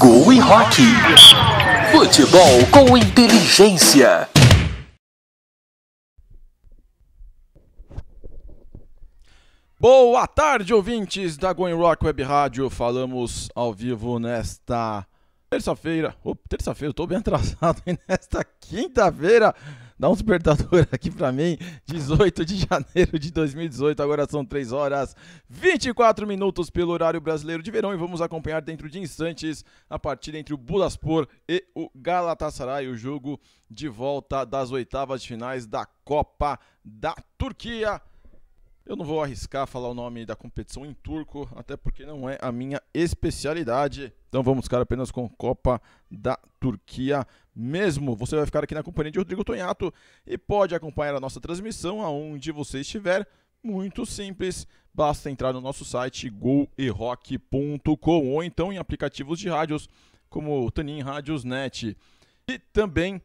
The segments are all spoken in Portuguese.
Gol e Rock. Futebol com inteligência. Boa tarde, ouvintes da Going Rock Web Rádio. Falamos ao vivo nesta terça-feira. Oh, terça-feira, estou bem atrasado. Nesta quinta-feira, Dá um despertador aqui para mim. 18 de janeiro de 2018, agora são 3 horas 24 minutos pelo horário brasileiro de verão e vamos acompanhar dentro de instantes a partida entre o Bulaspor e o Galatasaray, o jogo de volta das oitavas de finais da Copa da Turquia. Eu não vou arriscar falar o nome da competição em turco, até porque não é a minha especialidade. Então vamos ficar apenas com Copa da Turquia mesmo. Você vai ficar aqui na companhia de Rodrigo Tonhato e pode acompanhar a nossa transmissão aonde você estiver. Muito simples, basta entrar no nosso site goerrock.com ou então em aplicativos de rádios como o Tanin Rádios Net. E também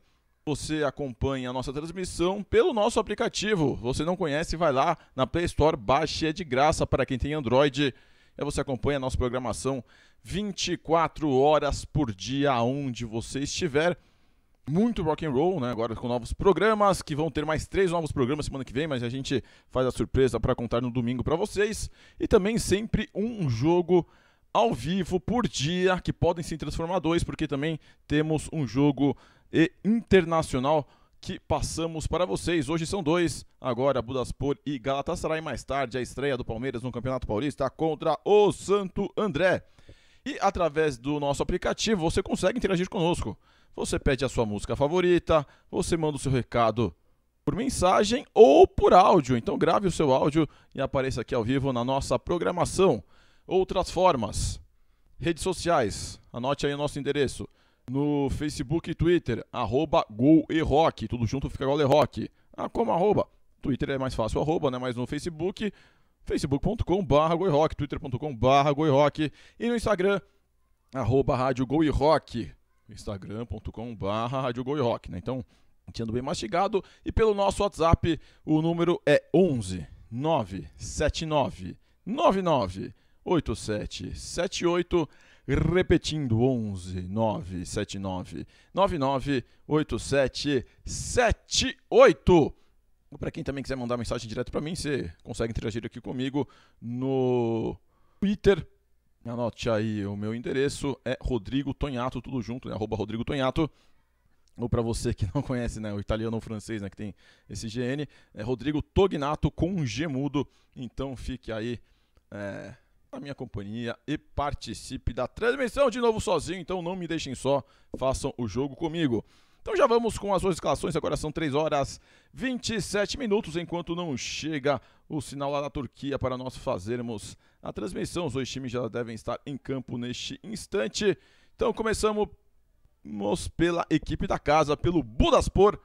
você acompanha a nossa transmissão pelo nosso aplicativo. Você não conhece, vai lá na Play Store, baixe, é de graça para quem tem Android. E você acompanha a nossa programação 24 horas por dia, aonde você estiver muito rock and roll, né? Agora com novos programas, que vão ter mais três novos programas semana que vem, mas a gente faz a surpresa para contar no domingo para vocês. E também sempre um jogo ao vivo por dia, que podem se transformar dois, porque também temos um jogo internacional que passamos para vocês. Hoje são dois, agora Budaspor e Galatasaray. Mais tarde, a estreia do Palmeiras no Campeonato Paulista contra o Santo André. E através do nosso aplicativo, você consegue interagir conosco. Você pede a sua música favorita, você manda o seu recado por mensagem ou por áudio. Então grave o seu áudio e apareça aqui ao vivo na nossa programação. Outras formas. Redes sociais. Anote aí o nosso endereço. No Facebook e Twitter, arroba GoERock. Tudo junto fica igual Rock. Ah, como arroba? Twitter é mais fácil, arroba, né? Mas no Facebook, facebook.com.br goirock, twitter.com.br goirock. E no Instagram, arroba rádio goirock instagram.com.br né? Então, tendo bem mastigado. E pelo nosso WhatsApp, o número é 11 979 99 8778. Repetindo, 11 979 99 8778. Para quem também quiser mandar mensagem direto para mim, você consegue interagir aqui comigo no Twitter, Anote aí, o meu endereço é Rodrigo Tonhato, tudo junto, né? Arroba Rodrigo Tonhato. Ou para você que não conhece, né, o italiano ou francês, né, que tem esse GN, é Rodrigo Tognato com G mudo. Então fique aí é, na minha companhia e participe da transmissão de novo sozinho. Então não me deixem só, façam o jogo comigo. Então já vamos com as suas escalações, agora são 3 horas 27 minutos, enquanto não chega o sinal lá da Turquia para nós fazermos a transmissão. Os dois times já devem estar em campo neste instante. Então começamos pela equipe da casa, pelo Budaspor.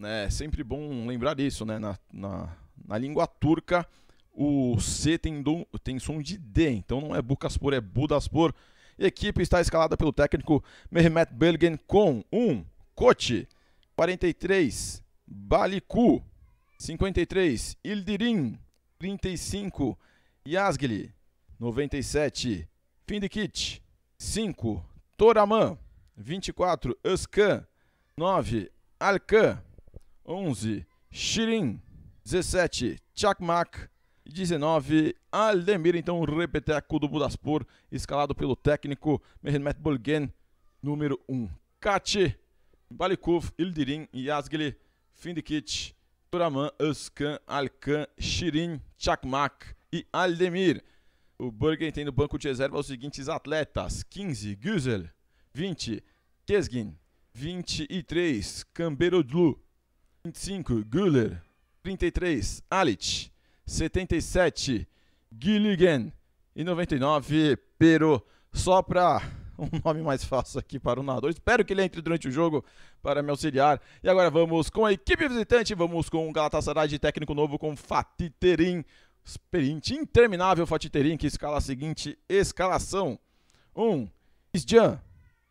É sempre bom lembrar isso, né? Na, na, na língua turca, o C tem, do, tem som de D, então não é Bucaspor, é Budaspor. A equipe está escalada pelo técnico Mehmet Belgen com 1, Kochi, 43, Baliku, 53, Ildirim, 35, Yasgli, 97. Findikit, 5. Toraman, 24. Uskan, 9. Alkan, 11. Shirin, 17. Chakmak, 19, Aldemir, então o repeteco do Budaspor, escalado pelo técnico Mehmet Bolgen, número 1. Kati, Balikov, Ildirim, Yasgli, Findikit, Turaman, Uskan, Alkan, Shirin, Chakmak, e Aldemir. O Burger tem no banco de reserva é os seguintes atletas: 15, Güzel, 20, Kesgin, 23, Camberodlu, 25, Güller, 33, Alit, 77, Gilligan e 99, Pero. Só para um nome mais fácil aqui para o nadador. Espero que ele entre durante o jogo para me auxiliar. E agora vamos com a equipe visitante, vamos com o Galatasaray de técnico novo com Fatih Terim experiente, interminável Fatiterim, que escala a seguinte escalação: 1. Um, Isjan.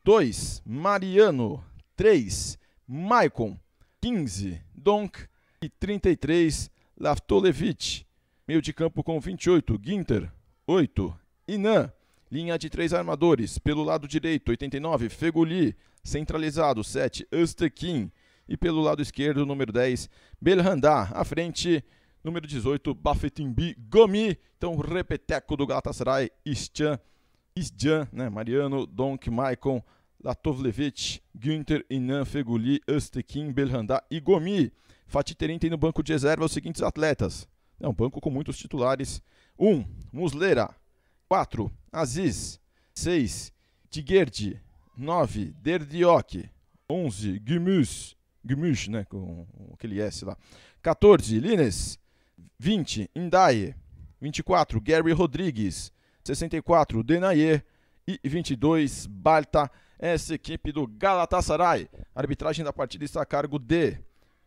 2. Mariano. 3. Maicon. 15. Donk. E 33. Laftolevich. Meio de campo com 28. Ginter. 8. Inan. Linha de três armadores. Pelo lado direito, 89. Fegoli. Centralizado, 7. Östekin. E pelo lado esquerdo, número 10. Belhandá. À frente, Número 18, Bafetimbi Gomi. Então, repeteco do Galatasaray, Istjan, Istjan, né? Mariano, Donk, Maicon, Latovlevich, Günther, Inan, Feguli, Östekin, Belhanda e Gomi. Fatih Terim tem no banco de reserva os seguintes atletas. É um banco com muitos titulares. 1. Um, Muslera. 4. Aziz. 6. Tigerdi. 9. Derdiok. 11. Gümüş. Gümüş, né? Com aquele S lá. 14. Lines. 20, indai 24, Gary Rodrigues. 64, Denayer. E 22, Balta, essa equipe do Galatasaray. A arbitragem da partida está a cargo de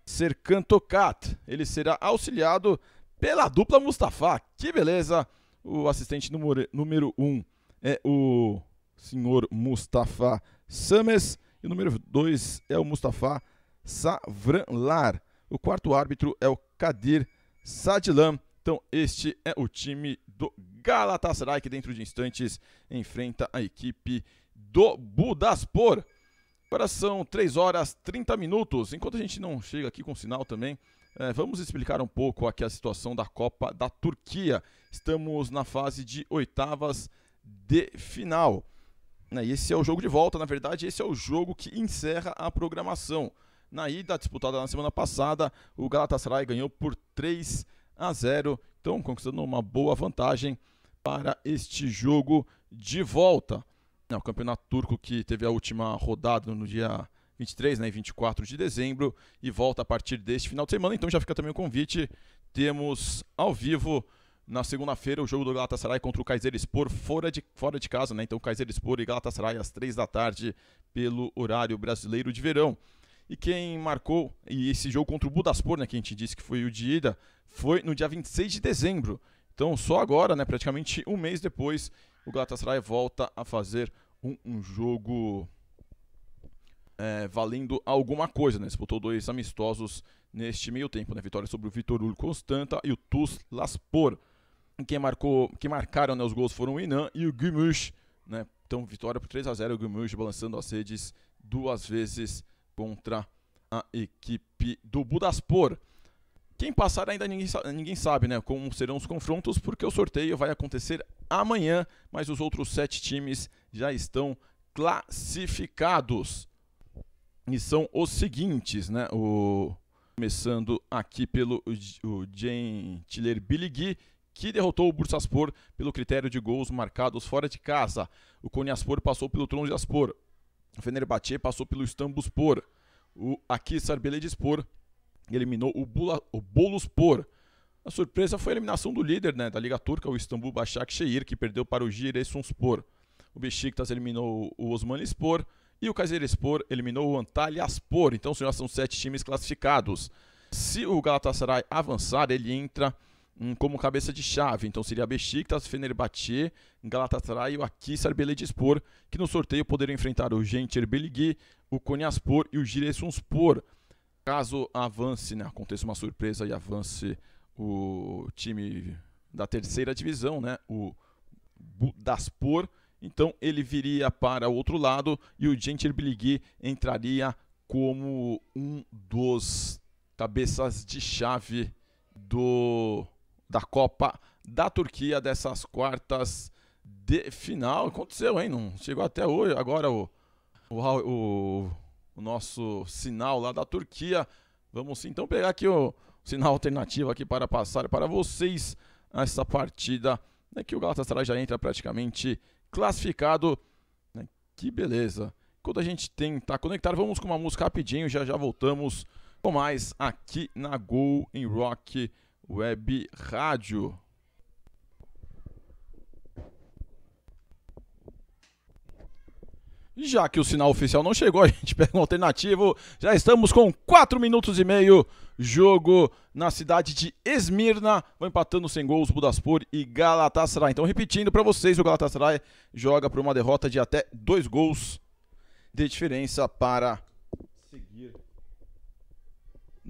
Serkan Tokat. Ele será auxiliado pela dupla Mustafa. Que beleza! O assistente número 1 um é o senhor Mustafa Sames. E o número 2 é o Mustafa Savranlar. O quarto árbitro é o Kadir Sadilam. Então, este é o time do Galatasaray, que dentro de instantes enfrenta a equipe do Budaspor. Agora são 3 horas 30 minutos. Enquanto a gente não chega aqui com sinal também, é, vamos explicar um pouco aqui a situação da Copa da Turquia. Estamos na fase de oitavas de final. Né, esse é o jogo de volta, na verdade, esse é o jogo que encerra a programação na ida disputada na semana passada. O Galatasaray ganhou por 3 a 0, então conquistando uma boa vantagem para este jogo de volta. É, o campeonato turco que teve a última rodada no dia 23 né, e 24 de dezembro e volta a partir deste final de semana. Então já fica também o convite. Temos ao vivo na segunda-feira o jogo do Galatasaray contra o Kayserispor fora de, fora de casa, né? Então Kayserispor e Galatasaray às três da tarde pelo horário brasileiro de verão. E quem marcou e esse jogo contra o Budaspor, né, que a gente disse que foi o de ida, foi no dia 26 de dezembro. Então, só agora, né, praticamente um mês depois, o Galatasaray volta a fazer um, um jogo é, valendo alguma coisa. Né? Disputou dois amistosos neste meio tempo, né? Vitória sobre o Vitor Ulo Constanta e o Tuz Laspor. Quem, marcou, quem marcaram né, os gols foram o Inan e o Gumush, né? Então, vitória por 3 a 0 o Gumush balançando as redes duas vezes contra a equipe do Budaspor. Quem passar ainda ninguém, ninguém sabe né, como serão os confrontos, porque o sorteio vai acontecer amanhã, mas os outros sete times já estão classificados. E são os seguintes, né? O, começando aqui pelo o Gentiler Biligui, que derrotou o Bursaspor pelo critério de gols marcados fora de casa. O Konyaspor passou pelo Tronjaspor. O Fenerbahçe passou pelo Istanbulspor, o Akhisar Beledespor eliminou o, Bula, o Boluspor. A surpresa foi a eliminação do líder né, da Liga Turca, o Istambul Başakşehir, que perdeu para o Giresunspor. O Beşiktaş eliminou o Osmanispor e o Kayserispor eliminou o Antalyaspor. Então já são sete times classificados. Se o Galatasaray avançar, ele entra como cabeça de chave. Então seria Besiktas, Fenerbahçe, Galatasaray, o Akhisar Belediyespor, que no sorteio poderiam enfrentar o Gençer Beligi, o Konyaspor e o Giresunspor. Caso avance, né, aconteça uma surpresa e avance o time da terceira divisão, né, o Budaspor, então ele viria para o outro lado e o Gençer Beligi entraria como um dos cabeças de chave do da Copa da Turquia dessas quartas de final. Aconteceu, hein? Não chegou até hoje. Agora o, o, o, o nosso sinal lá da Turquia. Vamos então pegar aqui o, sinal alternativo aqui para passar para vocês essa partida. Né, que o Galatasaray já entra praticamente classificado. Né, que beleza. Quando a gente tentar conectar, vamos com uma música rapidinho. Já já voltamos com mais aqui na Gol em Rock Web Rádio. Já que o sinal oficial não chegou, a gente pega um alternativo. Já estamos com 4 minutos e meio. Jogo na cidade de Esmirna. Vão empatando sem gols Budaspor e Galatasaray. Então, repetindo para vocês, o Galatasaray joga por uma derrota de até dois gols de diferença para seguir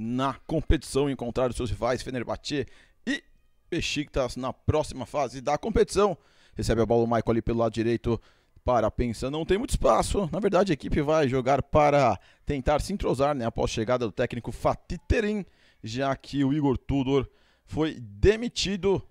na competição encontrar os seus rivais Fenerbahçe e Besiktas na próxima fase da competição. Recebe a bola o Michael ali pelo lado direito para pensa, não tem muito espaço. Na verdade, a equipe vai jogar para tentar se entrosar, né, após a chegada do técnico Fatiterim já que o Igor Tudor foi demitido.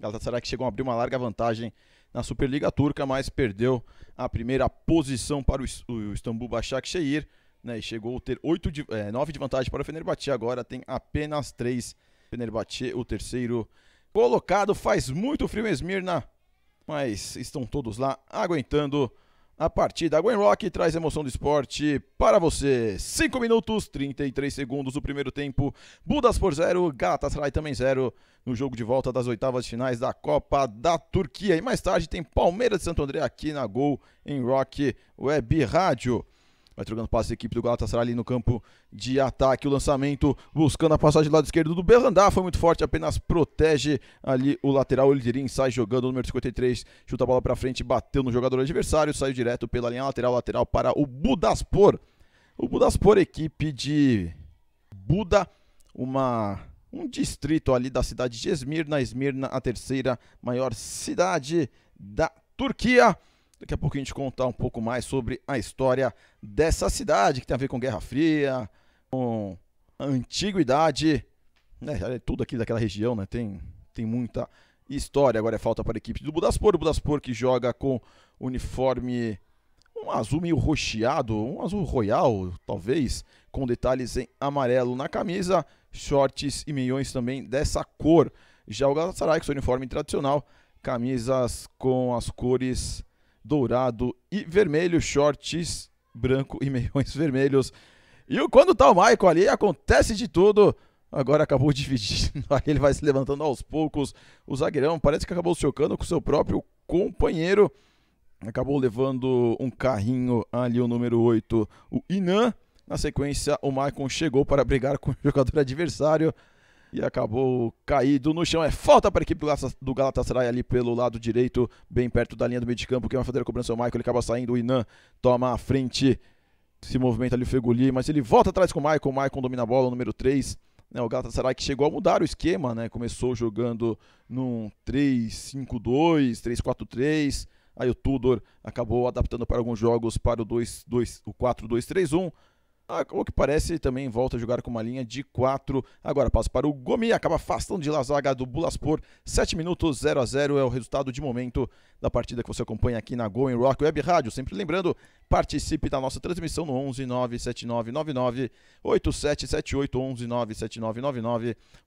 Galatasaray que chegou a abrir uma larga vantagem na Superliga Turca, mas perdeu a primeira posição para o Istambul Başakşehir né, e chegou a ter 8 de, é, eh, 9 de vantagem para o Fenerbahçe, agora tem apenas 3. Fenerbahçe, o terceiro colocado. Faz muito frio em Esmirna, mas estão todos lá aguentando a partida. A Gwen Rock traz emoção do esporte para você. 5 minutos, 33 segundos do primeiro tempo. Budas por zero, Galatasaray também zero no jogo de volta das oitavas de finais da Copa da Turquia. E mais tarde tem Palmeiras de Santo André aqui na Gol em Rock Web Rádio. Vai trocando passe a equipe do Galatasaray ali no campo de ataque. O lançamento buscando a passagem do lado esquerdo do Berrandá. Foi muito forte, apenas protege ali o lateral. O Lidirim sai jogando, o número 53 chuta a bola para frente, bateu no jogador adversário, saiu direto pela linha lateral, lateral para o Budaspor. O Budaspor, equipe de Buda, uma um distrito ali da cidade de Esmirna. Esmirna, a terceira maior cidade da Turquia. Daqui a pouco a gente contar um pouco mais sobre a história dessa cidade, que tem a ver com Guerra Fria, com a antiguidade, né? É tudo aqui daquela região, né? Tem, tem muita história. Agora é falta para a equipe do Budaspor. O Budaspor que joga com uniforme um azul meio rocheado, um azul royal, talvez, com detalhes em amarelo na camisa, shorts e meiões também dessa cor. Já o Galatasaray, que seu uniforme tradicional, camisas com as cores dourado e vermelho, shorts branco e meiões vermelhos. E quando tá o Michael ali, acontece de tudo. Agora acabou dividindo, aí ele vai se levantando aos poucos. O zagueirão parece que acabou se chocando com seu próprio companheiro. Acabou levando um carrinho ali, o número 8, o Inan. Na sequência, o Maicon chegou para brigar com o jogador adversário e acabou caído no chão. É falta para a equipe do Galatasaray ali pelo lado direito, bem perto da linha do meio de campo. Quem vai fazer a cobrança é o Michael, ele acaba saindo, o Inan toma a frente, se movimenta ali o Feguli, mas ele volta atrás com o Michael, o Michael domina a bola, o número 3. Né, o Galatasaray que chegou a mudar o esquema, né? Começou jogando num 3-5-2, 3-4-3. Aí o Tudor acabou adaptando para alguns jogos para o 2, 2, o 4-2-3-1. Ah, o que parece, também volta a jogar com uma linha de 4. Agora passa para o Gomi, acaba afastando de lá a zaga do Bulaspor. 7 minutos, 0 a 0 é o resultado de momento da partida que você acompanha aqui na Going Rock Web Rádio. Sempre lembrando, participe da nossa transmissão no 11 11979998778.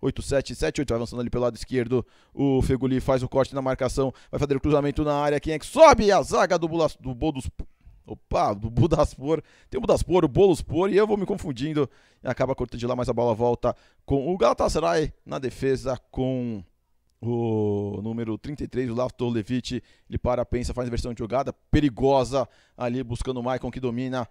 8778. Vai avançando ali pelo lado esquerdo, o Feguli faz o corte na marcação, vai fazer o cruzamento na área. Quem é que sobe? A zaga do, Bulas, do Bodos Opa, Budaspor. Tem o Budaspor, o Boluspor, e eu vou me confundindo. E acaba cortando de lá, mas a bola volta com o Galatasaray na defesa com o número 33, o Lavto Levite. Ele para, pensa, faz inversão de jogada perigosa ali, buscando o Maicon que domina.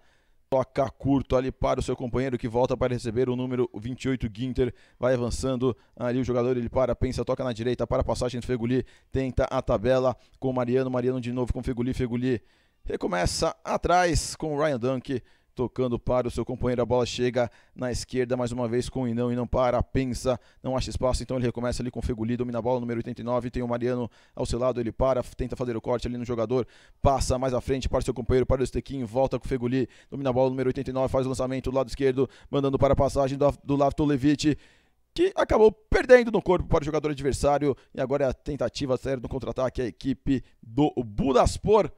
Toca curto ali para o seu companheiro que volta para receber o número 28, Ginter. Vai avançando ali o jogador, ele para, pensa, toca na direita para a passagem do Feguli. Tenta a tabela com o Mariano. Mariano de novo com o Feguli. Feguli Recomeça atrás com o Ryan Dunk tocando para o seu companheiro. A bola chega na esquerda mais uma vez com o Inão. não para, pensa, não acha espaço. Então ele recomeça ali com o Feguli, domina a bola, número 89. Tem o Mariano ao seu lado. Ele para, tenta fazer o corte ali no jogador. Passa mais à frente para o seu companheiro, para o Estequinho. Volta com o Feguli, domina a bola, número 89. Faz o lançamento do lado esquerdo, mandando para a passagem do, do Levite que acabou perdendo no corpo para o jogador adversário. E agora é a tentativa séria no contra-ataque, a equipe do Budaspor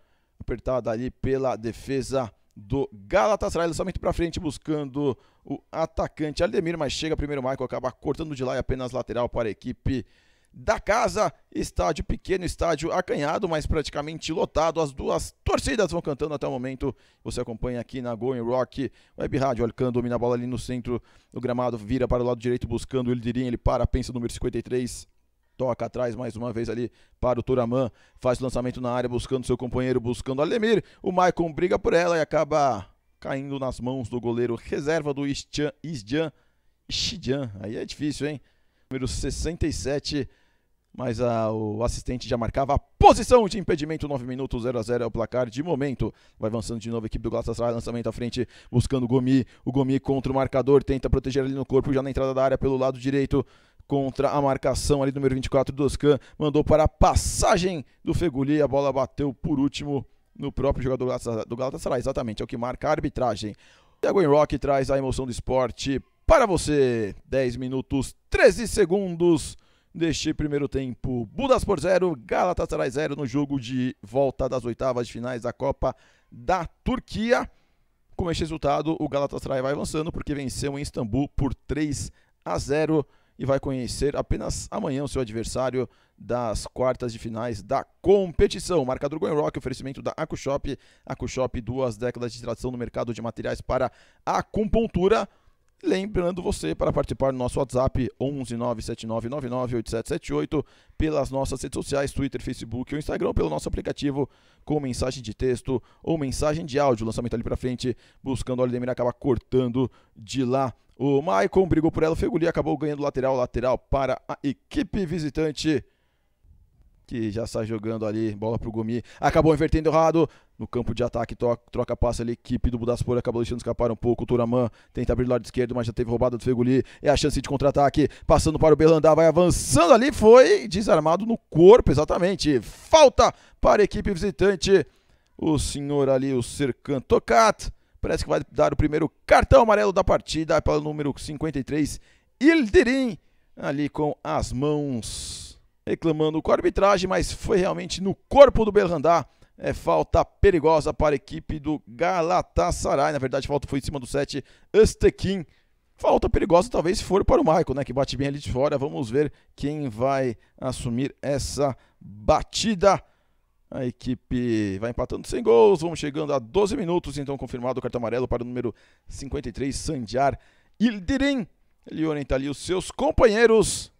apertada ali pela defesa do Galatasaray. Lançamento para frente, buscando o atacante Aldemir, mas chega primeiro Michael, acaba cortando de lá e apenas lateral para a equipe da casa. Estádio pequeno, estádio acanhado, mas praticamente lotado. As duas torcidas vão cantando até o momento. Você acompanha aqui na Going Rock Web Rádio. Alcan domina a bola ali no centro. do gramado vira para o lado direito, buscando o Ildirim. Ele para, pensa número 53 Toca atrás mais uma vez ali para o Turaman. Faz o lançamento na área, buscando seu companheiro, buscando Alemir. O Maicon briga por ela e acaba caindo nas mãos do goleiro reserva do Isjan. Isjan. Isjan. Aí é difícil, hein? Número 67. Mas a, o assistente já marcava a posição de impedimento. 9 minutos, 0 a 0 é o placar de momento. Vai avançando de novo a equipe do Galatasaray. Lançamento à frente, buscando o Gomi. O Gomi contra o marcador. Tenta proteger ali no corpo, já na entrada da área pelo lado direito contra a marcação ali do número 24 do Oscan, mandou para a passagem do Feguli, a bola bateu por último no próprio jogador do Galatasaray, exatamente, é o que marca a arbitragem. Thiago Rock traz a emoção do esporte para você. 10 minutos, 13 segundos deste primeiro tempo. Budas por 0, Galatasaray 0 no jogo de volta das oitavas de finais da Copa da Turquia. Com este resultado, o Galatasaray vai avançando porque venceu em Istambul por 3 a 0 e vai conhecer apenas amanhã o seu adversário das quartas de finais da competição. Marcador Goian Rock, oferecimento da AcuShop. AcuShop, duas décadas de tradição no mercado de materiais para acupuntura. Lembrando você para participar do nosso WhatsApp 11979998778 pelas nossas redes sociais, Twitter, Facebook ou Instagram, pelo nosso aplicativo com mensagem de texto ou mensagem de áudio. Lançamento ali para frente, buscando o Aldemir acaba cortando de lá. O Maicon brigou por ela, o Feguli acabou ganhando lateral, lateral para a equipe visitante que já sai jogando ali, bola pro Gomi, acabou invertendo errado, no campo de ataque, troca, troca passe ali, equipe do Budaspor acabou deixando escapar um pouco, o Turaman tenta abrir do lado esquerdo, mas já teve roubada do Feguli, é a chance de contra-ataque, passando para o Belandá, vai avançando ali, foi desarmado no corpo, exatamente, falta para a equipe visitante, o senhor ali, o Serkan Tocat, parece que vai dar o primeiro cartão amarelo da partida, para o número 53, Ildirim, ali com as mãos reclamando com a arbitragem, mas foi realmente no corpo do Berrandá. É falta perigosa para a equipe do Galatasaray. Na verdade, falta foi em cima do 7 Stekin Falta perigosa talvez for para o Michael, né? Que bate bem ali de fora. Vamos ver quem vai assumir essa batida. A equipe vai empatando sem gols. Vamos chegando a 12 minutos. Então, confirmado o cartão amarelo para o número 53, Sandiar Ildirim. Ele orienta ali os seus companheiros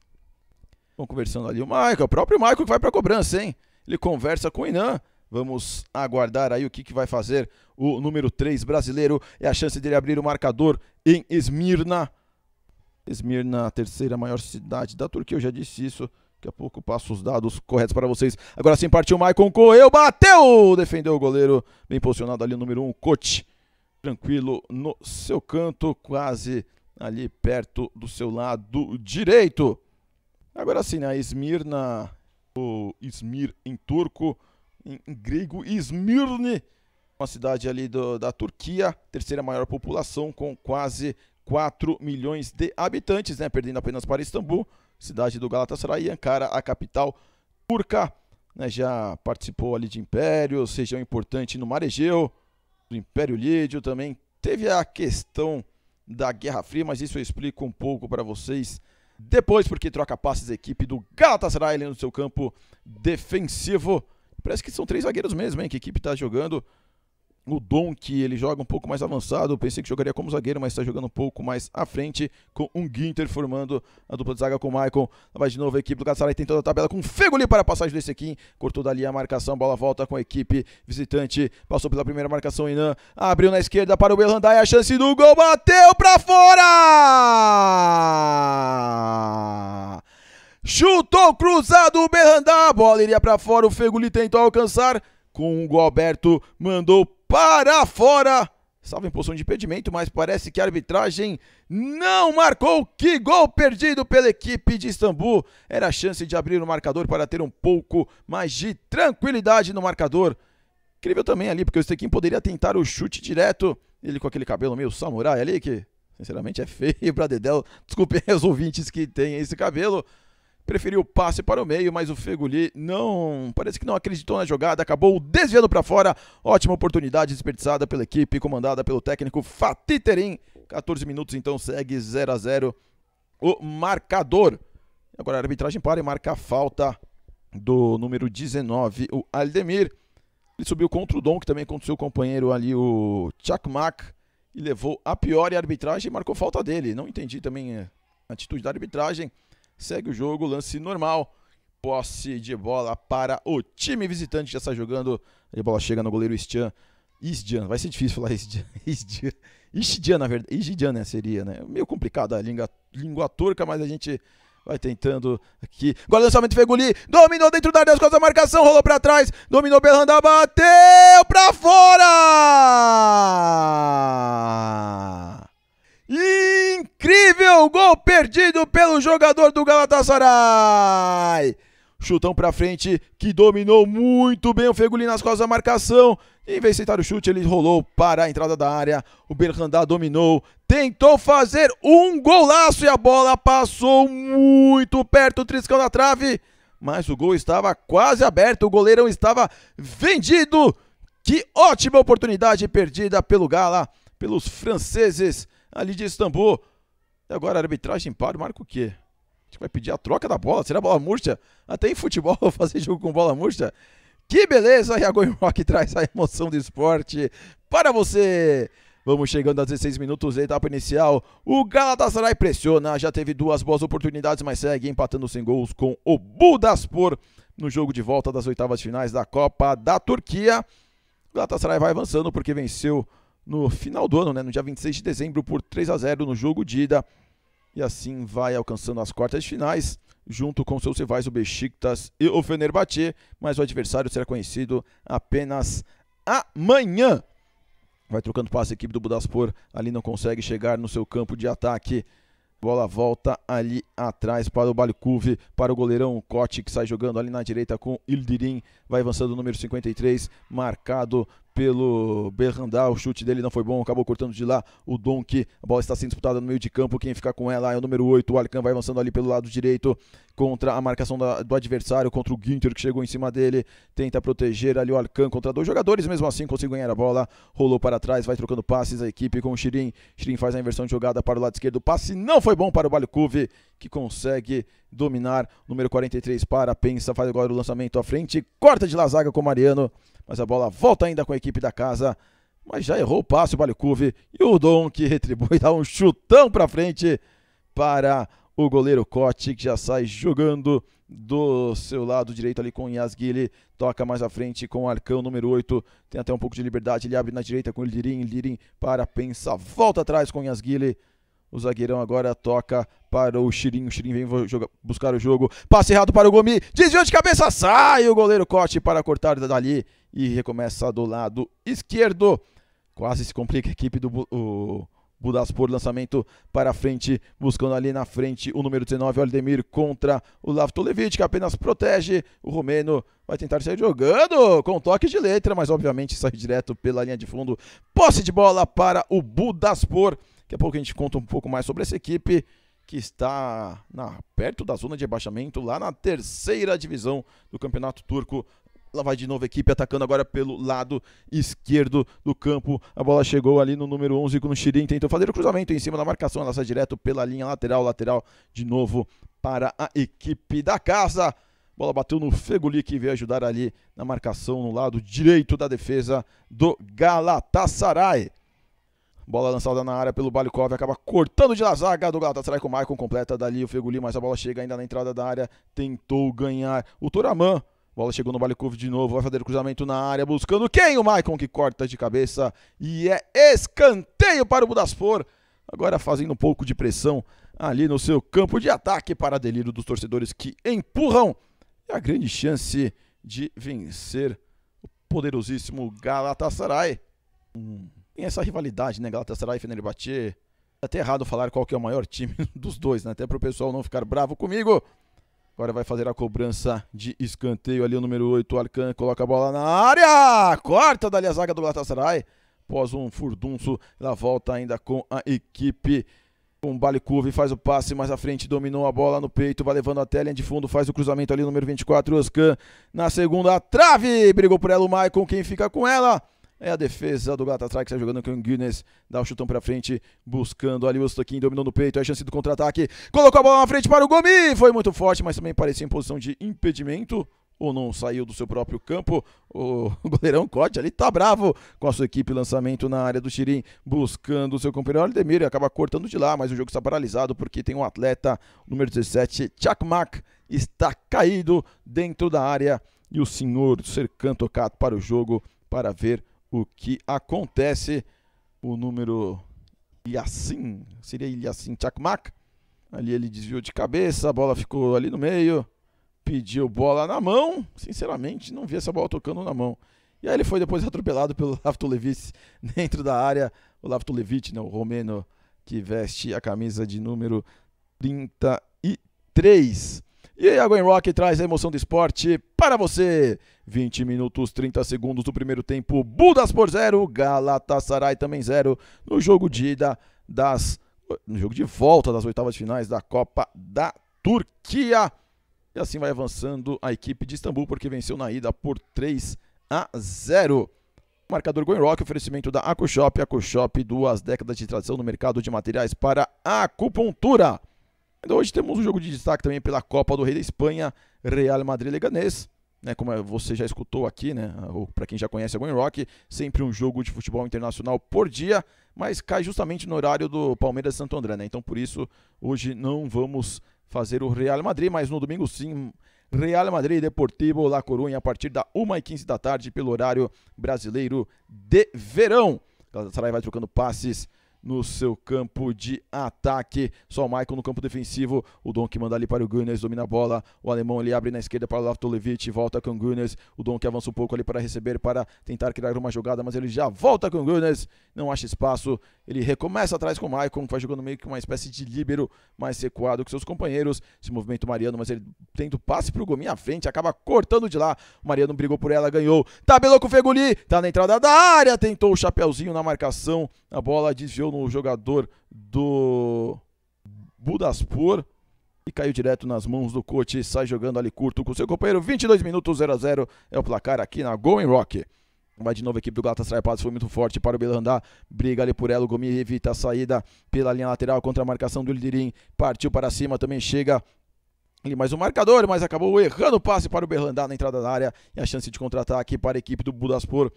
Vão conversando ali o Michael, o próprio Michael que vai para a cobrança, hein? Ele conversa com o Inan. Vamos aguardar aí o que, que vai fazer o número 3 brasileiro. É a chance dele abrir o marcador em Esmirna. Esmirna, a terceira maior cidade da Turquia, eu já disse isso. Daqui a pouco passo os dados corretos para vocês. Agora sim partiu o Maicon correu, bateu! Defendeu o goleiro, bem posicionado ali o número 1, um, Coach. Tranquilo no seu canto, quase ali perto do seu lado direito. Agora sim, né? Esmirna, o Izmir em turco, em, em grego, Izmirne, uma cidade ali do, da Turquia, terceira maior população, com quase 4 milhões de habitantes, né? Perdendo apenas para Istambul, cidade do Galatasaray, Ankara, a capital turca. Né, já participou ali de impérios, região importante no Mar Egeu, do Império Lídio também. Teve a questão da Guerra Fria, mas isso eu explico um pouco para vocês depois, porque troca passes a equipe do Galatasaray no seu campo defensivo. Parece que são três zagueiros mesmo, hein? Que equipe está jogando o Dom, que ele joga um pouco mais avançado, eu pensei que jogaria como zagueiro, mas está jogando um pouco mais à frente, com um Ginter formando a dupla de zaga com o Maicon. Vai de novo a equipe do Gatsaray tentando a tabela com Fegoli para a passagem desse aqui. Cortou dali a marcação, bola volta com a equipe visitante. Passou pela primeira marcação, Inan. Abriu na esquerda para o e a chance do gol, bateu para fora! Chutou cruzado o Berrandá, a bola iria para fora, o Fegoli tentou alcançar. Com o Alberto, mandou para fora. Salva em posição de impedimento, mas parece que a arbitragem não marcou. Que gol perdido pela equipe de Istambul. Era a chance de abrir o marcador para ter um pouco mais de tranquilidade no marcador. Incrível também ali, porque o Stekin poderia tentar o chute direto. Ele com aquele cabelo meio samurai ali, que sinceramente é feio para Dedel. Desculpem os ouvintes que têm esse cabelo preferiu o passe para o meio, mas o Feguli não, parece que não acreditou na jogada, acabou desviando para fora. Ótima oportunidade desperdiçada pela equipe comandada pelo técnico Fatiterim. 14 minutos então segue 0 a 0 o marcador. Agora a arbitragem para e marca a falta do número 19, o Aldemir. Ele subiu contra o Dom, que também contra o seu companheiro ali, o Chakmak, e levou a pior e a arbitragem marcou falta dele. Não entendi também eh, a atitude da arbitragem. Segue o jogo, lance normal. Posse de bola para o time visitante. Já está jogando. A bola chega no goleiro Istian. Isdian, vai ser difícil falar Isdian. Isdian, na verdade. Isdian, né? Seria, né? Meio complicado a língua, língua turca, mas a gente vai tentando aqui. Agora lançamento Feguli. Dominou dentro da área, as costas da marcação. Rolou para trás. Dominou Belanda, bateu para fora! Incrível gol perdido pelo jogador do Galatasaray. Chutão para frente que dominou muito bem o Feguli nas costas da marcação. Em vez de aceitar o chute, ele rolou para a entrada da área. O Berrandá dominou, tentou fazer um golaço e a bola passou muito perto, triscão da trave. Mas o gol estava quase aberto, o goleirão estava vendido. Que ótima oportunidade perdida pelo Gala, pelos franceses Ali de Istambul. E agora a arbitragem para, marca o quê? A gente vai pedir a troca da bola. Será bola murcha? Até em futebol fazer jogo com bola murcha. Que beleza! E a Going Rock traz a emoção do esporte para você. Vamos chegando a 16 minutos da etapa inicial. O Galatasaray pressiona, já teve duas boas oportunidades, mas segue empatando sem gols com o Budaspor no jogo de volta das oitavas finais da Copa da Turquia. O Galatasaray vai avançando porque venceu no final do ano, né, no dia 26 de dezembro, por 3 a 0 no jogo de ida. E assim vai alcançando as quartas de finais, junto com seus rivais o Besiktas e o Fenerbahçe, mas o adversário será conhecido apenas amanhã. Vai trocando passe a equipe do Budaspor, ali não consegue chegar no seu campo de ataque. Bola volta ali atrás para o Balikov, para o goleirão Cote, que sai jogando ali na direita com Ildirim. Vai avançando o número 53, marcado pelo Berrandar, o chute dele não foi bom, acabou cortando de lá o Donk. A bola está sendo disputada no meio de campo, quem fica com ela é o número 8, o Alcan vai avançando ali pelo lado direito contra a marcação da, do adversário, contra o Ginter que chegou em cima dele, tenta proteger ali o Alcan contra dois jogadores, mesmo assim conseguiu ganhar a bola, rolou para trás, vai trocando passes a equipe com o Shirin. Shirin faz a inversão de jogada para o lado esquerdo, passe não foi bom para o Balikov, que consegue dominar, número 43 para, pensa, faz agora o lançamento à frente, corta de Lazaga com o Mariano mas a bola volta ainda com a equipe da casa. Mas já errou o passe o Balicuve e o Dom que retribui, dá um chutão para frente para o goleiro Cote, que já sai jogando do seu lado direito ali com Yasguili, toca mais à frente com o Arcão, número 8, tem até um pouco de liberdade, ele abre na direita com o Lirim, Lirim para pensa, volta atrás com Yasguili, o zagueirão agora toca para o Xirim. o Xirim vem jogar, buscar o jogo, passe errado para o Gomi, Desviou de cabeça, sai o goleiro Cote para cortar dali e recomeça do lado esquerdo. Quase se complica a equipe do o, Budaspor, lançamento para frente, buscando ali na frente o número 19, Aldemir, contra o Lavtolevic, que apenas protege. O romeno vai tentar sair jogando com toque de letra, mas obviamente sai direto pela linha de fundo. Posse de bola para o Budaspor. Daqui a pouco a gente conta um pouco mais sobre essa equipe que está na, perto da zona de abaixamento, lá na terceira divisão do Campeonato Turco Lá vai de novo a equipe atacando agora pelo lado esquerdo do campo. A bola chegou ali no número 11 com o Chirin Tentou fazer o cruzamento em cima da marcação. Ela sai direto pela linha lateral. Lateral de novo para a equipe da casa. Bola bateu no Feguli que veio ajudar ali na marcação no lado direito da defesa do Galatasaray. Bola lançada na área pelo Balikov, acaba cortando de lazaga do Galatasaray com o Maicon, completa dali o Feguli, mas a bola chega ainda na entrada da área, tentou ganhar o Toraman. Bola chegou no Balikov de novo, vai fazer o cruzamento na área, buscando quem? O Maicon que corta de cabeça e é escanteio para o Budaspor. Agora fazendo um pouco de pressão ali no seu campo de ataque para delírio dos torcedores que empurram. E a grande chance de vencer o poderosíssimo Galatasaray. Hum, tem essa rivalidade, né? Galatasaray e Fenerbahçe. É até errado falar qual que é o maior time dos dois, né? Até para o pessoal não ficar bravo comigo. Agora vai fazer a cobrança de escanteio ali o número 8, o Arcan coloca a bola na área. Corta dali a zaga do Galatasaray. Após um furdunço, ela volta ainda com a equipe. Um Balikov e faz o passe mais à frente, dominou a bola no peito, vai levando até a linha de fundo, faz o cruzamento ali, o número 24, Oscan. Na segunda, a trave, brigou por ela o Maicon, quem fica com ela? É a defesa do Galatasaray que está jogando com o Guinness. Dá o um chutão para frente, buscando ali o Stokin, dominou no peito. É a chance do contra-ataque. Colocou a bola na frente para o Gomi. Foi muito forte, mas também parecia em posição de impedimento. Ou não saiu do seu próprio campo. O goleirão Corte ali tá bravo com a sua equipe. Lançamento na área do Chirim, buscando o seu companheiro Aldemir. Acaba cortando de lá, mas o jogo está paralisado porque tem um atleta, número 17, Chakmak, está caído dentro da área. E o senhor Sercan tocado para o jogo para ver o que acontece. O número Yassin, seria Yassin Chakmak. Ali ele desviou de cabeça, a bola ficou ali no meio, pediu bola na mão. Sinceramente, não vi essa bola tocando na mão. E aí ele foi depois atropelado pelo Lavtolevich dentro da área. O Lavtolevich, né, o romeno que veste a camisa de número 33. E a Gwen Rock traz a emoção do esporte para você. 20 minutos, 30 segundos do primeiro tempo. Budas por zero, Galatasaray também zero no jogo de ida das no jogo de volta das oitavas de finais da Copa da Turquia. E assim vai avançando a equipe de Istambul porque venceu na ida por 3 a 0. Marcador Rock, oferecimento da AcuShop. AcuShop, duas décadas de tradição no mercado de materiais para acupuntura. Ainda hoje temos um jogo de destaque também pela Copa do Rei da Espanha, Real Madrid Leganés. Né, como é, você já escutou aqui, né, ou para quem já conhece a é One Rock, sempre um jogo de futebol internacional por dia, mas cai justamente no horário do Palmeiras e Santo André, né? Então por isso hoje não vamos fazer o Real Madrid, mas no domingo sim, Real Madrid Deportivo La Coruña a partir da 1h15 da tarde pelo horário brasileiro de verão. Sarai vai trocando passes no seu campo de ataque. Só o Michael no campo defensivo. O Don que manda ali para o Gunners, domina a bola. O alemão ele abre na esquerda para o Lavtolevich volta com o Gunners. O Don que avança um pouco ali para receber, para tentar criar uma jogada, mas ele já volta com o Gunners. Não acha espaço. Ele recomeça atrás com o Michael, que vai jogando meio que uma espécie de líbero mais recuado que seus companheiros. Esse movimento Mariano, mas ele tenta o passe para o Gominha à frente, acaba cortando de lá. O Mariano brigou por ela, ganhou. Tabelou com o Fegoli, tá na entrada da área, tentou o chapéuzinho na marcação. A bola desviou no no jogador do Budaspor e caiu direto nas mãos do coach Sai jogando ali curto com seu companheiro. 22 minutos, 0 a 0 é o placar aqui na Going Rock. Vai de novo a equipe do Galatasaray, passe foi muito forte para o Belandá, briga ali por ela, o Gomes evita a saída pela linha lateral contra a marcação do Lidirim, partiu para cima, também chega ali mais um marcador, mas acabou errando o passe para o Berlandá na entrada da área e a chance de contra-ataque para a equipe do Budaspor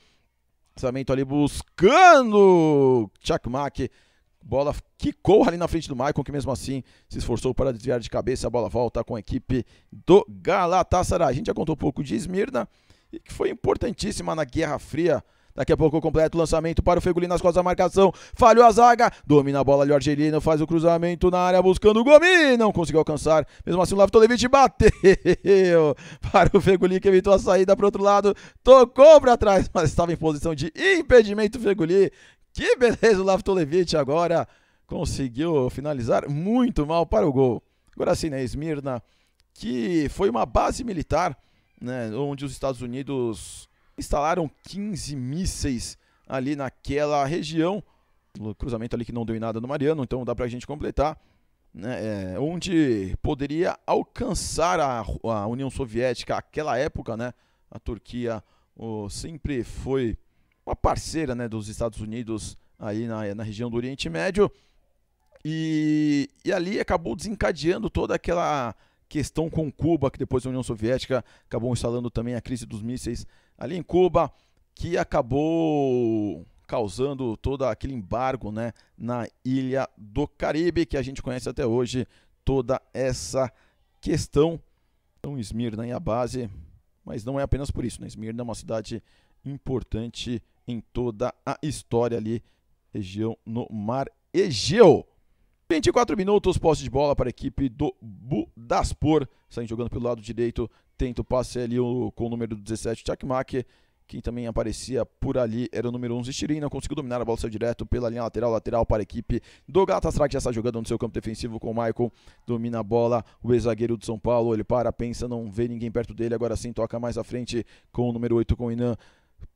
lançamento ali buscando Chuck Mack Bola quicou ali na frente do Maicon, que mesmo assim se esforçou para desviar de cabeça. A bola volta com a equipe do Galatasaray. A gente já contou um pouco de Esmirna, e que foi importantíssima na Guerra Fria Daqui a pouco completo o lançamento para o Feguli nas costas da marcação. Falhou a zaga. Domina a bola de Argelino. Faz o cruzamento na área buscando o Gomi. Não conseguiu alcançar. Mesmo assim, o Lavtolevich bateu para o Feguli que evitou a saída para o outro lado. Tocou para trás, mas estava em posição de impedimento o Feguli. Que beleza o Lavtolevich agora. Conseguiu finalizar muito mal para o gol. Agora sim, né? Esmirna, que foi uma base militar, né? Onde os Estados Unidos instalaram 15 mísseis ali naquela região. Cruzamento ali que não deu em nada no Mariano, então dá para a gente completar. Né, é, onde poderia alcançar a, a, União Soviética aquela época, né? A Turquia sempre foi uma parceira né, dos Estados Unidos aí na, na região do Oriente Médio. E, e ali acabou desencadeando toda aquela questão com Cuba, que depois a União Soviética acabou instalando também a crise dos mísseis ali em Cuba, que acabou causando todo aquele embargo né, na ilha do Caribe, que a gente conhece até hoje toda essa questão. Então, Esmirna é a base, mas não é apenas por isso. Né? Esmirna é uma cidade importante em toda a história ali, região no Mar Egeu. 24 minutos, posse de bola para a equipe do Budaspor, saindo jogando pelo lado direito, tento passe ali o, com o número 17, Chakmak. Quem também aparecia por ali era o número 11, Shirin. Não conseguiu dominar a bola, saiu direto pela linha lateral, lateral para a equipe do Galatasaray, que já está jogando no seu campo defensivo com o Michael. Domina a bola, o ex-zagueiro do São Paulo. Ele para, pensa, não vê ninguém perto dele. Agora sim, toca mais à frente com o número 8, com o Inan.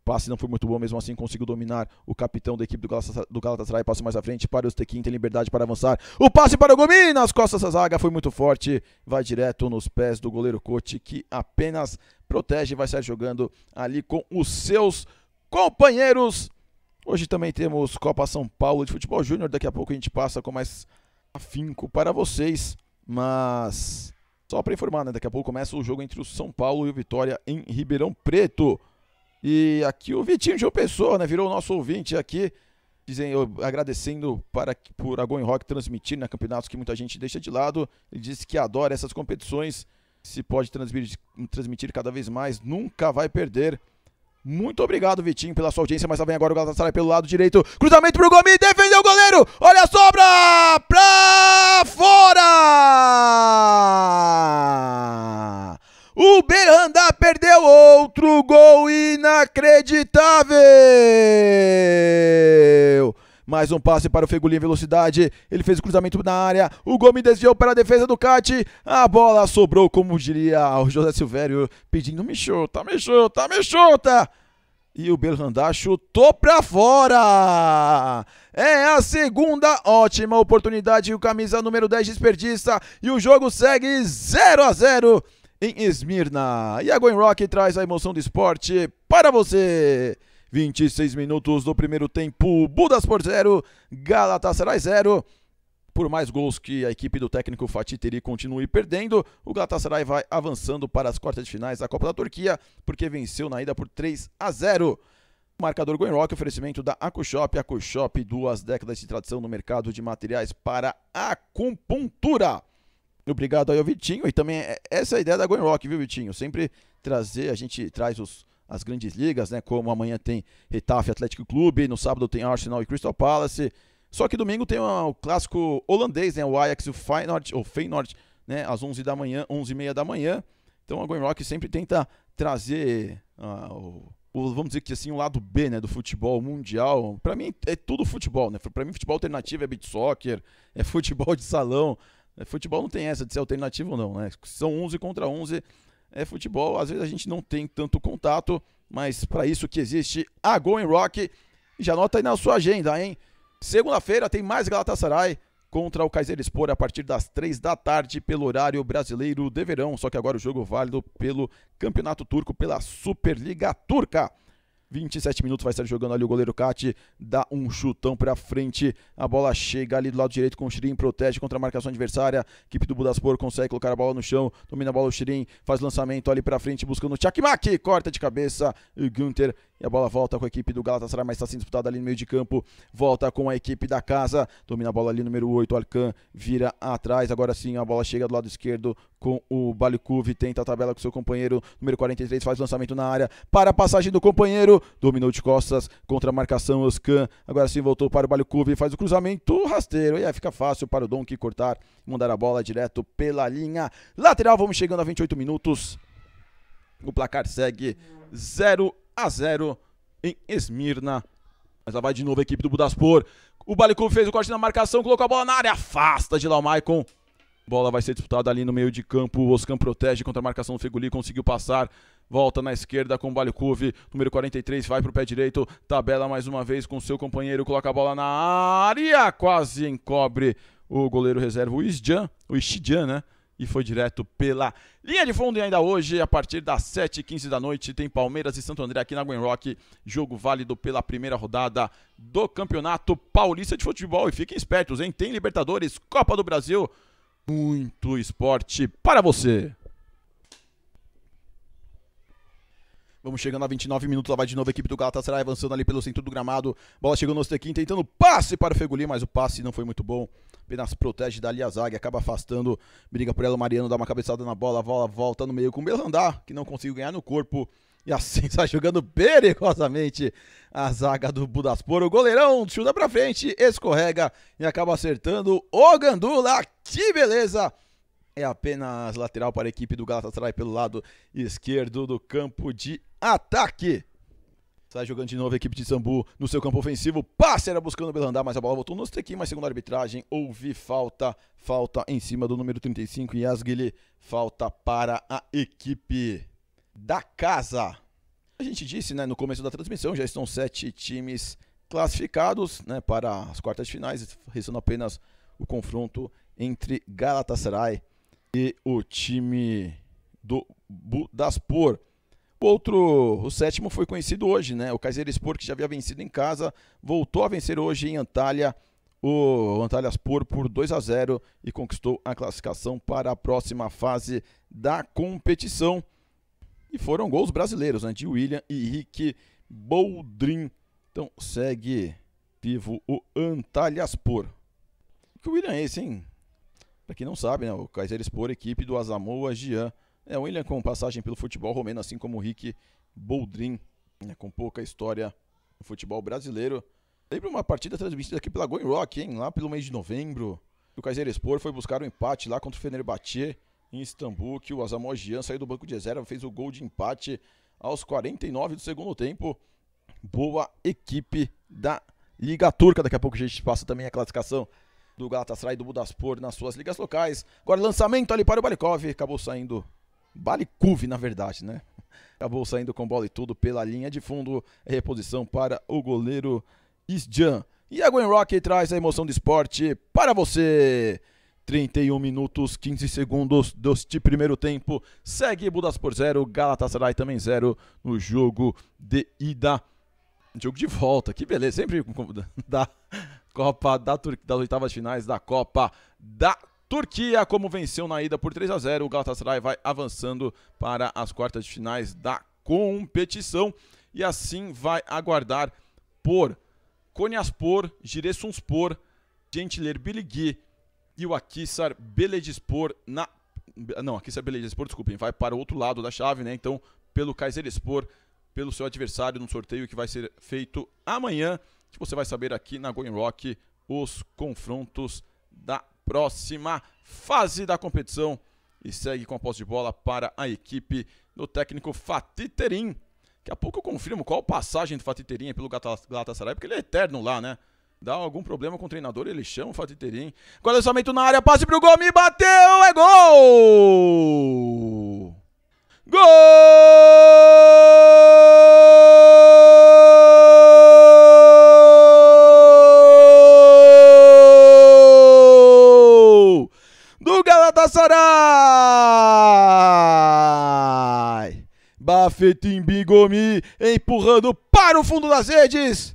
Passe não foi muito bom, mesmo assim conseguiu dominar o capitão da equipe do Galatasaray. Passe mais à frente para o Stequim, tem liberdade para avançar. O passe para o Gomi nas costas da zaga foi muito forte. Vai direto nos pés do goleiro Cote, que apenas protege e vai sair jogando ali com os seus companheiros. Hoje também temos Copa São Paulo de Futebol Júnior. Daqui a pouco a gente passa com mais afinco para vocês. Mas só para informar, né? daqui a pouco começa o jogo entre o São Paulo e o Vitória em Ribeirão Preto. E aqui o Vitinho de João Pessoa, né? Virou o nosso ouvinte aqui. Dizem, agradecendo para, por a Going Rock transmitir né, campeonatos que muita gente deixa de lado. Ele disse que adora essas competições. Se pode transmitir, transmitir cada vez mais, nunca vai perder. Muito obrigado, Vitinho, pela sua audiência. Mas lá vem agora o Galatasaray pelo lado direito. Cruzamento pro Gomes, defendeu o goleiro. Olha a sobra! Pra fora! O Beranda perdeu outro gol inacreditável. Mais um passe para o Fegulin em velocidade. Ele fez o cruzamento na área. O Gomes desviou para a defesa do Cate. A bola sobrou, como diria o José Silvério, pedindo: me chuta, me chuta, me chuta. E o Belhanda chutou para fora. É a segunda ótima oportunidade. O camisa número 10 desperdiça. E o jogo segue 0 a 0 em Esmirna. E a Going Rock traz a emoção do esporte para você. 26 minutos do primeiro tempo, Budaspor 0, Galatasaray 0. Por mais gols que a equipe do técnico Fatih Teri continue perdendo, o Galatasaray vai avançando para as quartas de finais da Copa da Turquia, porque venceu na ida por 3 a 0. Marcador Going Rock, oferecimento da AcuShop. AcuShop, duas décadas de tradição no mercado de materiais para acupuntura. Obrigado aí ao Vitinho. E também é, essa é a ideia da Going Rock, viu, Vitinho? Sempre trazer, a gente traz os, as grandes ligas, né? Como amanhã tem Retaf Atlético Clube, no sábado tem Arsenal e Crystal Palace. Só que domingo tem o clássico holandês, né? O Ajax e o Feyenoord, ou Feyenoord, né? Às 11 da manhã, 11 e meia da manhã. Então a Going Rock sempre tenta trazer ah, o, o, vamos dizer que assim, o lado B, né, do futebol mundial. Para mim é tudo futebol, né? Para mim futebol alternativo é beat soccer, é futebol de salão, é, futebol não tem essa de ser alternativo ou não, né? São 11 contra 11. É futebol, às vezes a gente não tem tanto contato, mas para isso que existe a Going Rock. Já anota aí na sua agenda, hein? Segunda-feira tem mais Galatasaray contra o Kayserispor a partir das 3 da tarde pelo horário brasileiro de verão, só que agora o jogo é válido pelo Campeonato Turco pela Superliga Turca. 27 minutos vai estar jogando ali o goleiro Cate, dá um chutão para frente, a bola chega ali do lado direito com o Shirin, protege contra a marcação adversária, equipe do Budaspor consegue colocar a bola no chão, domina a bola o Shirin, faz lançamento ali para frente, buscando o Tchakmak, corta de cabeça, o Gunter e a bola volta com a equipe do Galatasaray, mas está sendo disputada ali no meio de campo. Volta com a equipe da casa. Domina a bola ali, número 8. Alcan vira atrás. Agora sim, a bola chega do lado esquerdo com o Balikov. Tenta a tabela com seu companheiro. Número 43 faz lançamento na área. Para a passagem do companheiro. Dominou de costas contra a marcação Oscan. Agora sim, voltou para o Balikov. Faz o cruzamento rasteiro. E aí fica fácil para o Donk cortar. Mandar a bola direto pela linha lateral. Vamos chegando a 28 minutos. O placar segue 0 a 0 em Esmirna. Mas lá vai de novo a equipe do Budaspor. O Balikov fez o corte na marcação, colocou a bola na área, afasta de lá o Maicon. Bola vai ser disputada ali no meio de campo. O Oscan protege contra a marcação do Feguli, conseguiu passar. Volta na esquerda com o Balikov, número 43, vai pro pé direito. Tabela mais uma vez com seu companheiro, coloca a bola na área, quase encobre o goleiro reserva, o Isjan, o Ishijan, né? e foi direto pela linha de fundo. E ainda hoje, a partir das 7h15 da noite, tem Palmeiras e Santo André aqui na Gwen Rock. Jogo válido pela primeira rodada do Campeonato Paulista de Futebol. E fiquem espertos, hein? Tem Libertadores, Copa do Brasil, muito esporte para você. Vamos chegando a 29 minutos, lá vai de novo a equipe do Galatasaray avançando ali pelo centro do gramado. Bola chegou no Stequim, tentando passe para o Feguli, mas o passe não foi muito bom apenas protege dali a zaga, acaba afastando, briga por ela, o Mariano dá uma cabeçada na bola, a bola volta no meio com o Belandá, que não conseguiu ganhar no corpo. E assim sai jogando perigosamente a zaga do Budaspor. O goleirão chuta pra frente, escorrega e acaba acertando o Gandula. Que beleza! É apenas lateral para a equipe do Galatasaray pelo lado esquerdo do campo de ataque. Sai jogando de novo a equipe de Zambu no seu campo ofensivo. Passe era buscando o Belandar, mas a bola voltou no Stequim, mas segundo a arbitragem, houve falta. Falta em cima do número 35, Yasguili. Falta para a equipe da casa. A gente disse né, no começo da transmissão, já estão sete times classificados né, para as quartas de finais, restando apenas o confronto entre Galatasaray e o time do Budaspor. O outro, o sétimo foi conhecido hoje, né? O Kayserispor, que já havia vencido em casa, voltou a vencer hoje em Antalya, o Antalyaspor por 2 a 0 e conquistou a classificação para a próxima fase da competição. E foram gols brasileiros, né? De William e Rick Boldrin. Então segue vivo o Antalyaspor. Que William é esse, hein? Para quem não sabe, né? O Kayserispor, equipe do Azamoa Gyan é, William com passagem pelo futebol romeno, assim como o Rick Boldrin, né, com pouca história no futebol brasileiro. Lembra uma partida transmitida aqui pela Going Rock, hein? Lá pelo mês de novembro. O Kaiser Spor foi buscar o um empate lá contra o Fenerbahçe em Istambul, que o Azamogian saiu do banco de reserva, fez o gol de empate aos 49 do segundo tempo. Boa equipe da Liga Turca. Daqui a pouco a gente passa também a classificação do Galatasaray e do Budaspor nas suas ligas locais. Agora lançamento ali para o Balikov, acabou saindo Balicuve, na verdade, né? Acabou saindo com bola e tudo pela linha de fundo. Reposição para o goleiro Isjan. E a Gwen Rock traz a emoção do esporte para você. 31 minutos, 15 segundos deste primeiro tempo. Segue Budas por zero, Galatasaray também zero no jogo de ida. Jogo de volta, que beleza. Sempre da Copa da Tur das oitavas finais da Copa da Turquia, como venceu na ida por 3 a 0 o Galatasaray vai avançando para as quartas de finais da competição e assim vai aguardar por Konyaspor, Giresunspor, Gentiler Biligui e o Akhisar Belediyespor. na não, Akhisar Belediyespor desculpem, vai para o outro lado da chave, né? Então, pelo Kayserispor, pelo seu adversário no sorteio que vai ser feito amanhã, que você vai saber aqui na Going Rock os confrontos da próxima fase da competição e segue com a posse de bola para a equipe do técnico Fatiterim. Daqui a pouco eu confirmo qual passagem do Fatiterim pelo Galatasaray, porque ele é eterno lá, né? Dá algum problema com o treinador, ele chama o Fatiterim. lançamento na área, passe o gol, me bateu, é gol! Gol! Galatasaray! Bafetim Bigomi empurrando para o fundo das redes.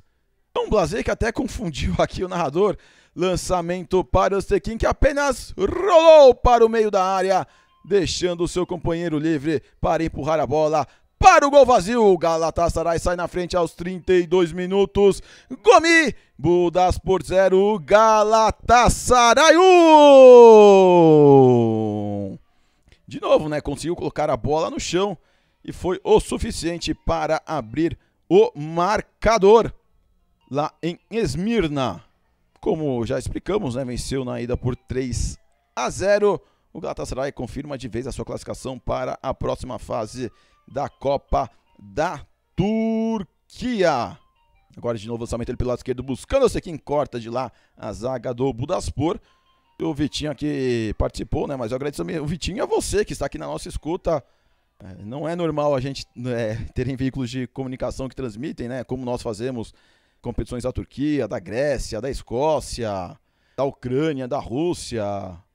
É um blazer que até confundiu aqui o narrador. Lançamento para o Stekin que apenas rolou para o meio da área, deixando o seu companheiro livre para empurrar a bola para o gol vazio. Galatasaray sai na frente aos 32 minutos. Gomi, Budas por zero. Galatasaray 1. De novo, né? Conseguiu colocar a bola no chão e foi o suficiente para abrir o marcador lá em Esmirna. Como já explicamos, né? Venceu na ida por 3 a 0. O Galatasaray confirma de vez a sua classificação para a próxima fase da Copa da Turquia. Agora de novo lançamento ele pelo lado esquerdo, buscando você quem corta de lá a zaga do Budaspor. O Vitinho aqui participou, né? Mas eu agradeço também. O Vitinho é você que está aqui na nossa escuta. É, não é normal a gente é, terem veículos de comunicação que transmitem, né? Como nós fazemos competições da Turquia, da Grécia, da Escócia, da Ucrânia, da Rússia.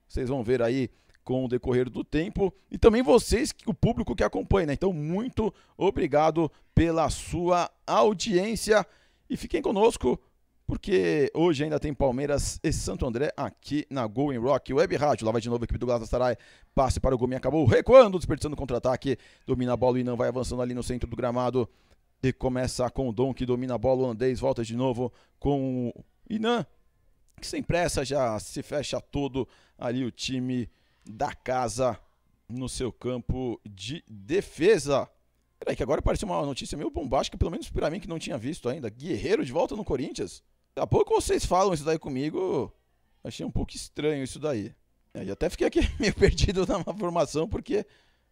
Vocês vão ver aí com o decorrer do tempo e também vocês, o público que acompanha. Né? Então, muito obrigado pela sua audiência e fiquem conosco porque hoje ainda tem Palmeiras e Santo André aqui na Going Rock Web Rádio. Lá vai de novo a equipe do Galatasaray, passe para o Gomes, acabou recuando, desperdiçando contra-ataque, domina a bola e não vai avançando ali no centro do gramado. E começa com o Dom, que domina a bola, o holandês volta de novo com o Inan, que sem pressa já se fecha todo ali o time da casa no seu campo de defesa. Peraí, que agora pareceu uma notícia meio bombástica, pelo menos para mim que não tinha visto ainda. Guerreiro de volta no Corinthians? Daqui a pouco vocês falam isso daí comigo. Achei um pouco estranho isso daí. É, e até fiquei aqui meio perdido na formação, porque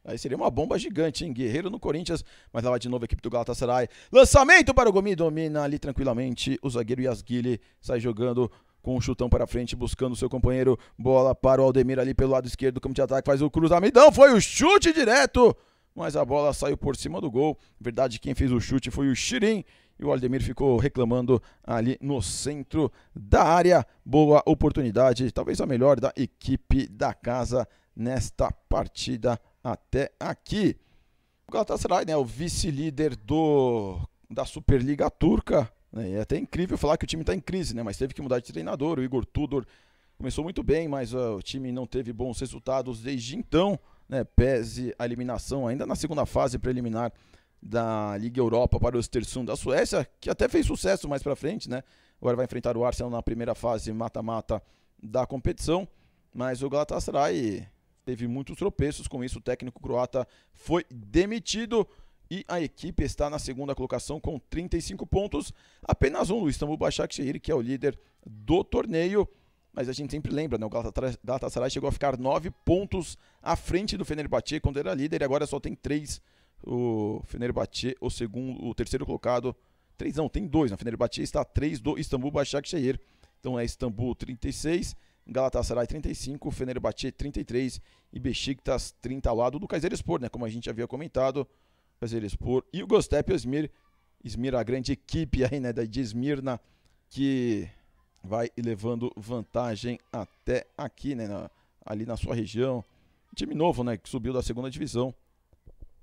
aí seria uma bomba gigante, hein? Guerreiro no Corinthians, mas lá vai de novo a equipe do Galatasaray. Lançamento para o Gomi, domina ali tranquilamente o zagueiro Yasguili, sai jogando com o um chutão para frente, buscando o seu companheiro. Bola para o Aldemir ali pelo lado esquerdo do campo de ataque, faz o cruzamento. Foi o chute direto, mas a bola saiu por cima do gol. Verdade, quem fez o chute foi o Chirim. E o Aldemir ficou reclamando ali no centro da área. Boa oportunidade, talvez a melhor da equipe da casa nesta partida até aqui. O Galatasaray, né, o vice-líder do da Superliga Turca, né? É até incrível falar que o time está em crise, né? Mas teve que mudar de treinador. O Igor Tudor começou muito bem, mas uh, o time não teve bons resultados desde então. Né, pese a eliminação ainda na segunda fase preliminar da Liga Europa para o Östersund da Suécia, que até fez sucesso mais para frente, né? Agora vai enfrentar o Arsenal na primeira fase mata-mata da competição, mas o Galatasaray teve muitos tropeços com isso, o técnico croata foi demitido e a equipe está na segunda colocação com 35 pontos, apenas um do Istambul Başakşehir, que é o líder do torneio. Mas a gente sempre lembra, né? O Galatasaray chegou a ficar 9 pontos à frente do Fenerbahçe quando era líder e agora só tem 3 o Fenerbahçe, o segundo, o terceiro colocado. 3 não, tem 2, né? O Fenerbahçe está 3 do Istambul Başakşehir. Então é Istambul 36, Galatasaray 35, Fenerbahçe 33 e Besiktas 30 ao lado do Kayserispor, né? Como a gente havia comentado, fazer expor e o Gostep Esmir. Esmir, a grande equipe aí, né, de Esmirna, que vai levando vantagem até aqui, né, na, ali na sua região. Time novo, né, que subiu da segunda divisão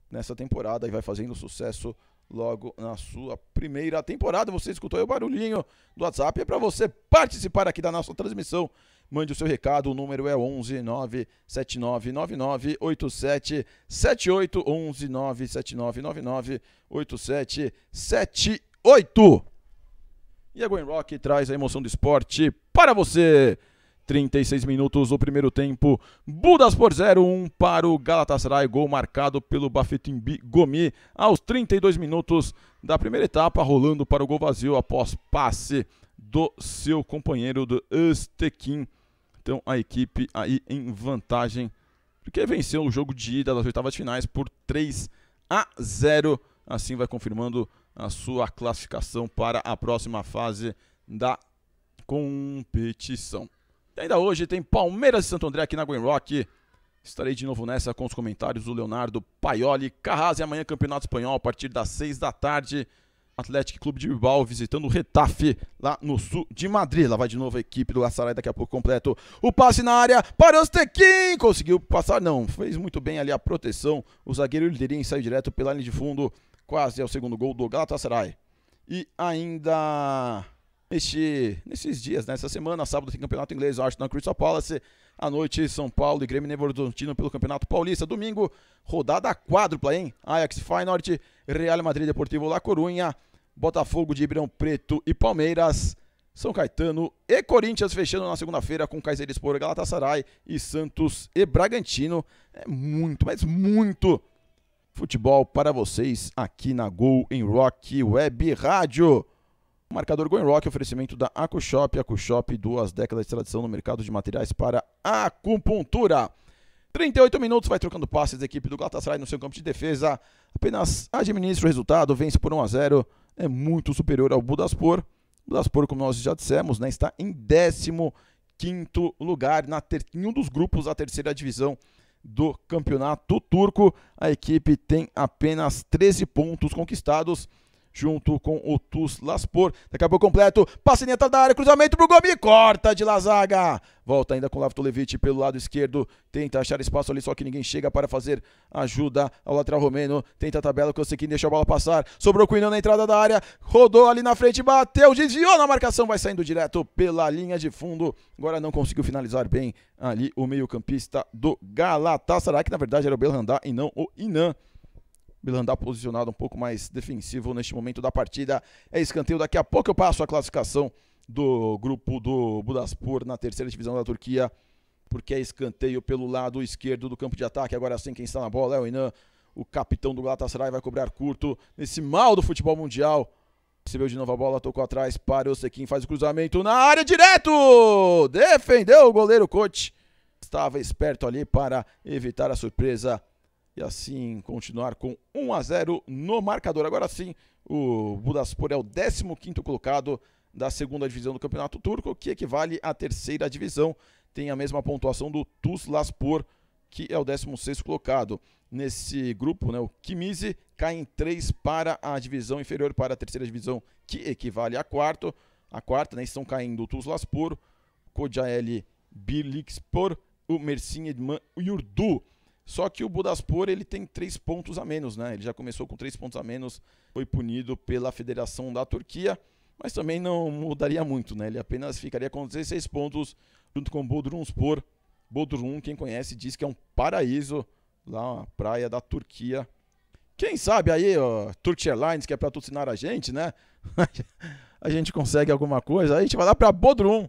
nessa temporada e vai fazendo sucesso logo na sua primeira temporada. Você escutou aí o barulhinho do WhatsApp. É para você participar aqui da nossa transmissão Mande o seu recado, o número é 11 979 8778 11 979 8778. E a Gwen Rock traz a emoção do esporte para você. 36 minutos o primeiro tempo. Budas por 0-1 para o Galatasaray. Gol marcado pelo Bafetimbi Gomi aos 32 minutos da primeira etapa, rolando para o gol vazio após passe do seu companheiro do Estequim. Então a equipe aí em vantagem, porque venceu o jogo de ida das oitavas finais por 3 a 0. Assim vai confirmando a sua classificação para a próxima fase da competição. E ainda hoje tem Palmeiras e Santo André aqui na Green Rock. Estarei de novo nessa com os comentários do Leonardo Paioli. Carras e amanhã Campeonato Espanhol a partir das 6 da tarde. Atlético Clube de Bilbao visitando o Retafe lá no sul de Madrid. Lá vai de novo a equipe do Laçarai, daqui a pouco completo. O passe na área para o Stequim. Conseguiu passar? Não. Fez muito bem ali a proteção. O zagueiro Ilderim saiu direto pela linha de fundo. Quase é o segundo gol do Galatasaray. E ainda neste, nesses dias, nessa semana, sábado tem campeonato inglês, Arsenal Crystal Palace à noite São Paulo e Grêmio Nevohorizontino pelo Campeonato Paulista. Domingo, rodada quádrupla, hein? Ajax Feyenoord, Real Madrid Deportivo La Corunha, Botafogo de Ribeirão Preto e Palmeiras. São Caetano e Corinthians fechando na segunda-feira com Kayserispor, Galatasaray e Santos e Bragantino. É muito, mas muito futebol para vocês aqui na Gol em Rock Web Rádio. Marcador marcador Rock, oferecimento da AcuShop. AcuShop, duas décadas de tradição no mercado de materiais para acupuntura. 38 minutos, vai trocando passes da equipe do Galatasaray no seu campo de defesa. Apenas administra o resultado, vence por 1 a 0 É muito superior ao Budaspor. Budaspor, como nós já dissemos, né, está em 15º lugar na ter... em um dos grupos da terceira divisão do campeonato turco. A equipe tem apenas 13 pontos conquistados junto com o Tus Laspor. Daqui a pouco completo, passe dentro da área, cruzamento pro Gomi, corta de Lazaga. Volta ainda com o Lavtolevich pelo lado esquerdo, tenta achar espaço ali, só que ninguém chega para fazer ajuda ao lateral romeno. Tenta a tabela, conseguindo deixar a bola passar. Sobrou o Quinão na entrada da área, rodou ali na frente, bateu, desviou na marcação, vai saindo direto pela linha de fundo. Agora não conseguiu finalizar bem ali o meio-campista do Galatasaray, que na verdade era o Belhandá e não o Inan está posicionado um pouco mais defensivo neste momento da partida. É escanteio. Daqui a pouco eu passo a classificação do grupo do Budaspur na terceira divisão da Turquia, porque é escanteio pelo lado esquerdo do campo de ataque. Agora sim, quem está na bola é o Inan, o capitão do Galatasaray, vai cobrar curto nesse mal do futebol mundial. Recebeu de novo a bola, tocou atrás para o Sequim, faz o cruzamento na área direto! Defendeu o goleiro Coach. Estava esperto ali para evitar a surpresa e assim continuar com 1 a 0 no marcador. Agora sim, o Budaspor é o 15º colocado da segunda divisão do Campeonato Turco, que equivale à terceira divisão. Tem a mesma pontuação do Tuzlaspor, que é o 16º colocado. Nesse grupo, né, o Kimizi cai em 3 para a divisão inferior, para a terceira divisão, que equivale à quarto. A quarta, né, estão caindo o Tuzlaspor, Kocaeli Birlikspor, o Mersin Edman e só que o Budaspor ele tem três pontos a menos, né? Ele já começou com três pontos a menos, foi punido pela Federação da Turquia, mas também não mudaria muito, né? Ele apenas ficaria com 16 pontos junto com Bodrumspor. Bodrum, quem conhece, diz que é um paraíso lá, na praia da Turquia. Quem sabe aí, ó, Turkish Airlines, que é para patrocinar a gente, né? a gente consegue alguma coisa. Aí a gente vai lá para Bodrum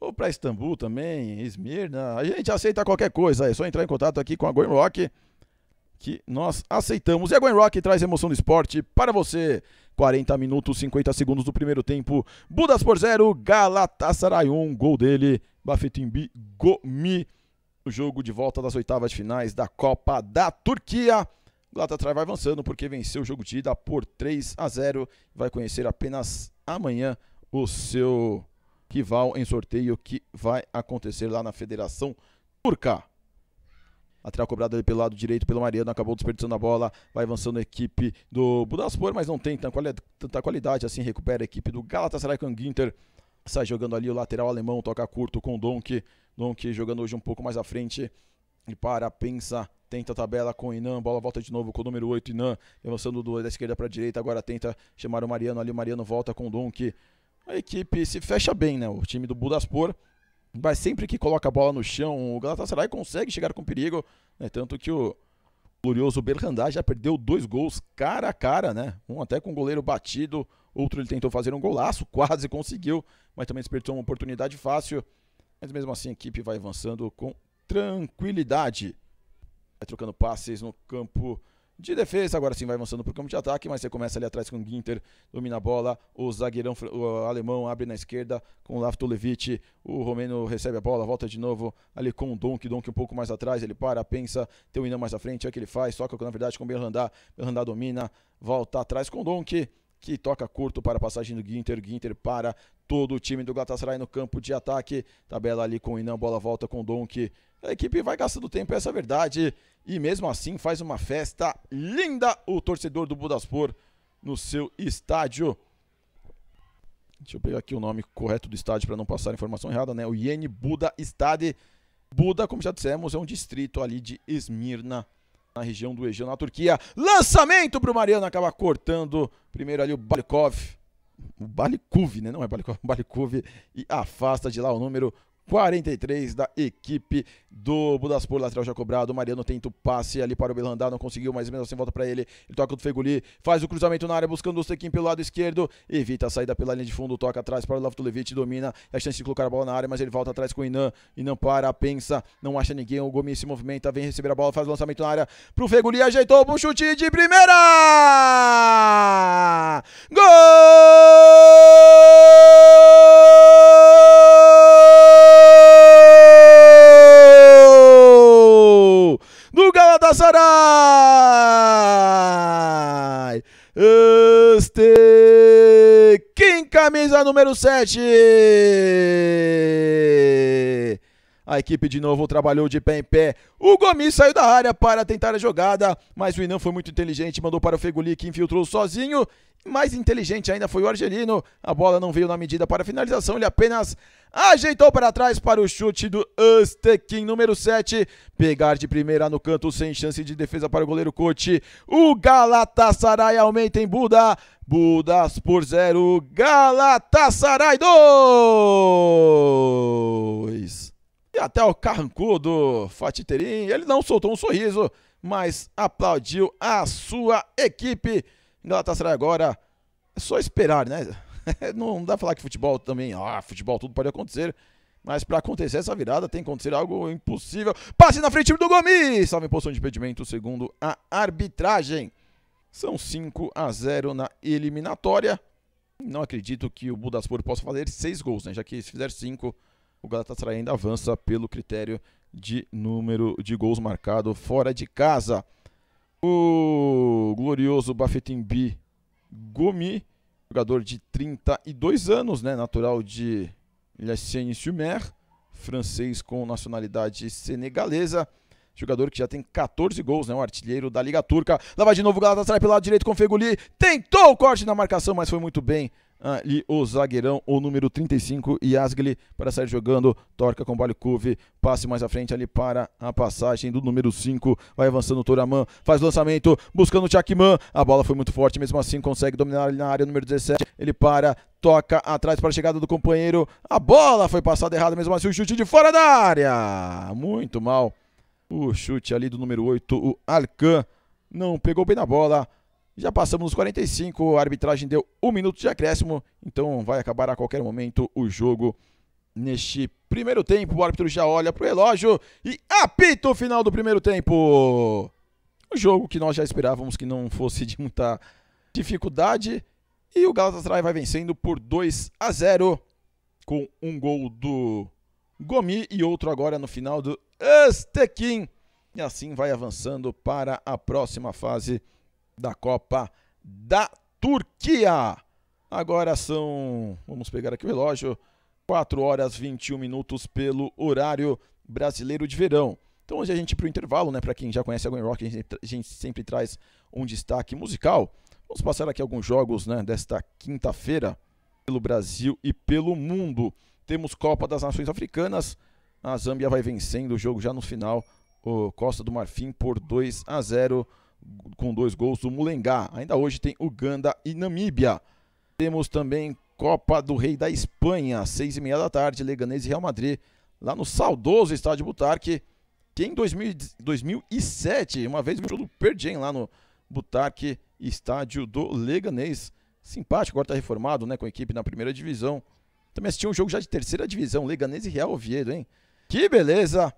ou para Istambul também, Esmirna. A gente aceita qualquer coisa, é só entrar em contato aqui com a Gwen Rock que nós aceitamos. E a Gwen Rock traz emoção do esporte para você. 40 minutos, 50 segundos do primeiro tempo. Budas por zero, Galatasaray 1, gol dele, Bafetimbi Gomi. O jogo de volta das oitavas de finais da Copa da Turquia. O Galatasaray vai avançando porque venceu o jogo de ida por 3 a 0. Vai conhecer apenas amanhã o seu rival em sorteio que vai acontecer lá na Federação Turca. Lateral cobrado ali pelo lado direito pelo Mariano, acabou desperdiçando a bola, vai avançando a equipe do Budaspor, mas não tem tanta qualidade assim, recupera a equipe do Galatasaray com Ginter. Sai jogando ali o lateral alemão, toca curto com o Donk. Donk jogando hoje um pouco mais à frente. E para, pensa, tenta a tabela com o Inan, bola volta de novo com o número 8, Inan, avançando do, da esquerda para a direita, agora tenta chamar o Mariano ali, o Mariano volta com o Donk, a equipe se fecha bem, né? O time do Budaspor vai sempre que coloca a bola no chão, o Galatasaray consegue chegar com perigo, né? Tanto que o glorioso Berrandá já perdeu dois gols cara a cara, né? Um até com o goleiro batido, outro ele tentou fazer um golaço, quase conseguiu, mas também desperdiçou uma oportunidade fácil. Mas mesmo assim a equipe vai avançando com tranquilidade. Vai trocando passes no campo de defesa. Agora sim vai avançando para o campo de ataque, mas você começa ali atrás com o Ginter, domina a bola. O zagueirão o alemão abre na esquerda com o Laftolevich. O romeno recebe a bola, volta de novo ali com o Donk. Donk um pouco mais atrás, ele para, pensa, tem o Inan mais à frente. É o que ele faz, toca na verdade com o Berlandá. Berlandá domina, volta atrás com o Donk que toca curto para a passagem do Ginter. Ginter para todo o time do Galatasaray no campo de ataque. Tabela ali com o Inan, bola volta com o Donk. A equipe vai gastando tempo, essa é a verdade. E mesmo assim faz uma festa linda o torcedor do Budaspor no seu estádio. Deixa eu pegar aqui o nome correto do estádio para não passar informação errada, né? O Iene Buda Stade. Buda, como já dissemos, é um distrito ali de Esmirna, na região do Egeu, na Turquia. Lançamento para o Mariano, acaba cortando primeiro ali o Balikov. O Balikov, né? Não é Balikov, Balikov. E afasta de lá o número 43 da equipe do Budaspor. Lateral já cobrado. Mariano tenta o passe ali para o Belandá. Não conseguiu, mas mesmo assim volta para ele. Ele toca do Feguli. Faz o cruzamento na área, buscando o Sequim pelo lado esquerdo. Evita a saída pela linha de fundo. Toca atrás para o Laftulevich. Domina. É a chance de colocar a bola na área, mas ele volta atrás com o Inan. Inan para, pensa. Não acha ninguém. O Gomes se movimenta. Vem receber a bola. Faz o lançamento na área para o Feguli. Ajeitou. um chute de primeira! Gol! Galatasaray! quem camisa número 7. A equipe de novo trabalhou de pé em pé. O Gomes saiu da área para tentar a jogada, mas o Inan foi muito inteligente, mandou para o Feguli que infiltrou sozinho. Mais inteligente ainda foi o argelino. A bola não veio na medida para a finalização, ele apenas Ajeitou para trás para o chute do Aztekin, número 7. Pegar de primeira no canto, sem chance de defesa para o goleiro Coach. O Galatasaray aumenta em Buda. Budas por zero. Galatasaray 2. E até o carrancudo Fatiterim, ele não soltou um sorriso, mas aplaudiu a sua equipe. Galatasaray agora é só esperar, né? não dá pra falar que futebol também, ah, futebol tudo pode acontecer. Mas para acontecer essa virada tem que acontecer algo impossível. Passe na frente do Gomes! Salve em posição de impedimento, segundo a arbitragem. São 5 a 0 na eliminatória. Não acredito que o Budaspor possa fazer seis gols, né? Já que se fizer cinco, o Galatasaray ainda avança pelo critério de número de gols marcado fora de casa. O glorioso Bafetimbi Gomi jogador de 32 anos, né, natural de lacien sur francês com nacionalidade senegalesa. Jogador que já tem 14 gols, né? Um artilheiro da Liga Turca. Lá vai de novo o Galatasaray pelo lado direito com Feguli. Tentou o corte na marcação, mas foi muito bem ali ah, o zagueirão, o número 35, Yasgli, para sair jogando, torca com Balikov, passe mais à frente ali para a passagem do número 5, vai avançando o Toraman, faz lançamento, buscando o Chakman, a bola foi muito forte, mesmo assim consegue dominar ali na área, número 17, ele para, toca atrás para a chegada do companheiro, a bola foi passada errada, mesmo assim o chute de fora da área, muito mal, o chute ali do número 8, o Arkan, não pegou bem na bola, já passamos nos 45, a arbitragem deu um minuto de acréscimo, então vai acabar a qualquer momento o jogo neste primeiro tempo. O árbitro já olha para o relógio e apita o final do primeiro tempo. O jogo que nós já esperávamos que não fosse de muita dificuldade. E o Galatasaray vai vencendo por 2 a 0 com um gol do Gomi e outro agora no final do Estequim. E assim vai avançando para a próxima fase da Copa da Turquia. Agora são, vamos pegar aqui o relógio, 4 horas 21 minutos pelo horário brasileiro de verão. Então hoje a gente para o intervalo, né? Para quem já conhece a Gwen Rock, a gente, sempre traz um destaque musical. Vamos passar aqui alguns jogos, né? Desta quinta-feira pelo Brasil e pelo mundo. Temos Copa das Nações Africanas. A Zâmbia vai vencendo o jogo já no final. O Costa do Marfim por 2 a 0 com dois gols do Mulengá. Ainda hoje tem Uganda e Namíbia. Temos também Copa do Rei da Espanha, seis e meia da tarde, Leganês e Real Madrid, lá no saudoso estádio Butarque, que em 2007, uma vez viu o Perdem lá no Butarque, estádio do Leganês. Simpático, agora está reformado, né, com a equipe na primeira divisão. Também assistiu um jogo já de terceira divisão, Leganês e Real Oviedo, hein? Que beleza!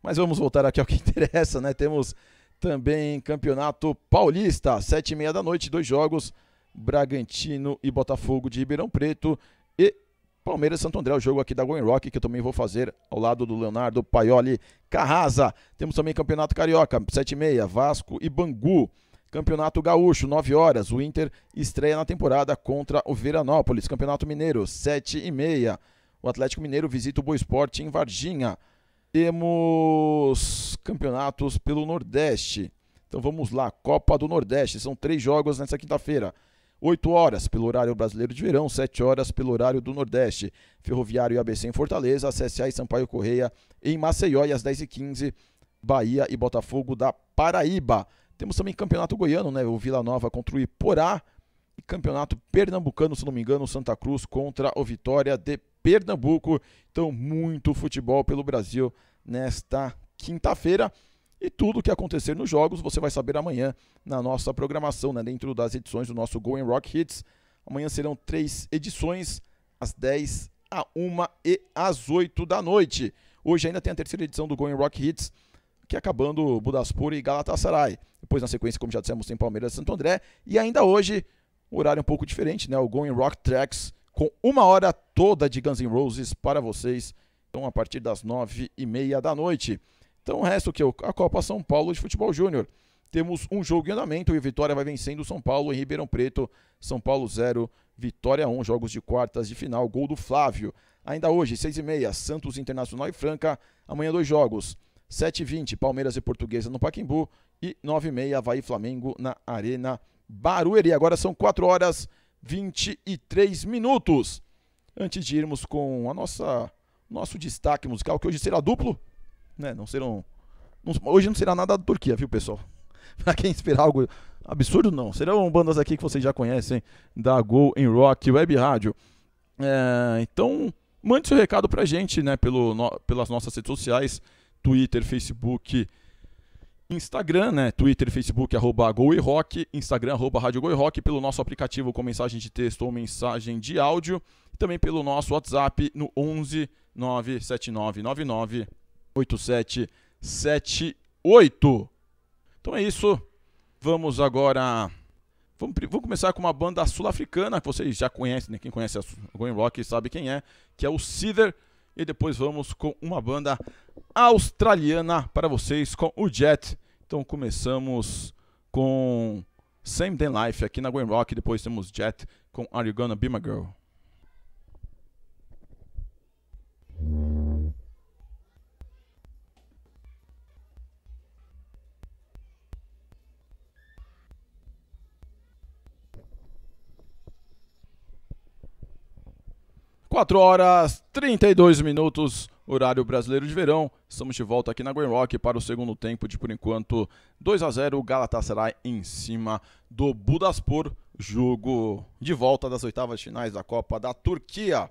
Mas vamos voltar aqui ao que interessa, né? Temos também Campeonato Paulista, sete e meia da noite, dois jogos, Bragantino e Botafogo de Ribeirão Preto e Palmeiras Santo André, o jogo aqui da Going Rock, que eu também vou fazer ao lado do Leonardo Paioli Carrasa. Temos também Campeonato Carioca, 7 e meia, Vasco e Bangu. Campeonato Gaúcho, 9 horas, o Inter estreia na temporada contra o Veranópolis. Campeonato Mineiro, 7 e meia, o Atlético Mineiro visita o Boa Esporte em Varginha. Temos campeonatos pelo Nordeste. Então vamos lá, Copa do Nordeste. São três jogos nessa quinta-feira. 8 horas pelo horário brasileiro de verão, 7 horas pelo horário do Nordeste. Ferroviário e ABC em Fortaleza, CSA e Sampaio Correia em Maceió e às 10h15, Bahia e Botafogo da Paraíba. Temos também Campeonato Goiano, né? O Vila Nova contra o Iporá. E Campeonato Pernambucano, se não me engano, Santa Cruz contra o Vitória de Pernambuco. Então, muito futebol pelo Brasil nesta quinta-feira. E tudo o que acontecer nos jogos você vai saber amanhã na nossa programação, né? dentro das edições do nosso Going Rock Hits. Amanhã serão três edições, às 10, à 1 e às 8 da noite. Hoje ainda tem a terceira edição do Going Rock Hits, que é acabando Budaspur e Galatasaray. Depois, na sequência, como já dissemos, tem Palmeiras e Santo André. E ainda hoje, um horário um pouco diferente, né? O Going Rock Tracks, com uma hora toda de Guns N' Roses para vocês então, a partir das nove e meia da noite. Então, o o que? A Copa São Paulo de Futebol Júnior. Temos um jogo em andamento e o Vitória vai vencendo o São Paulo em Ribeirão Preto. São Paulo 0, Vitória 1, um, jogos de quartas de final, gol do Flávio. Ainda hoje, 6 e meia, Santos Internacional e Franca. Amanhã, dois jogos. 7 e 20, Palmeiras e Portuguesa no Paquimbu. E 9 e meia, Havaí Flamengo na Arena Barueri. Agora são 4 horas 23 minutos. Antes de irmos com a nossa nosso destaque musical, que hoje será duplo, né? Não serão. Não, hoje não será nada da Turquia, viu, pessoal? pra quem esperar algo absurdo, não. Serão bandas aqui que vocês já conhecem, da Go em Rock Web Rádio. É, então, mande seu recado pra gente, né? Pelo, no, pelas nossas redes sociais, Twitter, Facebook, Instagram, né? Twitter, Facebook, arroba Goirock, Instagram, arroba Rádio Goirock, pelo nosso aplicativo com mensagem de texto ou mensagem de áudio, e também pelo nosso WhatsApp no 11 97999 8778. Então é isso. Vamos agora. Vamos, vamos começar com uma banda sul-africana que vocês já conhecem, né? Quem conhece a Going Rock sabe quem é, que é o Cedar e depois vamos com uma banda australiana para vocês com o Jet. Então começamos com Same Day Life aqui na Gwen Rock, depois temos Jet com Are You Gonna Be My Girl? 4 horas 32 minutos, horário brasileiro de verão. Estamos de volta aqui na Green Rock para o segundo tempo de, por enquanto, 2 a 0 Galatasaray em cima do Budaspor. Jogo de volta das oitavas finais da Copa da Turquia.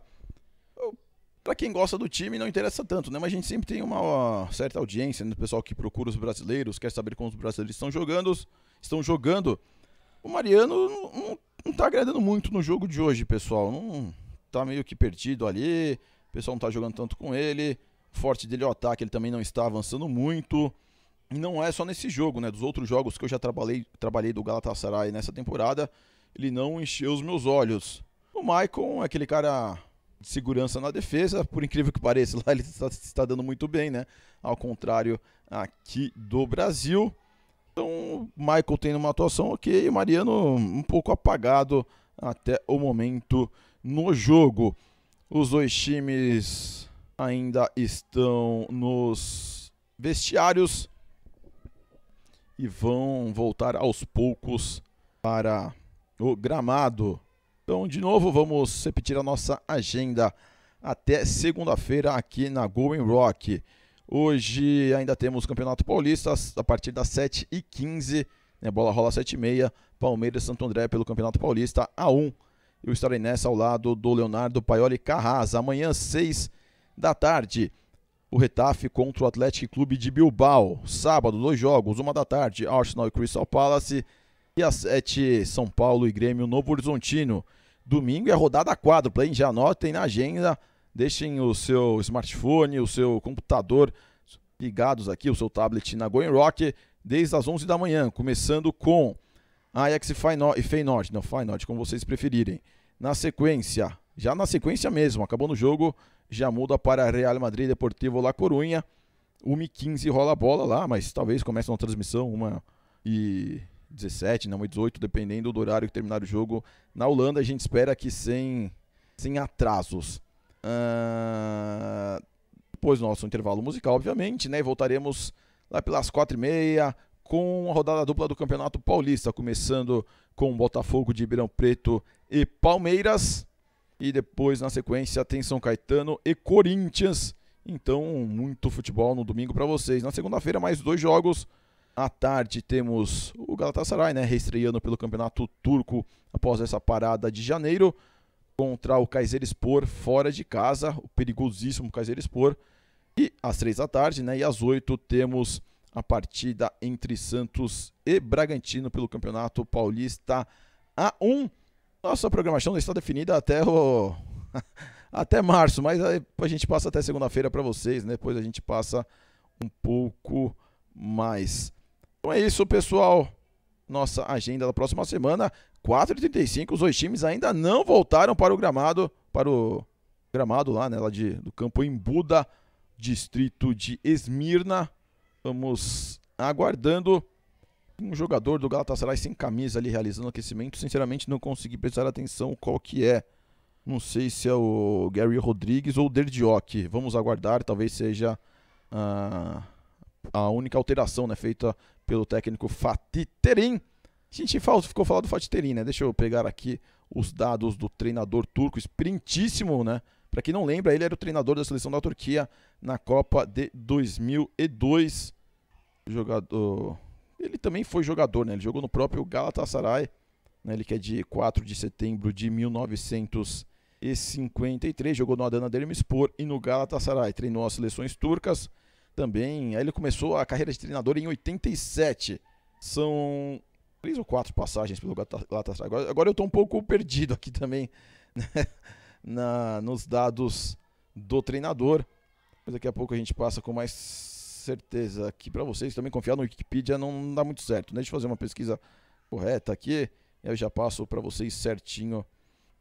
Para quem gosta do time, não interessa tanto, né? Mas a gente sempre tem uma certa audiência, né? Do pessoal que procura os brasileiros, quer saber como os brasileiros estão jogando. Estão jogando. O Mariano não, não, não tá agradando muito no jogo de hoje, pessoal. Não tá meio que perdido ali, o pessoal não tá jogando tanto com ele, forte dele é o ataque, ele também não está avançando muito. E não é só nesse jogo, né? Dos outros jogos que eu já trabalhei, trabalhei do Galatasaray nessa temporada, ele não encheu os meus olhos. O Maicon é aquele cara de segurança na defesa, por incrível que pareça, lá ele está, dando muito bem, né? Ao contrário aqui do Brasil. Então, o Michael tendo uma atuação ok, e o Mariano um pouco apagado até o momento no jogo. Os dois times ainda estão nos vestiários e vão voltar aos poucos para o gramado. Então, de novo, vamos repetir a nossa agenda até segunda-feira aqui na Going Rock. Hoje ainda temos Campeonato Paulista a partir das 7h15. Né? Bola rola 7h30. Palmeiras Santo André pelo Campeonato Paulista a 1 eu estarei nessa ao lado do Leonardo Paioli Carras amanhã, 6 da tarde. O Retafe contra o Atlético Clube de Bilbao. Sábado, dois jogos, uma da tarde, Arsenal e Crystal Palace. E às 7, São Paulo e Grêmio Novo Horizontino. Domingo é rodada quádrupla, hein? Já anotem na agenda, deixem o seu smartphone, o seu computador ligados aqui, o seu tablet na Going Rock, desde as 11 da manhã, começando com Ajax e Feyenoord, não, Feyenoord, como vocês preferirem na sequência. Já na sequência mesmo, acabou no jogo, já muda para Real Madrid Deportivo La Corunha. 1h15 rola a bola lá, mas talvez comece uma transmissão, 1h17, não 1h18, dependendo do horário que terminar o jogo. Na Holanda a gente espera que sem, sem atrasos. Uh... Depois nosso intervalo musical, obviamente, né? E voltaremos lá pelas 4h30 com a rodada dupla do Campeonato Paulista, começando com o Botafogo de Ribeirão Preto e Palmeiras. E depois, na sequência, tem São Caetano e Corinthians. Então, muito futebol no domingo para vocês. Na segunda-feira, mais dois jogos. À tarde, temos o Galatasaray, né? Reestreando pelo Campeonato Turco após essa parada de janeiro. Contra o Kayserispor fora de casa, o perigosíssimo Kayserispor. E às três da tarde, né? E às oito, temos a partida entre Santos e Bragantino pelo Campeonato Paulista A1. Nossa programação não está definida até o até março, mas a gente passa até segunda-feira para vocês, né? depois a gente passa um pouco mais. Então é isso, pessoal. Nossa agenda da próxima semana, 4h35, os dois times ainda não voltaram para o gramado, para o gramado lá, né, lá de, do campo Embuda, distrito de Esmirna. Vamos aguardando. Um jogador do Galatasaray sem camisa ali realizando aquecimento, sinceramente não consegui prestar atenção qual que é. Não sei se é o Gary Rodrigues ou o Derdiok. Vamos aguardar, talvez seja a, ah, a única alteração né, feita pelo técnico Fatih Terim. A gente falou, ficou falando do Fatih Terim, né? Deixa eu pegar aqui os dados do treinador turco, sprintíssimo, né? Para quem não lembra, ele era o treinador da seleção da Turquia na Copa de 2002. Jogador ele também foi jogador, né? Ele jogou no próprio Galatasaray, né? ele que é de 4 de setembro de 1953, jogou no Adana Demirspor e no Galatasaray, treinou as seleções turcas também. Aí ele começou a carreira de treinador em 87. São três ou quatro passagens pelo Galatasaray. Agora, agora eu estou um pouco perdido aqui também né? Na, nos dados do treinador. Mas daqui a pouco a gente passa com mais certeza que para vocês. Também confiar no Wikipedia não dá muito certo, né? Deixa eu fazer uma pesquisa correta aqui. Eu já passo para vocês certinho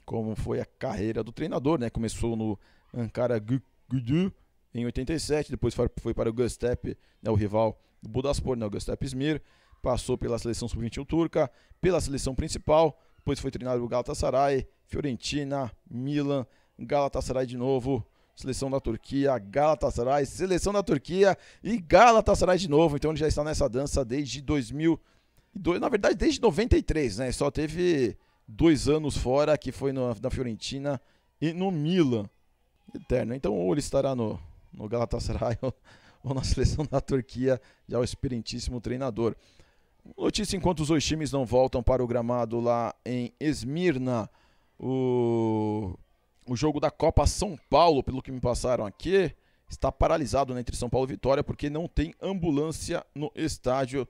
como foi a carreira do treinador, né? Começou no Ankara Gudu em 87, depois foi para o Göztepe, né, o rival do Budaspor, né, o Göztepe Smir passou pela seleção sub-21 turca, pela seleção principal, depois foi treinado o Galatasaray, Fiorentina, Milan, Galatasaray de novo, seleção da Turquia, Galatasaray, seleção da Turquia e Galatasaray de novo. Então ele já está nessa dança desde 2002, na verdade desde 93, né? Só teve dois anos fora, que foi no, na Fiorentina e no Milan. Eterno. Então ou ele estará no, no Galatasaray ou, ou na seleção da Turquia, já o experientíssimo treinador. Notícia enquanto os dois times não voltam para o gramado lá em Esmirna. O o jogo da Copa São Paulo, pelo que me passaram aqui, está paralisado né, entre São Paulo e Vitória porque não tem ambulância no estádio.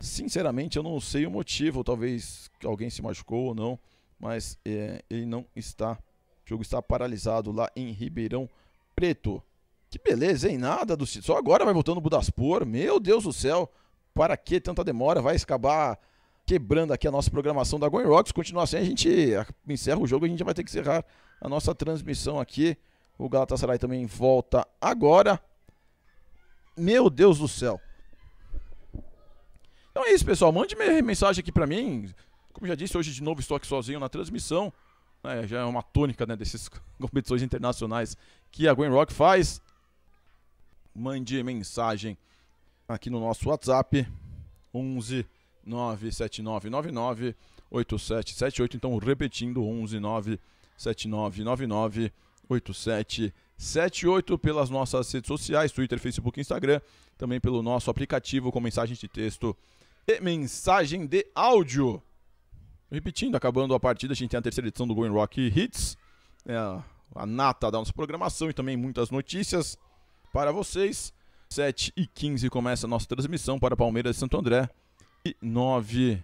Sinceramente, eu não sei o motivo. Talvez alguém se machucou ou não, mas é, ele não está. O jogo está paralisado lá em Ribeirão Preto. Que beleza, hein? Nada do Só agora vai voltando o Budaspor. Meu Deus do céu. Para que tanta demora? Vai acabar quebrando aqui a nossa programação da Going Rocks. Continua assim, a gente encerra o jogo, e a gente já vai ter que encerrar a nossa transmissão aqui. O Galatasaray também volta agora. Meu Deus do céu. Então é isso, pessoal. Mande mensagem aqui para mim. Como já disse, hoje de novo estou aqui sozinho na transmissão. É, já é uma tônica né, dessas competições internacionais que a Gwen Rock faz. Mande mensagem aqui no nosso WhatsApp 11 11979998778. Então, repetindo, 11979998778 pelas nossas redes sociais, Twitter, Facebook, Instagram, também pelo nosso aplicativo com mensagens de texto e mensagem de áudio. Repetindo, acabando a partida, a gente tem a terceira edição do Going Rock Hits, é a nata da nossa programação e também muitas notícias para vocês. 7 e 15 começa a nossa transmissão para Palmeiras e Santo André. 9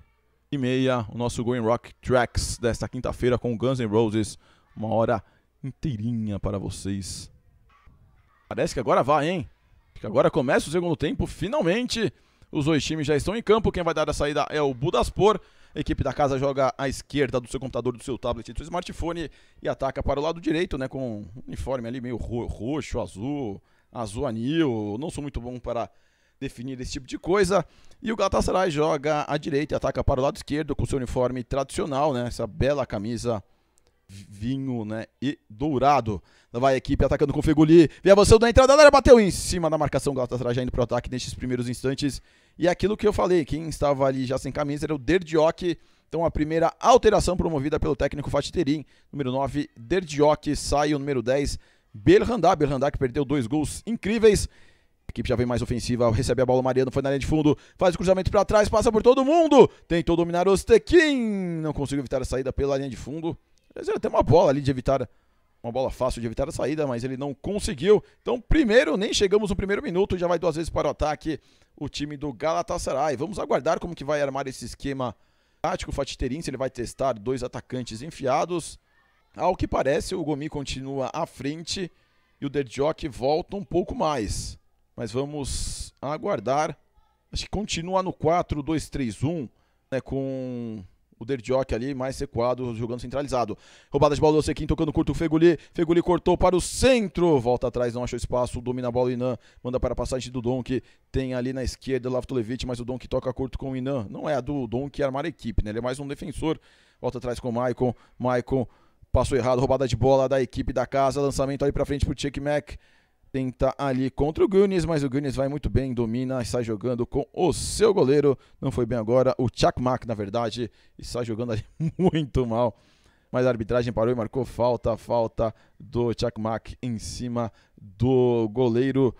e meia, o nosso Going Rock Tracks desta quinta-feira com Guns N' Roses. Uma hora inteirinha para vocês. Parece que agora vai, hein? Que agora começa o segundo tempo, finalmente. Os dois times já estão em campo. Quem vai dar a saída é o Budaspor. A equipe da casa joga à esquerda do seu computador, do seu tablet, do seu smartphone e ataca para o lado direito, né? Com um uniforme ali meio ro roxo, azul, azul anil. Não sou muito bom para definir esse tipo de coisa. E o Galatasaray joga à direita e ataca para o lado esquerdo com seu uniforme tradicional, né? Essa bela camisa vinho, né? E dourado. Lá vai a equipe atacando com o Feguli. Vem avançando na entrada da área, bateu em cima da marcação. Galatasaray já indo para o ataque nesses primeiros instantes. E aquilo que eu falei, quem estava ali já sem camisa era o Derdioc. Então a primeira alteração promovida pelo técnico Fatih Terim. Número 9, Derdioc sai o número 10, Berhandá. Berhandá que perdeu dois gols incríveis equipe já vem mais ofensiva, recebe a bola, o Mariano foi na linha de fundo, faz o cruzamento para trás, passa por todo mundo, tentou dominar o Stekin não conseguiu evitar a saída pela linha de fundo, era até uma bola ali de evitar, uma bola fácil de evitar a saída, mas ele não conseguiu, então primeiro, nem chegamos no primeiro minuto, já vai duas vezes para o ataque o time do Galatasaray, vamos aguardar como que vai armar esse esquema tático, o Fatiterin, se ele vai testar dois atacantes enfiados, ao que parece o Gomi continua à frente e o Derjok volta um pouco mais, mas vamos aguardar. Acho que continua no 4-2-3-1, né, com o Derdiok ali mais recuado, jogando centralizado. Roubada de bola do Sequim, tocando curto o Feguli. Feguli cortou para o centro. Volta atrás, não achou espaço. Domina a bola o Inan. Manda para a passagem do Donk. Tem ali na esquerda Lavtolevich, mas o Donk toca curto com o Inan. Não é a do Donk armar a equipe, né? Ele é mais um defensor. Volta atrás com o Maicon. Maicon passou errado. Roubada de bola da equipe da casa. Lançamento ali para frente para o Mac tentar ali contra o Gunis, mas o Gunis vai muito bem, domina está jogando com o seu goleiro. Não foi bem agora, o Chakmak, na verdade, está jogando ali muito mal. Mas a arbitragem parou e marcou falta, falta do Chakmak em cima do goleiro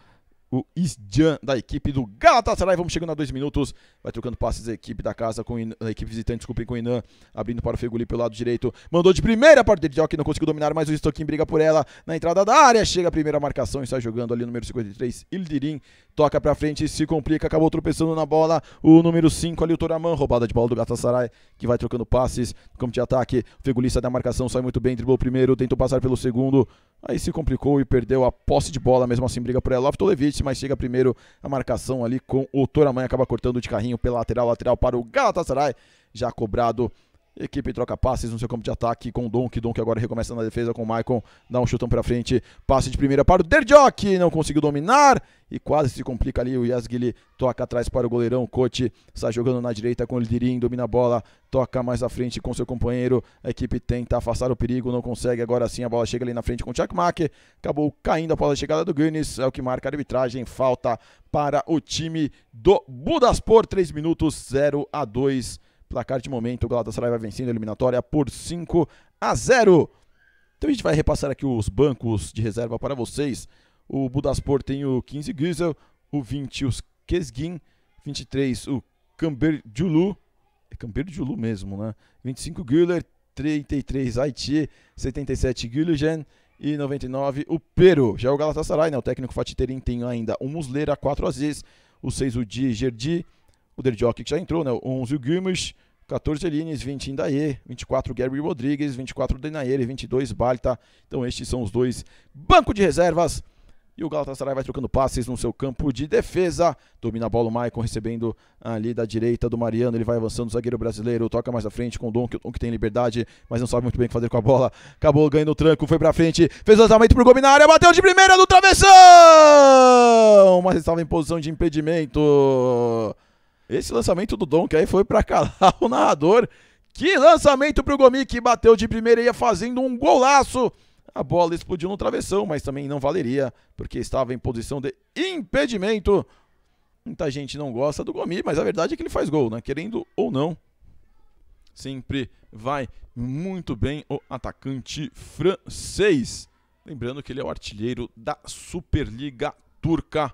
o Isjan da equipe do Galatasaray. Vamos chegando a dois minutos. Vai trocando passes a equipe da casa com a equipe visitante, desculpem, com o Inan. Abrindo para o Feguli pelo lado direito. Mandou de primeira a partir de Dedioc, não conseguiu dominar, mas o Stokin briga por ela na entrada da área. Chega a primeira marcação e sai jogando ali número 53, Ildirim toca pra frente, se complica, acabou tropeçando na bola. O número 5 ali, o Toraman, roubada de bola do Galatasaray, que vai trocando passes no campo de ataque. O da marcação sai muito bem, driblou o primeiro, tentou passar pelo segundo, aí se complicou e perdeu a posse de bola, mesmo assim briga por ela. Loftovlevich, mas chega primeiro a marcação ali com o Toraman, acaba cortando de carrinho pela lateral, lateral para o Galatasaray, já cobrado Equipe troca passes no seu campo de ataque com o Donk. Donk agora recomeça na defesa com o Maicon. Dá um chutão para frente. Passe de primeira para o Derdjok. Não conseguiu dominar. E quase se complica ali. O Yasguili toca atrás para o goleirão. Cote sai jogando na direita com o Lirin. Domina a bola. Toca mais à frente com seu companheiro. A equipe tenta afastar o perigo. Não consegue. Agora sim a bola chega ali na frente com o Tchakmak. Acabou caindo após a chegada do Guinness. É o que marca a arbitragem. Falta para o time do Budaspor. 3 minutos 0 a 2 Placar de momento, o Galatasaray vai vencendo a eliminatória por 5 a 0. Então a gente vai repassar aqui os bancos de reserva para vocês. O Budaspor tem o 15 Gizel, o 20 os Kesgin, 23 o Camber é Camber mesmo, né? 25 Güler, 33 Haiti, 77 Gülgen e 99 o Pero. Já o Galatasaray, né? O técnico Fatih Terim tem ainda o Muslera, 4 Aziz, o 6 o Di Gerdi, o Derjock que já entrou, né? 11 o Gilmes, 14 Elines, 20 Indaê, 24 Gary Rodrigues, 24 Denaire, 22 Balta. Então estes são os dois banco de reservas. E o Galatasaray vai trocando passes no seu campo de defesa. Domina a bola o Maicon, recebendo ali da direita do Mariano. Ele vai avançando, o zagueiro brasileiro toca mais à frente com o Dom, que, que tem liberdade, mas não sabe muito bem o que fazer com a bola. Acabou ganhando o tranco, foi pra frente, fez o lançamento pro gol na área, bateu de primeira no travessão! Mas estava em posição de impedimento. Esse lançamento do que aí foi para calar o narrador. Que lançamento para o Gomi que bateu de primeira e ia fazendo um golaço. A bola explodiu no travessão, mas também não valeria, porque estava em posição de impedimento. Muita gente não gosta do Gomi, mas a verdade é que ele faz gol, né? Querendo ou não. Sempre vai muito bem o atacante francês. Lembrando que ele é o artilheiro da Superliga Turca,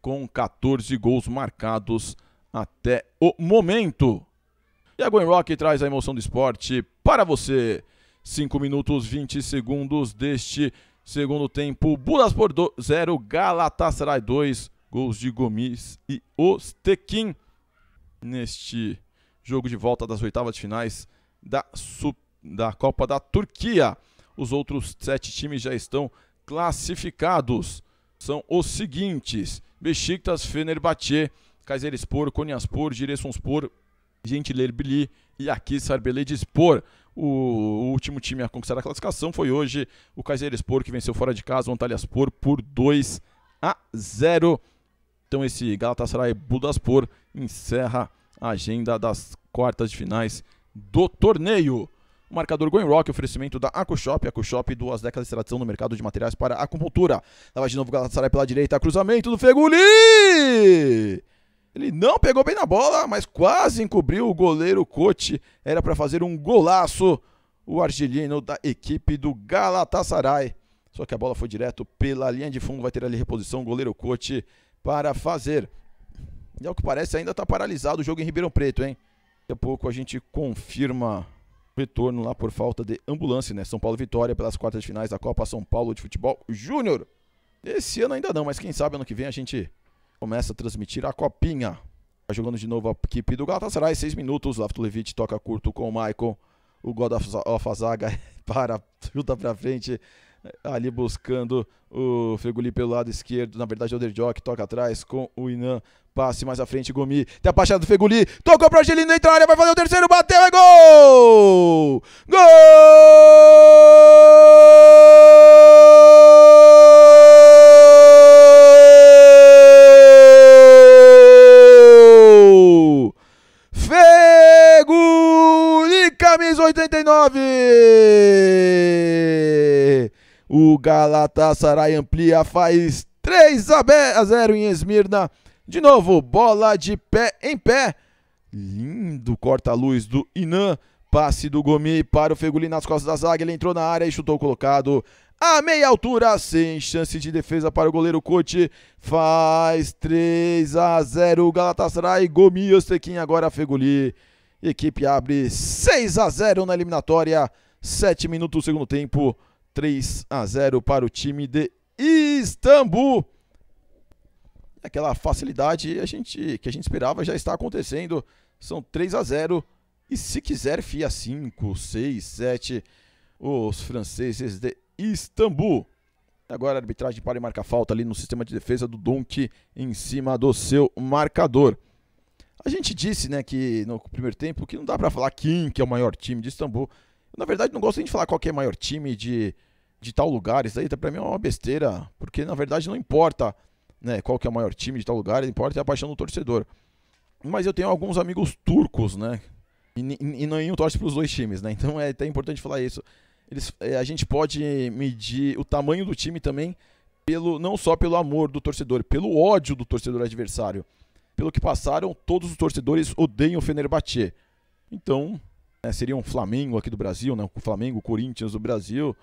com 14 gols marcados até o momento. E a Gwen Rock traz a emoção do esporte para você. 5 minutos 20 segundos deste segundo tempo. Budas por 0, Galatasaray 2, gols de Gomes e Ostequim. Neste jogo de volta das oitavas de finais da, Sup da Copa da Turquia. Os outros sete times já estão classificados. São os seguintes: Besiktas, Fenerbahçe, Kayserispor, Konyaspor, Gentiler Bili e aqui Sarbeledispor. O último time a conquistar a classificação foi hoje o Kaiser Kayserispor, que venceu fora de casa o Antalyaspor por 2 a 0. Então esse Galatasaray Budaspor encerra a agenda das quartas de finais do torneio. O marcador Going Rock, oferecimento da AcuShop. AcuShop, duas décadas de tradição no mercado de materiais para acupuntura. Lava de novo Galatasaray pela direita, cruzamento do Feguli! Ele não pegou bem na bola, mas quase encobriu o goleiro Cote. Era para fazer um golaço o argelino da equipe do Galatasaray. Só que a bola foi direto pela linha de fundo, vai ter ali reposição o goleiro Cote para fazer. E ao é que parece ainda está paralisado o jogo em Ribeirão Preto, hein? Daqui a pouco a gente confirma o retorno lá por falta de ambulância, né? São Paulo vitória pelas quartas de finais da Copa São Paulo de Futebol Júnior. Esse ano ainda não, mas quem sabe ano que vem a gente começa a transmitir a copinha. Tá jogando de novo a equipe do Galatasaray, Seis minutos. Laftulevich toca curto com o Michael. O God of para, chuta para frente. Ali buscando o Feguli pelo lado esquerdo. Na verdade, é o Derjock toca atrás com o Inan. Passe mais à frente, Gomi. Tem a baixada do Feguli. Tocou para Angelino dentro da área. Vai fazer o terceiro. Bateu. É gol! Gol! Gomes, 89! O Galatasaray amplia, faz 3 a 0 em Esmirna. De novo, bola de pé em pé. Lindo corta-luz do Inan. Passe do Gomi para o Feguli nas costas da zaga. Ele entrou na área e chutou colocado a meia altura, sem chance de defesa para o goleiro Cote. Faz 3 a 0 O Galatasaray. Gomi e Ostequim agora Feguli. Equipe abre 6 a 0 na eliminatória. 7 minutos do segundo tempo. 3 a 0 para o time de Istambul. Aquela facilidade a gente, que a gente esperava já está acontecendo. São 3 a 0 e se quiser fia 5, 6, 7 os franceses de Istambul. Agora a arbitragem para e marca falta ali no sistema de defesa do Donk em cima do seu marcador. A gente disse, né, que no primeiro tempo, que não dá para falar quem que é o maior time de Istambul. Eu, na verdade, não gosto nem de falar qual é o maior time de, de tal lugar. Isso aí, tá, para mim, é uma besteira, porque, na verdade, não importa né, qual que é o maior time de tal lugar, importa é a paixão do torcedor. Mas eu tenho alguns amigos turcos, né, e, e, e nenhum torce para os dois times, né, então é até importante falar isso. Eles, é, a gente pode medir o tamanho do time também, pelo não só pelo amor do torcedor, pelo ódio do torcedor adversário. Pelo que passaram, todos os torcedores odeiam o Fenerbahçe. Então, né, seria um Flamengo aqui do Brasil, né? O Flamengo, o Corinthians do Brasil.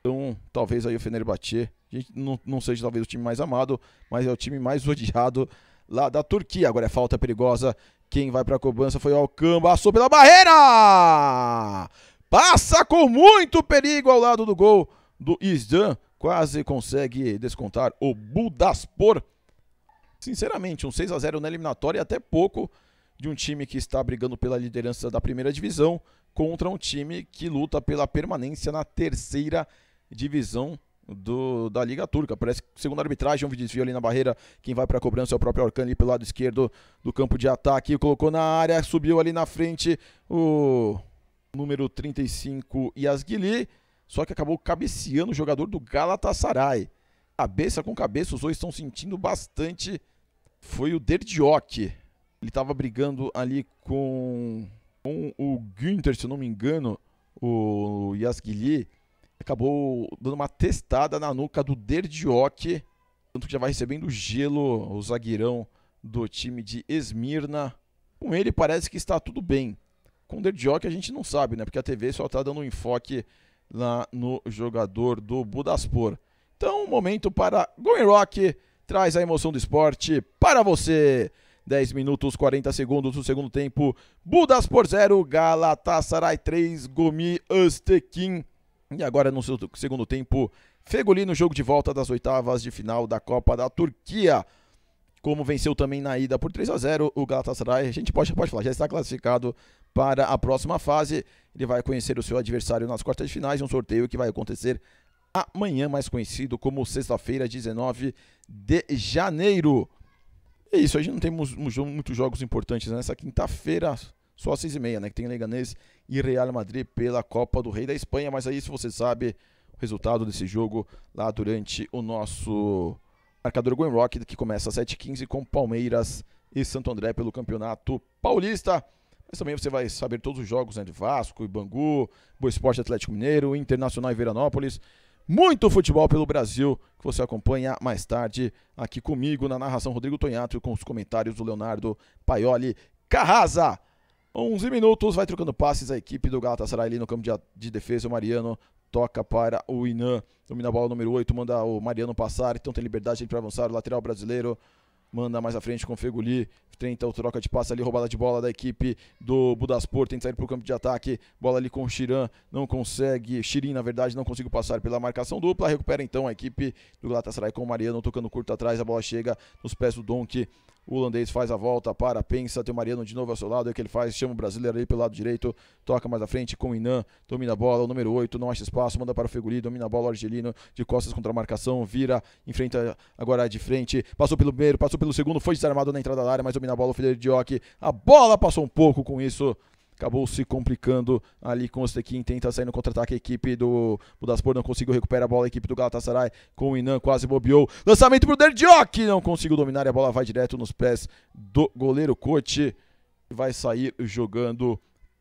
Então, talvez aí o Fenerbahçe não, não seja talvez o time mais amado, mas é o time mais odiado lá da Turquia. Agora é falta perigosa. Quem vai para a cobrança foi o Alcamba, passou pela barreira! Passa com muito perigo ao lado do gol do Isdan. Quase consegue descontar o Budaspor. Sinceramente, um 6 a 0 na eliminatória é até pouco de um time que está brigando pela liderança da primeira divisão contra um time que luta pela permanência na terceira divisão do, da Liga Turca. Parece que, segundo a arbitragem, houve um desvio ali na barreira. Quem vai para a cobrança é o próprio Orkan ali pelo lado esquerdo do campo de ataque. Colocou na área, subiu ali na frente o número 35 Yasguili. Só que acabou cabeceando o jogador do Galatasaray cabeça com cabeça, os dois estão sentindo bastante. Foi o Derdiok. Ele estava brigando ali com, com o Günther, se eu não me engano, o Yasguili. Acabou dando uma testada na nuca do Derdiok. Tanto que já vai recebendo gelo o zagueirão do time de Esmirna. Com ele parece que está tudo bem. Com o Derdiok a gente não sabe, né? Porque a TV só está dando um enfoque lá no jogador do Budaspor. Então, um momento para Going Rock, traz a emoção do esporte para você. 10 minutos 40 segundos do segundo tempo. Budas por 0, Galatasaray 3, Gomi Aztekin. E agora no segundo tempo, Fegoli no jogo de volta das oitavas de final da Copa da Turquia. Como venceu também na ida por 3 a 0 o Galatasaray, a gente pode, pode falar, já está classificado para a próxima fase. Ele vai conhecer o seu adversário nas quartas de finais, um sorteio que vai acontecer amanhã, mais conhecido como sexta-feira, 19 de janeiro. É isso, a gente não tem muitos jogos importantes nessa né? quinta-feira, só às 6h30, né? Que tem Leganês e Real Madrid pela Copa do Rei da Espanha, mas é isso, você sabe o resultado desse jogo lá durante o nosso marcador Gwen Rock, que começa às 7h15 com Palmeiras e Santo André pelo Campeonato Paulista. Mas também você vai saber todos os jogos né, de Vasco e Bangu, Boa Esporte Atlético Mineiro, Internacional e Veranópolis muito futebol pelo Brasil, que você acompanha mais tarde aqui comigo na narração Rodrigo Tonhato com os comentários do Leonardo Paioli Carrasa 11 minutos, vai trocando passes a equipe do Galatasaray ali no campo de, de defesa, o Mariano toca para o Inan, domina a bola número 8, manda o Mariano passar, então tem liberdade para avançar o lateral brasileiro manda mais à frente com Feguli, tenta o troca de passe ali, roubada de bola da equipe do Budaspor, tenta sair para o campo de ataque, bola ali com o Chirin, não consegue, Chirin na verdade não conseguiu passar pela marcação dupla, recupera então a equipe do Galatasaray com o Mariano tocando curto atrás, a bola chega nos pés do Donk, o holandês faz a volta para, pensa, tem o Mariano de novo ao seu lado, é o que ele faz, chama o brasileiro aí pelo lado direito, toca mais à frente com o Inan, domina a bola, o número 8, não acha espaço, manda para o Figuri, domina a bola, o Argelino de costas contra a marcação, vira, enfrenta agora de frente, passou pelo primeiro, passou pelo segundo, foi desarmado na entrada da área, mas domina a bola o Felipe Dioc, a bola passou um pouco com isso, acabou se complicando ali com o Stequim, tenta sair no contra-ataque a equipe do Budaspor, não conseguiu recuperar a bola, a equipe do Galatasaray com o Inan, quase bobeou, lançamento pro Derdiok, não conseguiu dominar e a bola vai direto nos pés do goleiro Cote, vai sair jogando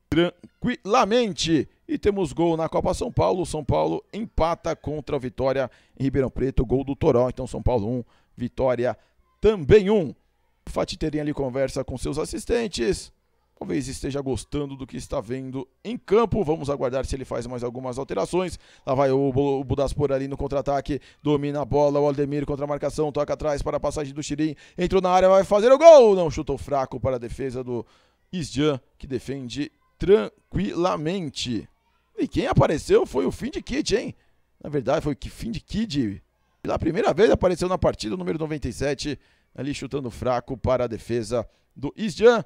tranquilamente. E temos gol na Copa São Paulo. São Paulo empata contra a Vitória em Ribeirão Preto. Gol do Toró. Então São Paulo 1, Vitória também 1. Terim ali conversa com seus assistentes talvez esteja gostando do que está vendo em campo. Vamos aguardar se ele faz mais algumas alterações. Lá vai o Budas por ali no contra-ataque, domina a bola, o Aldemir contra a marcação, toca atrás para a passagem do Chirim, entrou na área, vai fazer o gol! Não, chutou fraco para a defesa do Isjan, que defende tranquilamente. E quem apareceu foi o fim de Kid, hein? Na verdade, foi o fim de Kid. Pela primeira vez apareceu na partida, o número 97, ali chutando fraco para a defesa do Isjan.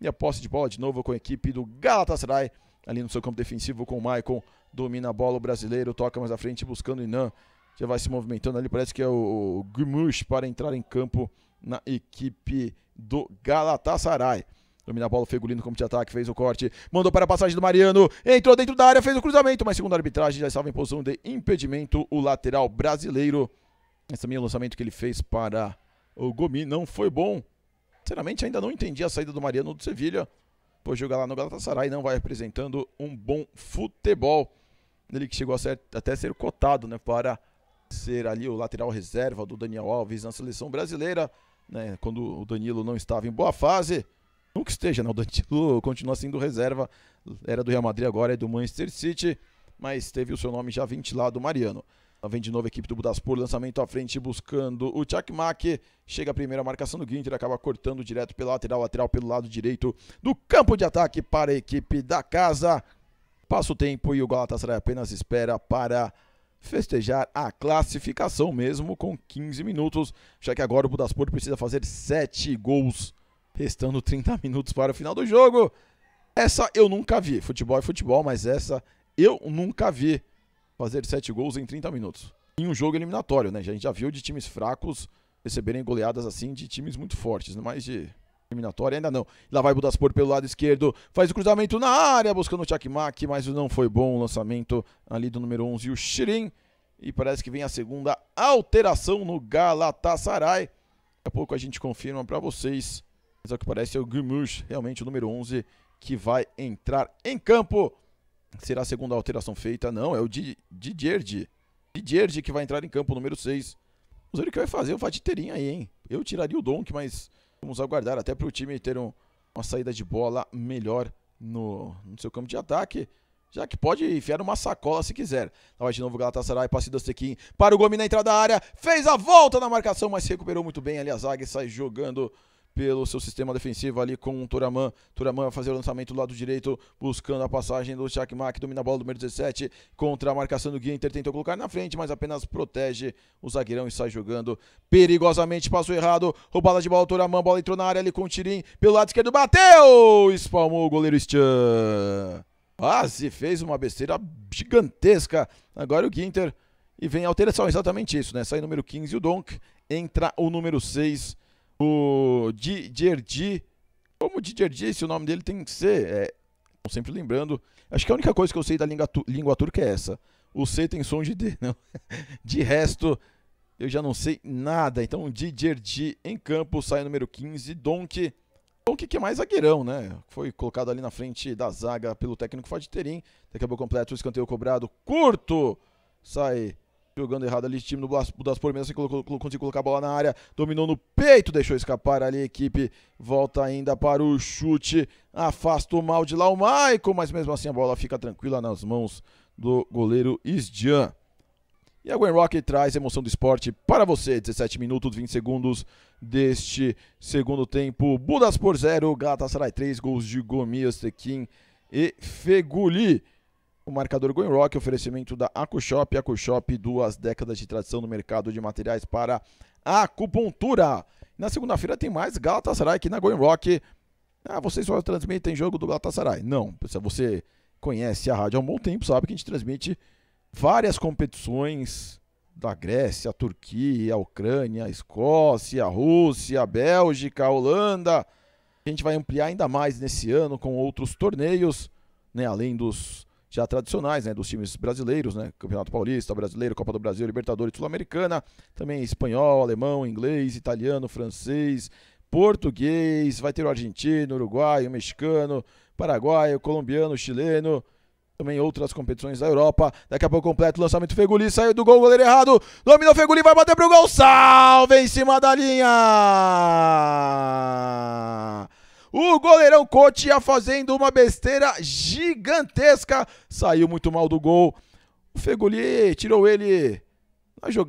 E a posse de bola de novo com a equipe do Galatasaray. Ali no seu campo defensivo com o Maicon. Domina a bola o brasileiro. Toca mais à frente buscando o Inan. Já vai se movimentando ali. Parece que é o Gumush para entrar em campo na equipe do Galatasaray. Domina a bola, Fegulino como de ataque, fez o corte, mandou para a passagem do Mariano, entrou dentro da área, fez o cruzamento, mas segundo a arbitragem já estava em posição de impedimento o lateral brasileiro. Esse também é o lançamento que ele fez para o Gomi, não foi bom. Sinceramente, ainda não entendi a saída do Mariano do Sevilha, pois jogar lá no Galatasaray não vai apresentando um bom futebol. Ele que chegou a ser, até ser cotado né, para ser ali o lateral reserva do Daniel Alves na seleção brasileira, né, quando o Danilo não estava em boa fase. Nunca esteja, né? O Danilo continua sendo reserva, era do Real Madrid agora, é do Manchester City, mas teve o seu nome já ventilado, Mariano vem de novo a equipe do Budaspor, lançamento à frente buscando o Tchakmak. Chega a primeira marcação do Ginter, acaba cortando direto pela lateral, lateral pelo lado direito do campo de ataque para a equipe da casa. Passa o tempo e o Galatasaray apenas espera para festejar a classificação mesmo com 15 minutos, já que agora o Budaspor precisa fazer 7 gols, restando 30 minutos para o final do jogo. Essa eu nunca vi. Futebol é futebol, mas essa eu nunca vi fazer sete gols em 30 minutos. Em um jogo eliminatório, né? A gente já viu de times fracos receberem goleadas assim de times muito fortes, né? mas de eliminatória ainda não. Lá vai Budaspor pelo lado esquerdo, faz o cruzamento na área, buscando o Tchakmak, mas não foi bom o lançamento ali do número 11, o Shirin. E parece que vem a segunda alteração no Galatasaray. Daqui a pouco a gente confirma para vocês. Mas ao que parece é o Gumush, realmente o número 11, que vai entrar em campo será a segunda alteração feita. Não, é o Didierdi. Didierdi que vai entrar em campo, número 6. Vamos ver o que vai fazer o Vaditeirinho aí, hein? Eu tiraria o Donk, mas vamos aguardar até para o time ter um, uma saída de bola melhor no, no, seu campo de ataque. Já que pode enfiar uma sacola se quiser. Lá de novo Galatasaray, passe do Sequin para o Gomes na entrada da área. Fez a volta na marcação, mas se recuperou muito bem. Ali a zaga e sai jogando pelo seu sistema defensivo ali com o Turaman. Turaman vai fazer o lançamento do lado direito, buscando a passagem do Chakmak, domina a bola do número 17, contra a marcação do Guinter tentou colocar na frente, mas apenas protege o zagueirão e sai jogando perigosamente, passou errado, roubada de bola do Turaman, bola entrou na área ali com o Tirim, pelo lado esquerdo, bateu! Espalmou o goleiro Stian. Quase fez uma besteira gigantesca. Agora o Guinter e vem a alteração, exatamente isso, né? Sai número 15 o Donk, entra o número 6 o Didierdi, como Didierdi, se o nome dele tem que ser, é, sempre lembrando, acho que a única coisa que eu sei da língua, língua turca é essa. O C tem som de D, não. De resto, eu já não sei nada. Então, Didierdi em campo, sai número 15, Donk. Donk que é mais zagueirão, né? Foi colocado ali na frente da zaga pelo técnico Faditerim. Daqui a pouco completo o escanteio cobrado curto. Sai jogando errado ali, time do Budas por menos, conseguiu colocar a bola na área, dominou no peito, deixou escapar ali a equipe, volta ainda para o chute, afasta o mal de lá o Maicon, mas mesmo assim a bola fica tranquila nas mãos do goleiro Isdian. E a Gwen Rock traz emoção do esporte para você. 17 minutos, 20 segundos deste segundo tempo. Budas por 0, Galatasaray 3, gols de Gomias, Tekin e Feguli. O marcador Going Rock, oferecimento da AcuShop, AcuShop, duas décadas de tradição no mercado de materiais para acupuntura. Na segunda-feira tem mais Galatasaray aqui na Going Rock. Ah, vocês só transmitem jogo do Galatasaray. Não, se você conhece a rádio há um bom tempo, sabe que a gente transmite várias competições da Grécia, a Turquia, a Ucrânia, a Escócia, a Rússia, a Bélgica, a Holanda. A gente vai ampliar ainda mais nesse ano com outros torneios, né, além dos já tradicionais, né, dos times brasileiros, né, Campeonato Paulista, Brasileiro, Copa do Brasil, Libertadores, Sul-Americana, também espanhol, alemão, inglês, italiano, francês, português, vai ter o argentino, uruguaio, mexicano, paraguaio, colombiano, chileno, também outras competições da Europa. Daqui a pouco completo o lançamento Feguli, saiu do gol, goleiro errado, dominou Feguli, vai bater pro gol, salve em cima da linha! O goleirão Cote ia fazendo uma besteira gigantesca. Saiu muito mal do gol. O Fegoli tirou ele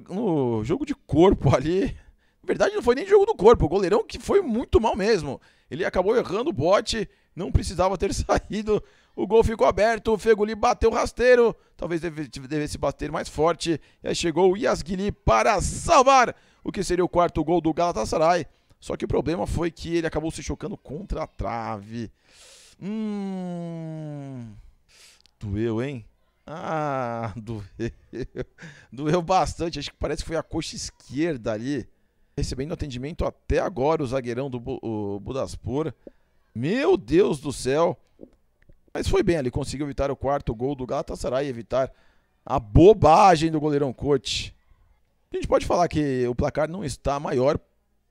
no jogo de corpo ali. Na verdade, não foi nem jogo do corpo. O goleirão que foi muito mal mesmo. Ele acabou errando o bote. Não precisava ter saído. O gol ficou aberto. O Fegoli bateu rasteiro. Talvez devesse bater mais forte. E aí chegou o Yasguili para salvar o que seria o quarto gol do Galatasaray. Só que o problema foi que ele acabou se chocando contra a trave. Hum. Doeu, hein? Ah, doeu. Doeu bastante. Acho que parece que foi a coxa esquerda ali. Recebendo atendimento até agora o zagueirão do o Budaspor. Meu Deus do céu. Mas foi bem ali. Conseguiu evitar o quarto gol do Galatasaray e evitar a bobagem do goleirão Coach. A gente pode falar que o placar não está maior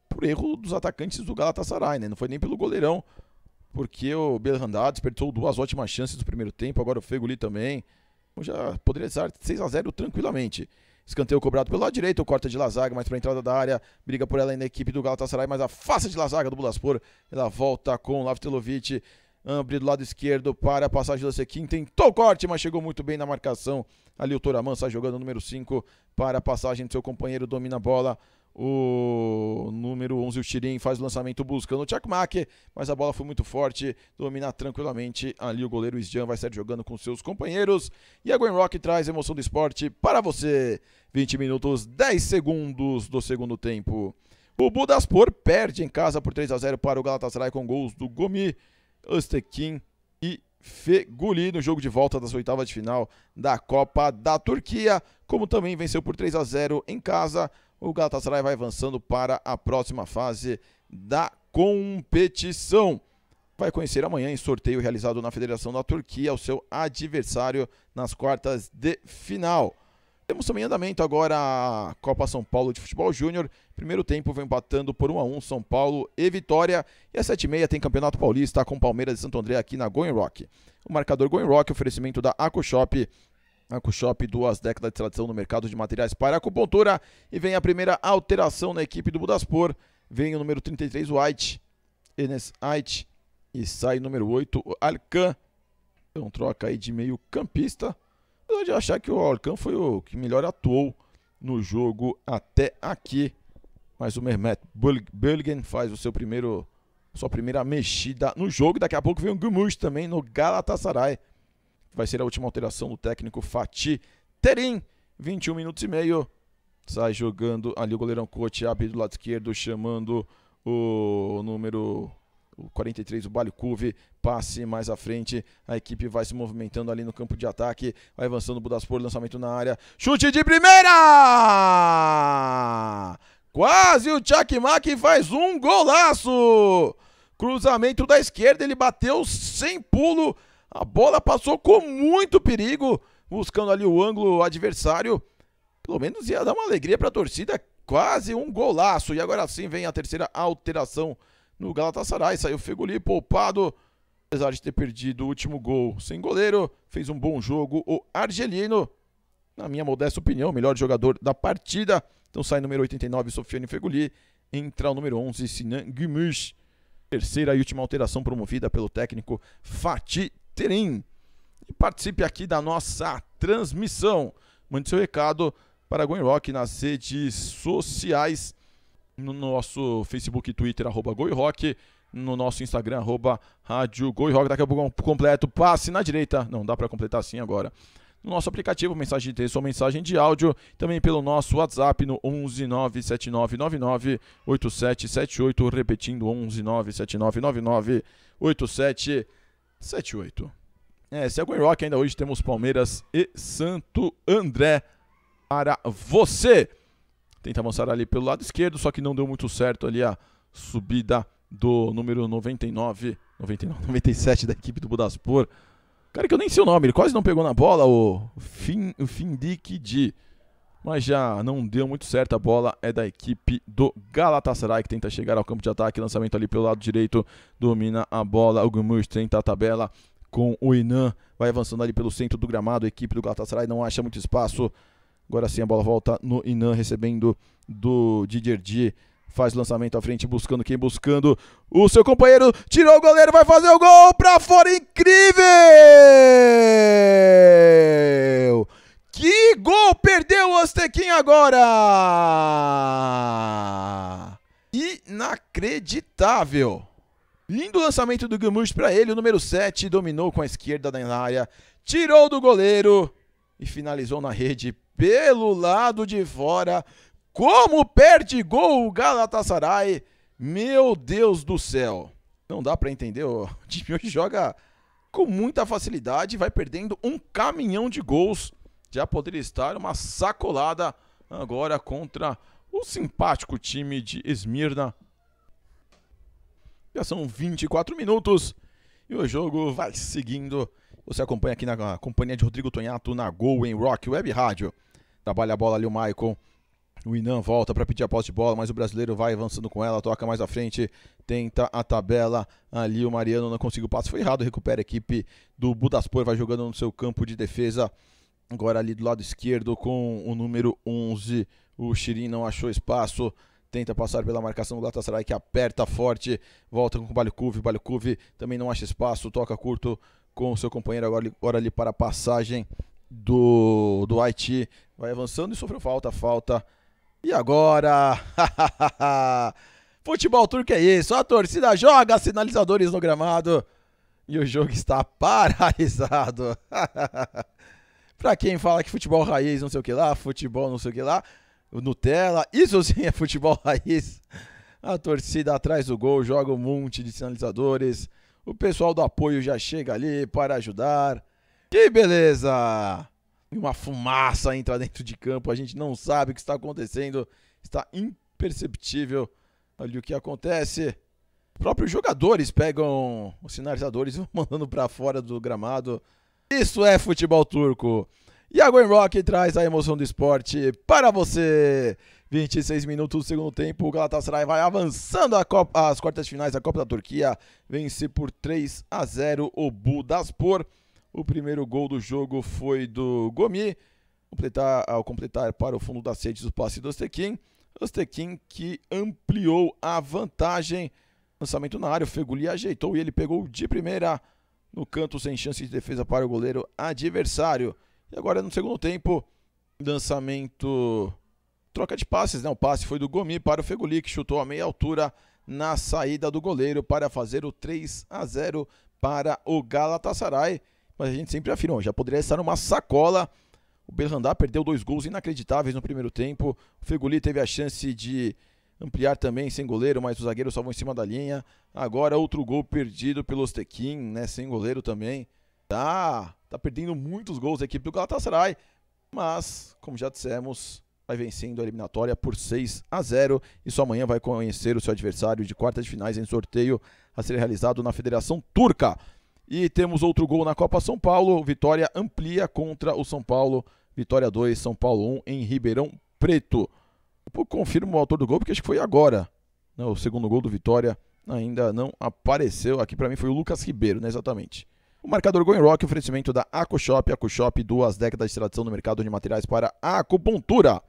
por erro dos atacantes do Galatasaray, né? Não foi nem pelo goleirão, porque o Belhanda desperdiçou duas ótimas chances do primeiro tempo, agora o Fegoli também. Então já poderia estar 6 a 0 tranquilamente. Escanteio cobrado pelo lado direito, corta de Lazaga, mas para a entrada da área, briga por ela ainda a equipe do Galatasaray, mas a face de Lazaga do Bulaspor, ela volta com Lavtelovic, abre do lado esquerdo para a passagem do Sequim, tentou o corte, mas chegou muito bem na marcação, ali o Toraman sai jogando número 5 para a passagem do seu companheiro, domina a bola, o número 11, o Tirim, faz o lançamento buscando o Tchakmak, mas a bola foi muito forte, domina tranquilamente ali o goleiro Isjan vai sair jogando com seus companheiros. E a Gwen Rock traz emoção do esporte para você. 20 minutos, 10 segundos do segundo tempo. O Budaspor perde em casa por 3 a 0 para o Galatasaray com gols do Gomi, Öztekin e Feguli no jogo de volta das oitavas de final da Copa da Turquia, como também venceu por 3 a 0 em casa o Galatasaray vai avançando para a próxima fase da competição. Vai conhecer amanhã em sorteio realizado na Federação da Turquia o seu adversário nas quartas de final. Temos também andamento agora a Copa São Paulo de Futebol Júnior. Primeiro tempo vem empatando por 1 a 1 São Paulo e Vitória. E às 7h30 tem Campeonato Paulista com Palmeiras e Santo André aqui na Going Rock. O marcador Going Rock, oferecimento da Aco Shop, AcuShop, né, duas décadas de tradição no mercado de materiais para acupuntura. E vem a primeira alteração na equipe do Budaspor. Vem o número 33, White. Enes White. E sai o número 8, o Alcan. Então troca aí de meio campista. Eu de achar que o Alcan foi o que melhor atuou no jogo até aqui. Mas o Mermet, Bölgen faz o seu primeiro, sua primeira mexida no jogo. Daqui a pouco vem o Gumush também no Galatasaray vai ser a última alteração do técnico Fati Terim. 21 minutos e meio. Sai jogando ali o goleirão Coach, abre do lado esquerdo, chamando o número 43, o Bale passe mais à frente, a equipe vai se movimentando ali no campo de ataque, vai avançando o Budaspor, lançamento na área, chute de primeira! Quase o Tchakmak faz um golaço! Cruzamento da esquerda, ele bateu sem pulo, a bola passou com muito perigo, buscando ali o ângulo adversário. Pelo menos ia dar uma alegria para a torcida, quase um golaço. E agora sim vem a terceira alteração no Galatasaray. Saiu Fegoli poupado, apesar de ter perdido o último gol sem goleiro. Fez um bom jogo o argelino, na minha modesta opinião, o melhor jogador da partida. Então sai número 89, Sofiane Fegoli. Entra o número 11, Sinan Gümüş. Terceira e última alteração promovida pelo técnico Fatih Terim e participe aqui da nossa transmissão. Mande seu recado para Goirock nas redes sociais, no nosso Facebook e Twitter, arroba Goirock, no nosso Instagram, arroba Rádio Goirock. Daqui a pouco completo passe na direita. Não, dá para completar assim agora. No nosso aplicativo, mensagem de texto ou mensagem de áudio, também pelo nosso WhatsApp no 11979998778, repetindo 11979998778. 7 8. É, segue é o Rock. Ainda hoje temos Palmeiras e Santo André para você. Tenta avançar ali pelo lado esquerdo, só que não deu muito certo ali a subida do número 99, 99 97 da equipe do Budaspor. Cara que eu nem sei o nome, ele quase não pegou na bola, o, fin, o Findic de mas já não deu muito certo. A bola é da equipe do Galatasaray, que tenta chegar ao campo de ataque. Lançamento ali pelo lado direito, domina a bola. O Gumuz tenta a tabela com o Inan. Vai avançando ali pelo centro do gramado. A equipe do Galatasaray não acha muito espaço. Agora sim a bola volta no Inan, recebendo do Didier Dier. Faz lançamento à frente, buscando quem? Buscando o seu companheiro. Tirou o goleiro, vai fazer o gol pra fora. Incrível! Que gol perdeu o Aztequinha agora! Inacreditável! Lindo lançamento do Gilmurch para ele, o número 7 dominou com a esquerda na área, tirou do goleiro e finalizou na rede pelo lado de fora. Como perde gol o Galatasaray! Meu Deus do céu! Não dá para entender, o time hoje joga com muita facilidade, vai perdendo um caminhão de gols já poderia estar uma sacolada agora contra o simpático time de Esmirna. Já são 24 minutos e o jogo vai seguindo. Você acompanha aqui na companhia de Rodrigo Tonhato na Gol em Rock Web Rádio. Trabalha a bola ali o Michael O Inan volta para pedir a posse de bola, mas o brasileiro vai avançando com ela, toca mais à frente, tenta a tabela ali. O Mariano não conseguiu o passo, foi errado, recupera a equipe do Budaspor, vai jogando no seu campo de defesa Agora ali do lado esquerdo com o número 11, o Shirin não achou espaço. Tenta passar pela marcação do Galatasaray que aperta forte. Volta com o Balikov. Balikov também não acha espaço. Toca curto com o seu companheiro agora, agora ali para a passagem do, do Haiti. Vai avançando e sofreu falta. Falta. E agora? Futebol turco é isso. A torcida joga sinalizadores no gramado. E o jogo está paralisado. Pra quem fala que futebol raiz, não sei o que lá, futebol não sei o que lá, Nutella, isso sim é futebol raiz. A torcida atrás do gol joga um monte de sinalizadores. O pessoal do apoio já chega ali para ajudar. Que beleza! uma fumaça entra dentro de campo, a gente não sabe o que está acontecendo. Está imperceptível ali o que acontece. Próprios jogadores pegam os sinalizadores e vão mandando para fora do gramado. Isso é futebol turco. E a Gwen Rock traz a emoção do esporte para você. 26 minutos do segundo tempo, o Galatasaray vai avançando Copa, as quartas finais da Copa da Turquia. Vence por 3 a 0 o Budaspor. O primeiro gol do jogo foi do Gomi, completar, ao completar para o fundo das sede o passe do Ostequim. Ostequim que ampliou a vantagem. Lançamento na área, o Feguli ajeitou e ele pegou de primeira no canto sem chance de defesa para o goleiro adversário. E agora no segundo tempo, lançamento, troca de passes, né? O passe foi do Gomi para o Feguli, que chutou a meia altura na saída do goleiro para fazer o 3 a 0 para o Galatasaray. Mas a gente sempre afirmou, já poderia estar numa sacola. O Berrandá perdeu dois gols inacreditáveis no primeiro tempo. O Feguli teve a chance de ampliar também sem goleiro, mas o zagueiro salvou em cima da linha. Agora outro gol perdido pelo Ostequim, né, sem goleiro também. Tá, tá perdendo muitos gols a equipe do Galatasaray, mas como já dissemos, vai vencendo a eliminatória por 6 a 0 e só amanhã vai conhecer o seu adversário de quartas de finais em sorteio a ser realizado na Federação Turca. E temos outro gol na Copa São Paulo, vitória amplia contra o São Paulo, vitória 2, São Paulo 1 em Ribeirão Preto. Eu confirmo o autor do gol, porque acho que foi agora. Né? O segundo gol do Vitória ainda não apareceu. Aqui para mim foi o Lucas Ribeiro, né? Exatamente. O marcador Going Rock, oferecimento da AcoShop. AcoShop, duas décadas de tradição no mercado de materiais para acupuntura.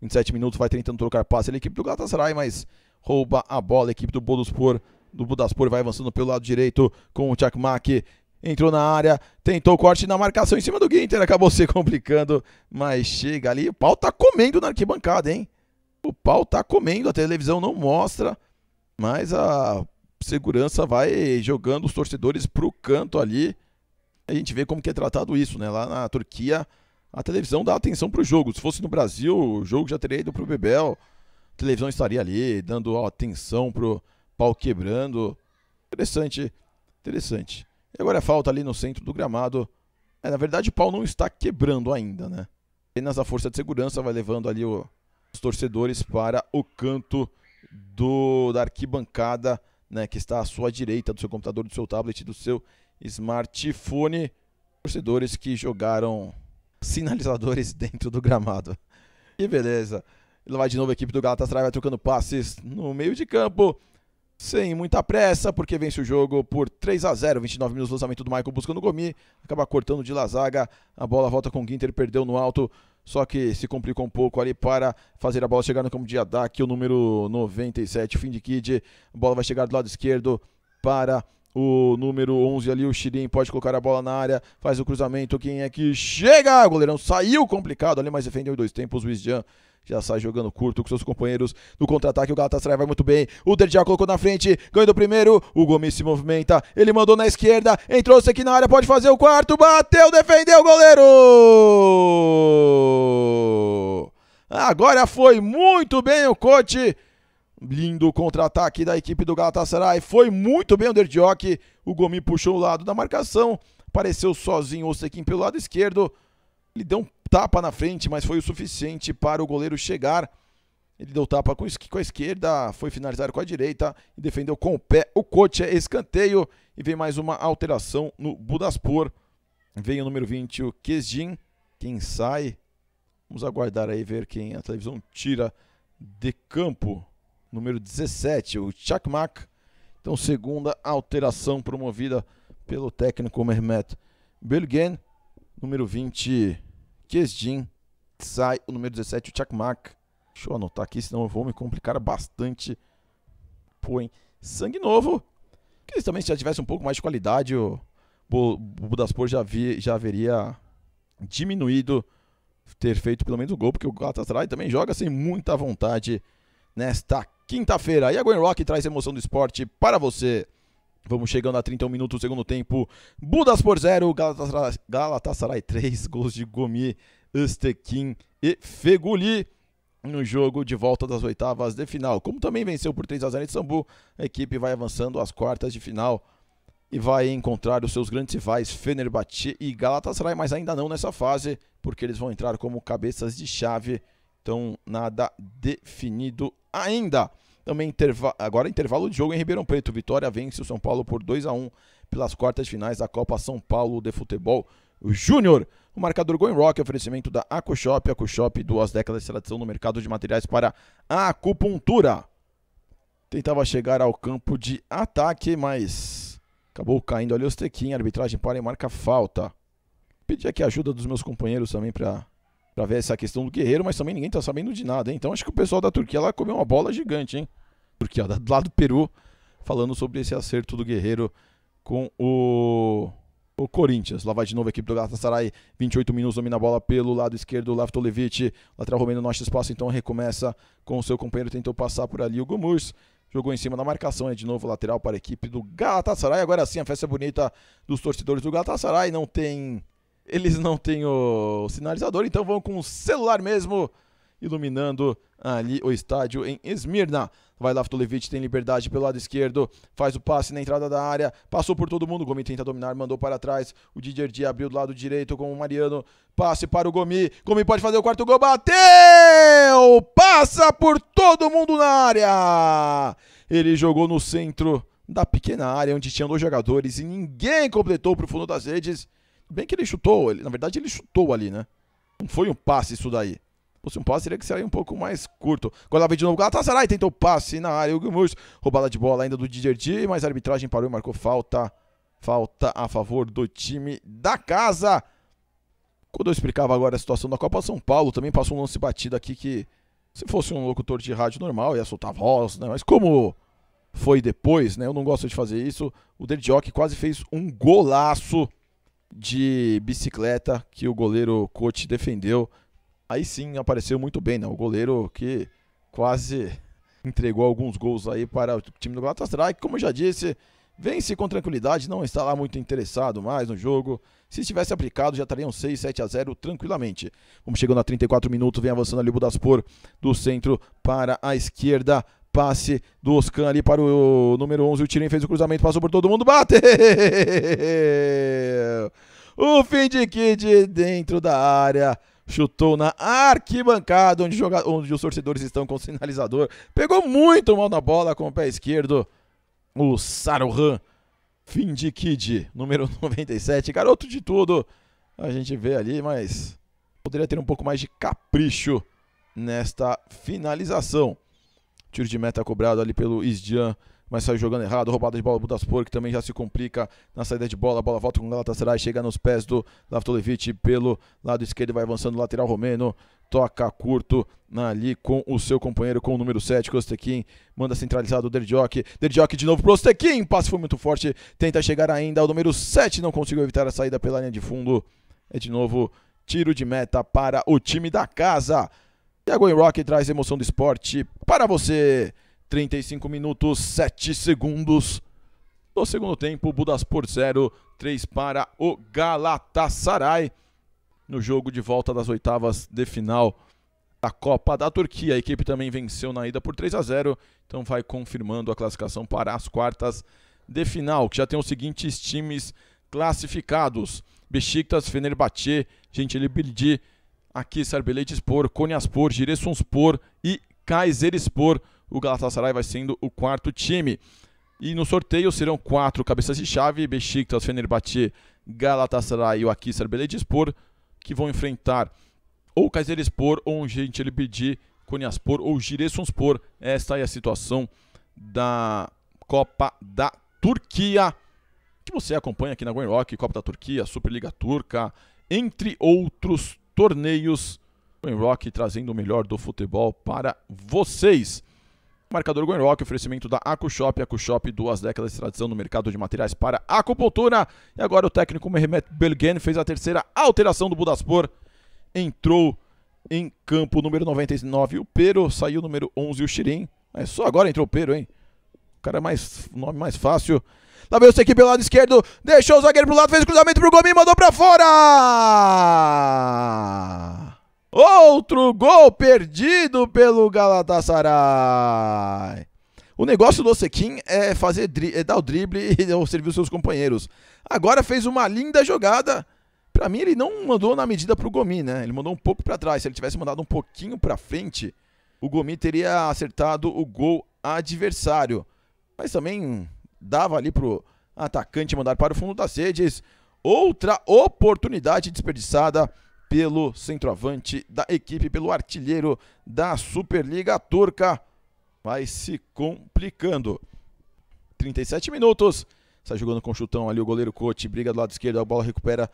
27 minutos, vai tentando trocar passe a equipe do Galatasaray, mas rouba a bola. A equipe do Boduspor, do Budaspor vai avançando pelo lado direito com o Tchakmak. Entrou na área, tentou o corte na marcação em cima do Ginter, acabou se complicando, mas chega ali. O pau tá comendo na arquibancada, hein? O pau tá comendo, a televisão não mostra, mas a segurança vai jogando os torcedores pro canto ali. A gente vê como que é tratado isso, né? Lá na Turquia, a televisão dá atenção pro jogo. Se fosse no Brasil, o jogo já teria ido pro Bebel. A televisão estaria ali dando atenção pro pau quebrando. Interessante, interessante. E agora a é falta ali no centro do gramado. É, na verdade, o pau não está quebrando ainda, né? Apenas a força de segurança vai levando ali o, os torcedores para o canto do, da arquibancada, né, que está à sua direita do seu computador, do seu tablet, do seu smartphone. Torcedores que jogaram sinalizadores dentro do gramado. E beleza. Ele vai de novo a equipe do Galatasaray, vai trocando passes no meio de campo. Sem muita pressa, porque vence o jogo por 3 a 0 29 minutos, lançamento do Michael buscando o Gomi. Acaba cortando de Lazaga. A bola volta com o Ginter, perdeu no alto só que se complicou um pouco ali para fazer a bola chegar no campo de ataque, o número 97, fim de kid, a bola vai chegar do lado esquerdo para o número 11 ali, o Chirim pode colocar a bola na área, faz o cruzamento, quem é que chega? O goleirão saiu complicado ali, mas defendeu dois tempos, o Isjan já sai jogando curto com seus companheiros no contra-ataque. O Galatasaray vai muito bem. O Derdial colocou na frente, ganhou o primeiro. O Gomes se movimenta, ele mandou na esquerda, entrou-se aqui na área, pode fazer o quarto, bateu, defendeu o goleiro. Agora foi muito bem o Cote. Lindo contra-ataque da equipe do Galatasaray. Foi muito bem o Derdiok. O Gomi puxou o lado da marcação. Apareceu sozinho o Sequim pelo lado esquerdo. Ele deu um tapa na frente, mas foi o suficiente para o goleiro chegar. Ele deu tapa com, a esquerda, foi finalizar com a direita e defendeu com o pé. O coach é escanteio e vem mais uma alteração no Budaspor. Vem o número 20, o Kesjin. Quem sai? Vamos aguardar aí ver quem a televisão tira de campo. Número 17, o Chakmak. Então, segunda alteração promovida pelo técnico Mehmet Belgen. Número 20, Kesdin sai o número 17, o Chakmak. Deixa eu anotar aqui, senão eu vou me complicar bastante. Põe sangue novo. Que também se já tivesse um pouco mais de qualidade, o Budaspor já, vi, já haveria diminuído ter feito pelo menos o um gol, porque o Galatasaray também joga sem muita vontade nesta quinta-feira. E a Gwen Rock traz emoção do esporte para você. Vamos chegando a 31 minutos do segundo tempo. Budas por 0, Galatasaray, Galatasaray 3, gols de Gomi, Estequim e Feguli no jogo de volta das oitavas de final. Como também venceu por 3 a 0 em Istambul, a equipe vai avançando às quartas de final e vai encontrar os seus grandes rivais Fenerbahçe e Galatasaray, mas ainda não nessa fase, porque eles vão entrar como cabeças de chave. Então, nada definido ainda. Também interva agora intervalo de jogo em Ribeirão Preto. Vitória vence o São Paulo por 2 a 1 pelas quartas finais da Copa São Paulo de Futebol Júnior. O marcador Going Rock, oferecimento da AcuShop. AcuShop, duas décadas de tradição no mercado de materiais para a acupuntura. Tentava chegar ao campo de ataque, mas acabou caindo ali o tequinhos. Arbitragem para e marca falta. Pedi aqui a ajuda dos meus companheiros também para ver essa questão do Guerreiro, mas também ninguém está sabendo de nada, hein? Então acho que o pessoal da Turquia lá comeu uma bola gigante, hein? Porque, ó, do lado do Peru, falando sobre esse acerto do Guerreiro com o, o Corinthians. Lá vai de novo a equipe do Galatasaray, 28 minutos, domina a bola pelo lado esquerdo, Laftolevic, lateral romeno, nosso espaço, então recomeça com o seu companheiro, tentou passar por ali o Gomurs, jogou em cima da marcação, é de novo lateral para a equipe do Galatasaray. Agora sim, a festa é bonita dos torcedores do Galatasaray, não tem eles não têm o sinalizador, então vão com o celular mesmo iluminando ali o estádio em Esmirna. Vai lá, Futolevich tem liberdade pelo lado esquerdo, faz o passe na entrada da área, passou por todo mundo. Gomi tenta dominar, mandou para trás. O Didier Dia abriu do lado direito com o Mariano. Passe para o Gomi. Gomi pode fazer o quarto gol. Bateu! Passa por todo mundo na área. Ele jogou no centro da pequena área, onde tinham dois jogadores e ninguém completou para o fundo das redes. Bem que ele chutou, ele, na verdade ele chutou ali, né? Não foi um passe isso daí fosse um passe, teria que sair um pouco mais curto. Golava de novo, Galatasaray tentou passe na área, o Murs, roubada de bola ainda do Didier mas a arbitragem parou e marcou falta, falta a favor do time da casa. Quando eu explicava agora a situação da Copa São Paulo, também passou um lance batido aqui que, se fosse um locutor de rádio normal, ia soltar voz, né? mas como foi depois, né? eu não gosto de fazer isso, o Derdiok quase fez um golaço de bicicleta que o goleiro Cote defendeu Aí sim apareceu muito bem, né? O goleiro que quase entregou alguns gols aí para o time do Galatasaray, como eu já disse, vence com tranquilidade, não está lá muito interessado mais no jogo. Se estivesse aplicado, já estariam 6, 7 a 0 tranquilamente. Vamos chegando a 34 minutos, vem avançando ali o Budaspor do centro para a esquerda. Passe do Oscan ali para o número 11. O Tirim fez o cruzamento, passou por todo mundo, bate. O fim de kid dentro da área chutou na arquibancada, onde, joga... onde os torcedores estão com o sinalizador. Pegou muito mal na bola com o pé esquerdo. O Saruhan de Kid, número 97, garoto de tudo. A gente vê ali, mas poderia ter um pouco mais de capricho nesta finalização. Tiro de meta cobrado ali pelo Isdian mas saiu jogando errado, roubada de bola do Budaspor, que também já se complica na saída de bola, a bola volta com o Galatasaray, chega nos pés do Laftolevich pelo lado esquerdo, vai avançando o lateral romeno, toca curto ali com o seu companheiro, com o número 7, Kostekin, manda centralizado o Derdiok, Derdiok de novo pro Kostekin, passe foi muito forte, tenta chegar ainda, o número 7 não conseguiu evitar a saída pela linha de fundo, é de novo tiro de meta para o time da casa. E a Rock traz emoção do esporte para você. 35 minutos, 7 segundos do segundo tempo. Budaspor 0, 3 para o Galatasaray. No jogo de volta das oitavas de final da Copa da Turquia. A equipe também venceu na ida por 3 a 0, então vai confirmando a classificação para as quartas de final, que já tem os seguintes times classificados: Besiktas, Fenerbahçe, Gentili Bildi, aqui Sarbeletispor, Konyaspor, Giresunspor e Kayserispor. Spor o Galatasaray vai sendo o quarto time. E no sorteio serão quatro cabeças de chave: Besiktas, Fenerbahçe, Galatasaray e o Akhisar Belediyespor, que vão enfrentar ou Kayserispor ou um Gentilibidi, Konyaspor ou Giresunspor. Esta é a situação da Copa da Turquia, que você acompanha aqui na Going Rock, Copa da Turquia, Superliga Turca, entre outros torneios. Going Rock trazendo o melhor do futebol para vocês. Marcador Goenrock, oferecimento da AcuShop, AcuShop, duas décadas de tradição no mercado de materiais para acupuntura. E agora o técnico Mehmet Belgen fez a terceira alteração do Budaspor, entrou em campo número 99 o Pero, saiu número 11 o Xirim. É só agora entrou o Pero, hein? O cara é mais, nome mais fácil. Lá veio o aqui pelo lado esquerdo, deixou o zagueiro pro lado, fez o cruzamento pro e mandou pra fora! Outro gol perdido pelo Galatasaray. O negócio do Sequin é fazer é dar o drible e servir os seus companheiros. Agora fez uma linda jogada. Para mim ele não mandou na medida pro Gomi, né? Ele mandou um pouco para trás. Se ele tivesse mandado um pouquinho para frente, o Gomi teria acertado o gol adversário. Mas também dava ali pro atacante mandar para o fundo das redes. Outra oportunidade desperdiçada pelo centroavante da equipe, pelo artilheiro da Superliga Turca. Vai se complicando. 37 minutos. Sai jogando com chutão ali o goleiro coach briga do lado esquerdo, a bola recupera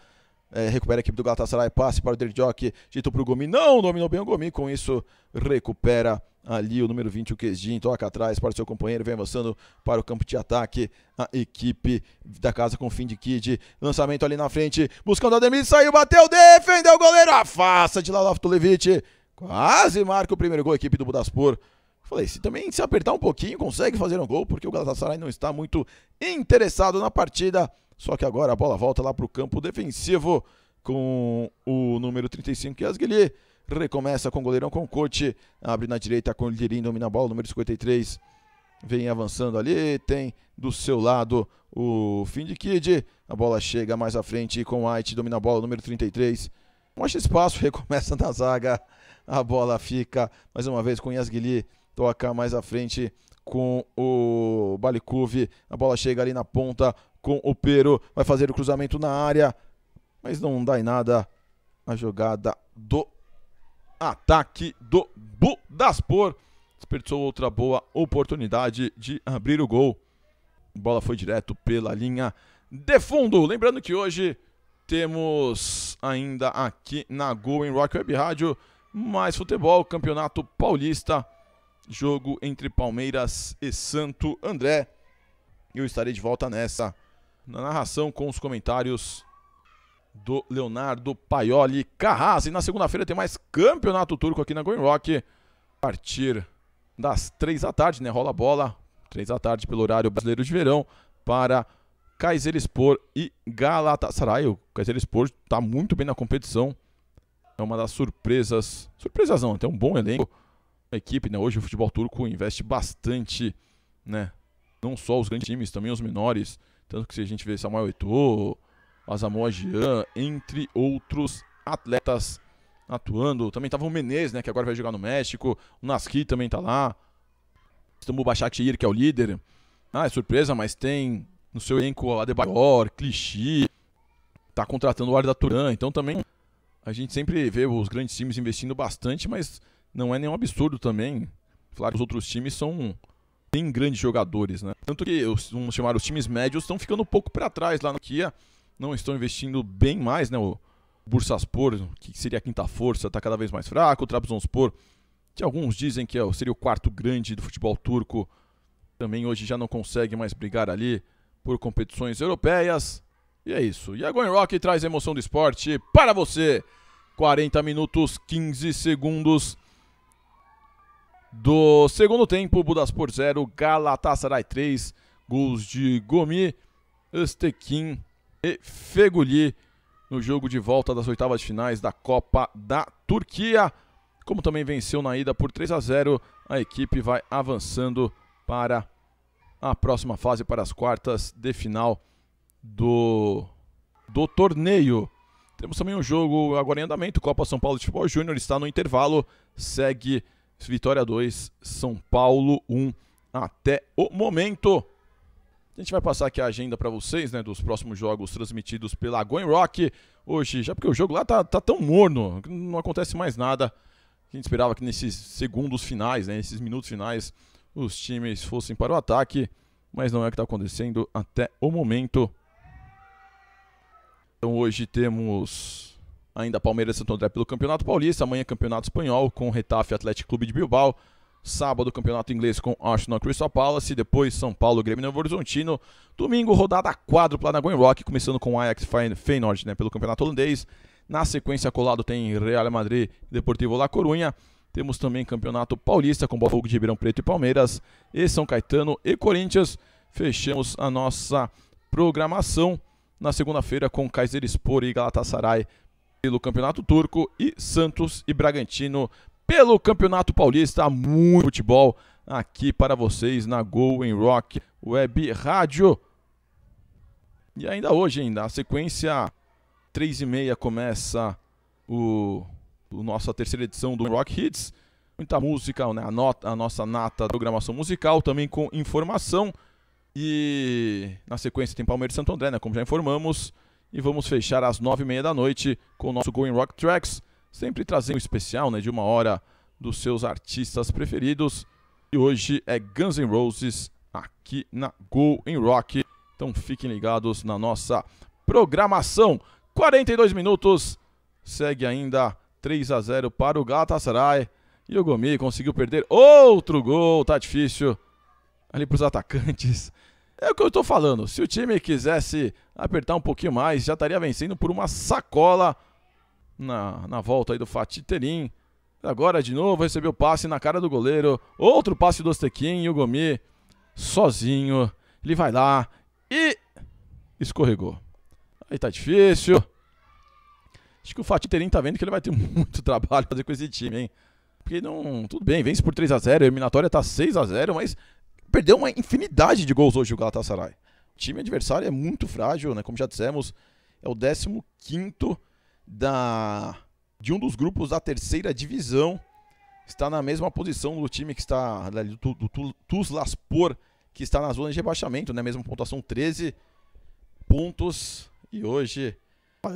é, recupera a equipe do Galatasaray, passe para o Derjok, dito para o Gomi, não dominou bem o Gomi, com isso recupera ali o número 20, o Quesdim, toca atrás para o seu companheiro, vem avançando para o campo de ataque, a equipe da casa com fim de kid, lançamento ali na frente, buscando Ademir, saiu, bateu, defendeu o goleiro, afasta de Lalaf Tulevich, quase marca o primeiro gol, a equipe do Budaspor, Falei, se também se apertar um pouquinho, consegue fazer um gol, porque o Galatasaray não está muito interessado na partida. Só que agora a bola volta lá para o campo defensivo com o número 35, que é Guilherme recomeça com o goleirão com o abre na direita com o Lirim, domina a bola, número 53, vem avançando ali, tem do seu lado o Fim de Kid, a bola chega mais à frente com o White, domina a bola, número 33, mostra espaço, recomeça na zaga, a bola fica mais uma vez com o Yasguili, toca mais à frente com o Balikuv, a bola chega ali na ponta com o Pero, vai fazer o cruzamento na área, mas não dá em nada a jogada do ataque do Budaspor. Desperdiçou outra boa oportunidade de abrir o gol. A bola foi direto pela linha de fundo. Lembrando que hoje temos ainda aqui na Gol em Rock Web Rádio mais futebol, Campeonato Paulista, jogo entre Palmeiras e Santo André. Eu estarei de volta nessa na narração com os comentários do Leonardo Paioli Carras. E na segunda-feira tem mais Campeonato Turco aqui na Going Rock. A partir das três da tarde, né? Rola bola. Três da tarde pelo horário brasileiro de verão para Kayserispor e Galatasaray. O Kayserispor está muito bem na competição. É uma das surpresas. Surpresas não, até um bom elenco. A equipe, né? Hoje o futebol turco investe bastante, né? Não só os grandes times, também os menores. Tanto que se a gente vê Samuel Eto'o, Asamoah Jean, entre outros atletas atuando. Também estava o Menezes, né, que agora vai jogar no México. O Nasqui também está lá. Estamos o Bachakir, que é o líder. Ah, é surpresa, mas tem no seu elenco o Adebayor, Clichy. Está contratando o Arda Turan. Então também a gente sempre vê os grandes times investindo bastante, mas não é nenhum absurdo também. Falar que os outros times são tem grandes jogadores, né? Tanto que os, vamos chamar os times médios estão ficando um pouco para trás lá na Kia não estão investindo bem mais, né? O Bursaspor, que seria a quinta força, está cada vez mais fraco. O Trabzonspor, que alguns dizem que é seria o quarto grande do futebol turco, também hoje já não consegue mais brigar ali por competições europeias. E é isso. E a Going Rock traz a emoção do esporte para você. 40 minutos, 15 segundos do segundo tempo. Budaspor 0, Galatasaray 3, gols de Gomi, Estequim e Feguli no jogo de volta das oitavas finais da Copa da Turquia. Como também venceu na ida por 3 a 0, a equipe vai avançando para a próxima fase, para as quartas de final do, do torneio. Temos também um jogo agora em andamento, Copa São Paulo de Futebol Júnior está no intervalo, segue Vitória 2, São Paulo 1 até o momento. A gente vai passar aqui a agenda para vocês, né, dos próximos jogos transmitidos pela Going Rock hoje, já porque o jogo lá tá, tá tão morno, não acontece mais nada. A gente esperava que nesses segundos finais, né, nesses minutos finais, os times fossem para o ataque, mas não é o que está acontecendo até o momento. Então hoje temos ainda Palmeiras e Santo André pelo Campeonato Paulista, amanhã Campeonato Espanhol com Retafe Atlético Clube de Bilbao. Sábado, campeonato inglês com Arsenal Crystal Palace, depois São Paulo, Grêmio Novo Horizontino. Domingo, rodada quádrupla na Goin Rock, começando com Ajax Feyenoord né, pelo campeonato holandês. Na sequência, colado tem Real Madrid Deportivo La Corunha. Temos também Campeonato Paulista com Botafogo de Ribeirão Preto e Palmeiras, e São Caetano e Corinthians. Fechamos a nossa programação na segunda-feira com Kayserispor e Galatasaray pelo Campeonato Turco e Santos e Bragantino pelo Campeonato Paulista. muito futebol aqui para vocês na Gol em Rock Web Rádio. E ainda hoje, ainda, a sequência 3 e meia começa o, o nossa terceira edição do Rock Hits. Muita música, né? a, nota, a nossa nata programação musical, também com informação. E na sequência tem Palmeiras e Santo André, né? Como já informamos. E vamos fechar às nove e meia da noite com o nosso Going Rock Tracks sempre trazendo um especial né, de uma hora dos seus artistas preferidos. E hoje é Guns N' Roses aqui na Go in Rock. Então fiquem ligados na nossa programação. 42 minutos, segue ainda 3 a 0 para o Galatasaray. E o Gomi conseguiu perder outro gol, tá difícil. Ali para os atacantes. É o que eu estou falando. Se o time quisesse apertar um pouquinho mais, já estaria vencendo por uma sacola na, na volta aí do Fatiterim Terim. Agora de novo recebeu passe na cara do goleiro. Outro passe do Ostequim e o Gomi sozinho. Ele vai lá e escorregou. Aí tá difícil. Acho que o Fatiterim Terim tá vendo que ele vai ter muito trabalho fazer com esse time, hein? Porque não. Tudo bem, vence por 3 a 0 a eliminatória tá 6 a 0 mas perdeu uma infinidade de gols hoje o Galatasaray. O time adversário é muito frágil, né? Como já dissemos, é o 15 da, de um dos grupos da terceira divisão. Está na mesma posição do time que está, do, do, do Tuzlaspor, que está na zona de rebaixamento, né? Mesma pontuação, 13 pontos. E hoje,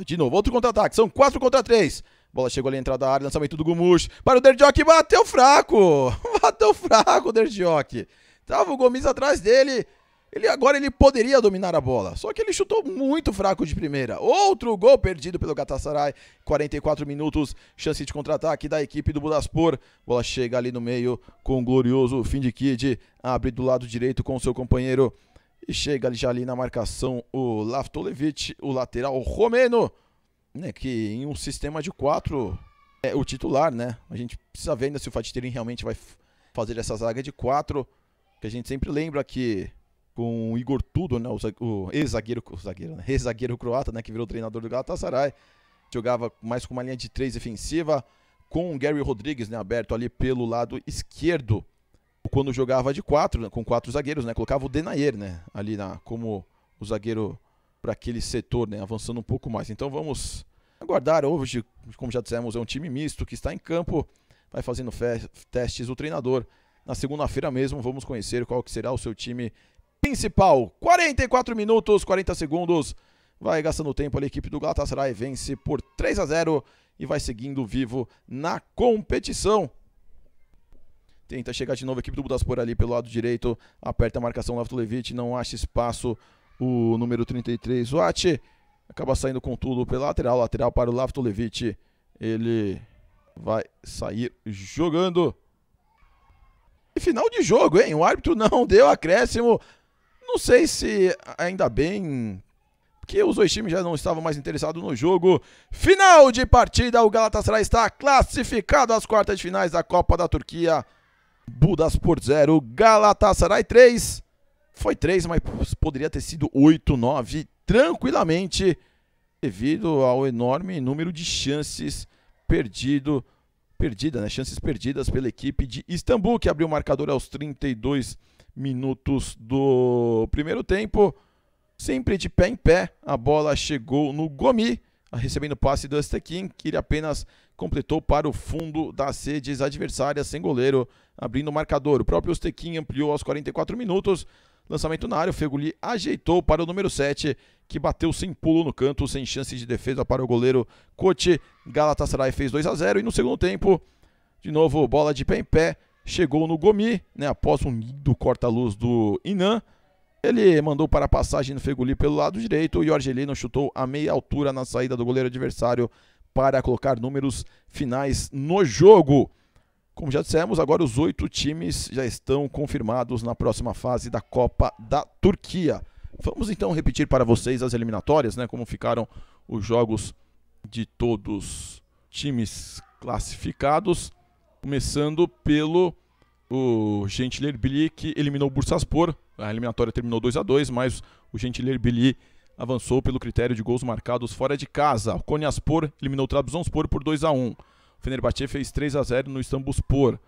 de novo, outro contra-ataque. São 4 contra 3. Bola chegou ali na entrada da área, lançamento do Gumush. Para o Derdiok, bateu fraco. Bateu fraco o Derdiok. Tava o Gomes atrás dele. Ele agora ele poderia dominar a bola, só que ele chutou muito fraco de primeira. Outro gol perdido pelo Galatasaray, 44 minutos, chance de contra-ataque da equipe do Budaspor. Bola chega ali no meio com o glorioso fim de Kid, abre do lado direito com seu companheiro e chega já ali na marcação o Laftolevich, o lateral romeno, né, que em um sistema de quatro é o titular, né? A gente precisa ver ainda se o Fatiterin realmente vai fazer essa zaga de quatro, que a gente sempre lembra que com o Igor Tudo, né, o ex-zagueiro, zagueiro, né, ex-zagueiro croata, né, que virou treinador do Galatasaray, jogava mais com uma linha de três defensiva, com o Gary Rodrigues, né, aberto ali pelo lado esquerdo, quando jogava de quatro, né? com quatro zagueiros, né, colocava o Denayer, né, ali na, como o zagueiro para aquele setor, né, avançando um pouco mais. Então vamos aguardar hoje, como já dissemos, é um time misto que está em campo, vai fazendo testes o treinador. Na segunda-feira mesmo vamos conhecer qual que será o seu time principal. 44 minutos, 40 segundos. Vai gastando tempo ali, a equipe do Galatasaray vence por 3 a 0 e vai seguindo vivo na competição. Tenta chegar de novo a equipe do Budaspor ali pelo lado direito, aperta a marcação Lavtulevich, não acha espaço o número 33, Watt. Acaba saindo com tudo pela lateral, lateral para o Lavtulevich. Ele vai sair jogando final de jogo, hein? O árbitro não deu acréscimo não sei se ainda bem que os dois times já não estavam mais interessados no jogo. Final de partida, o Galatasaray está classificado às quartas de finais da Copa da Turquia. Budaspor zero Galatasaray 3. Foi 3, mas poderia ter sido 8, 9 tranquilamente devido ao enorme número de chances perdido, perdida, né? chances perdidas pela equipe de Istambul, que abriu o marcador aos 32 minutos minutos do primeiro tempo. Sempre de pé em pé, a bola chegou no Gomi, recebendo o passe do Estequim, que ele apenas completou para o fundo das sedes adversárias sem goleiro, abrindo o marcador. O próprio Estequim ampliou aos 44 minutos. Lançamento na área, o Feguli ajeitou para o número 7, que bateu sem pulo no canto, sem chance de defesa para o goleiro Cote. Galatasaray fez 2 a 0 e no segundo tempo, de novo, bola de pé em pé, chegou no Gomi, né, após um lindo corta-luz do Inan. Ele mandou para a passagem no Feguli pelo lado direito e o argelino chutou a meia altura na saída do goleiro adversário para colocar números finais no jogo. Como já dissemos, agora os oito times já estão confirmados na próxima fase da Copa da Turquia. Vamos então repetir para vocês as eliminatórias, né? Como ficaram os jogos de todos os times classificados. Começando pelo o Gentilier Billy, que eliminou o Bursaspor. A eliminatória terminou 2 a 2 mas o Gentilier Bili avançou pelo critério de gols marcados fora de casa. O Konyaspor eliminou o Trabzonspor por 2 a 1 O Fenerbahçe fez 3 a 0 no Istambulspor.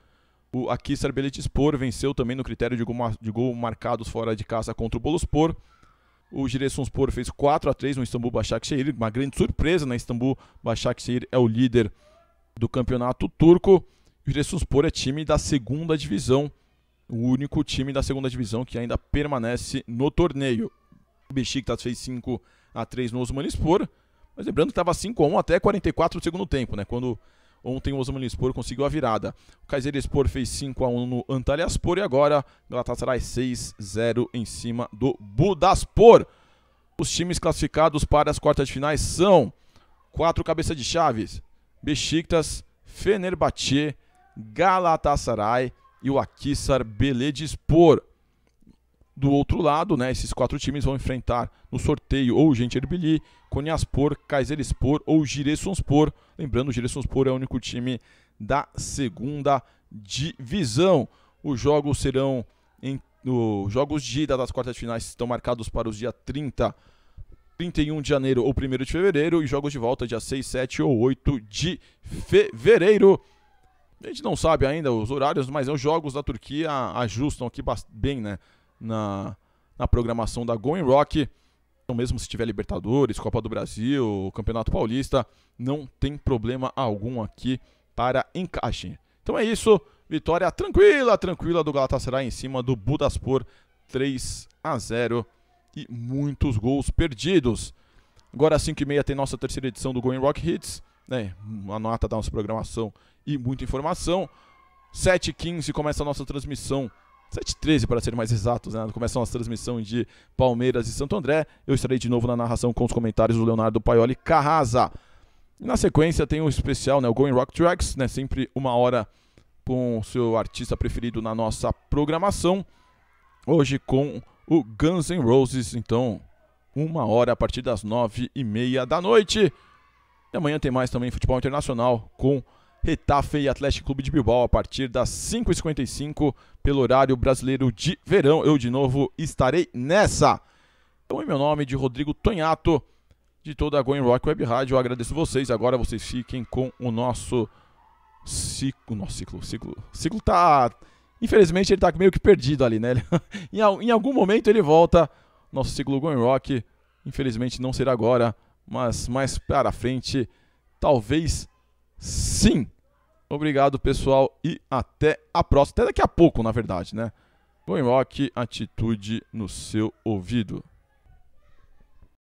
O Akisar Beletispor venceu também no critério de gol, de gol marcados fora de casa contra o Boluspor. O Giresunspor fez 4 a 3 no Istambul Başakşehir, uma grande surpresa, né? Istambul Başakşehir é o líder do campeonato turco. O Giresunspor é time da segunda divisão, o único time da segunda divisão que ainda permanece no torneio. O Besiktas fez 5 a 3 no Osmanispor, mas lembrando que estava 5 a 1 até 44 do segundo tempo, né? Quando ontem o Osmanispor conseguiu a virada. O Kayserispor fez 5 a 1 no Antalyaspor e agora Galatasaray 6 a 0 em cima do Budaspor. Os times classificados para as quartas de finais são quatro cabeças de chaves: Besiktas, Fenerbahçe, Galatasaray e o Akhisar Beledespor. Do outro lado, né, esses quatro times vão enfrentar no sorteio ou Erbili, Konyaspor, Kayserispor ou Giresunspor. Lembrando, o Giresunspor é o único time da segunda divisão. Os jogos serão em, no, jogos de ida das quartas de finais estão marcados para os dias 30, 31 de janeiro ou 1 de fevereiro e jogos de volta dia 6, 7 ou 8 de fevereiro. A gente não sabe ainda os horários, mas os jogos da Turquia ajustam aqui bem, né? Na, na programação da Going Rock. Então, mesmo se tiver Libertadores, Copa do Brasil, Campeonato Paulista, não tem problema algum aqui para encaixe. Então é isso. Vitória tranquila, tranquila do Galatasaray em cima do Budaspor 3 a 0 e muitos gols perdidos. Agora às 5h30 tem nossa terceira edição do Going Rock Hits, né? uma nota da nossa programação e muita informação. 7h15 começa a nossa transmissão. 7h13 para ser mais exatos, né? Começa a nossa transmissão de Palmeiras e Santo André. Eu estarei de novo na narração com os comentários do Leonardo Paioli Carrasa na sequência tem o um especial, né? O Going Rock Tracks, né? Sempre uma hora com o seu artista preferido na nossa programação. Hoje com o Guns N' Roses, então, uma hora a partir das nove e meia da noite. E amanhã tem mais também futebol internacional com Retafe e Atlético Clube de Bilbao a partir das 5h55 pelo horário brasileiro de verão. Eu, de novo, estarei nessa. Então, em meu nome de Rodrigo Tonhato, de toda a Going Rock Web Rádio, eu agradeço vocês. Agora vocês fiquem com o nosso ciclo. Nosso ciclo, ciclo. Ciclo tá. Infelizmente ele tá meio que perdido ali, né? Ele... em, algum momento ele volta. Nosso ciclo Going Rock, infelizmente não será agora, mas mais para frente, talvez sim. Obrigado, pessoal, e até a próxima. Até daqui a pouco, na verdade, né? Goirock, atitude no seu ouvido.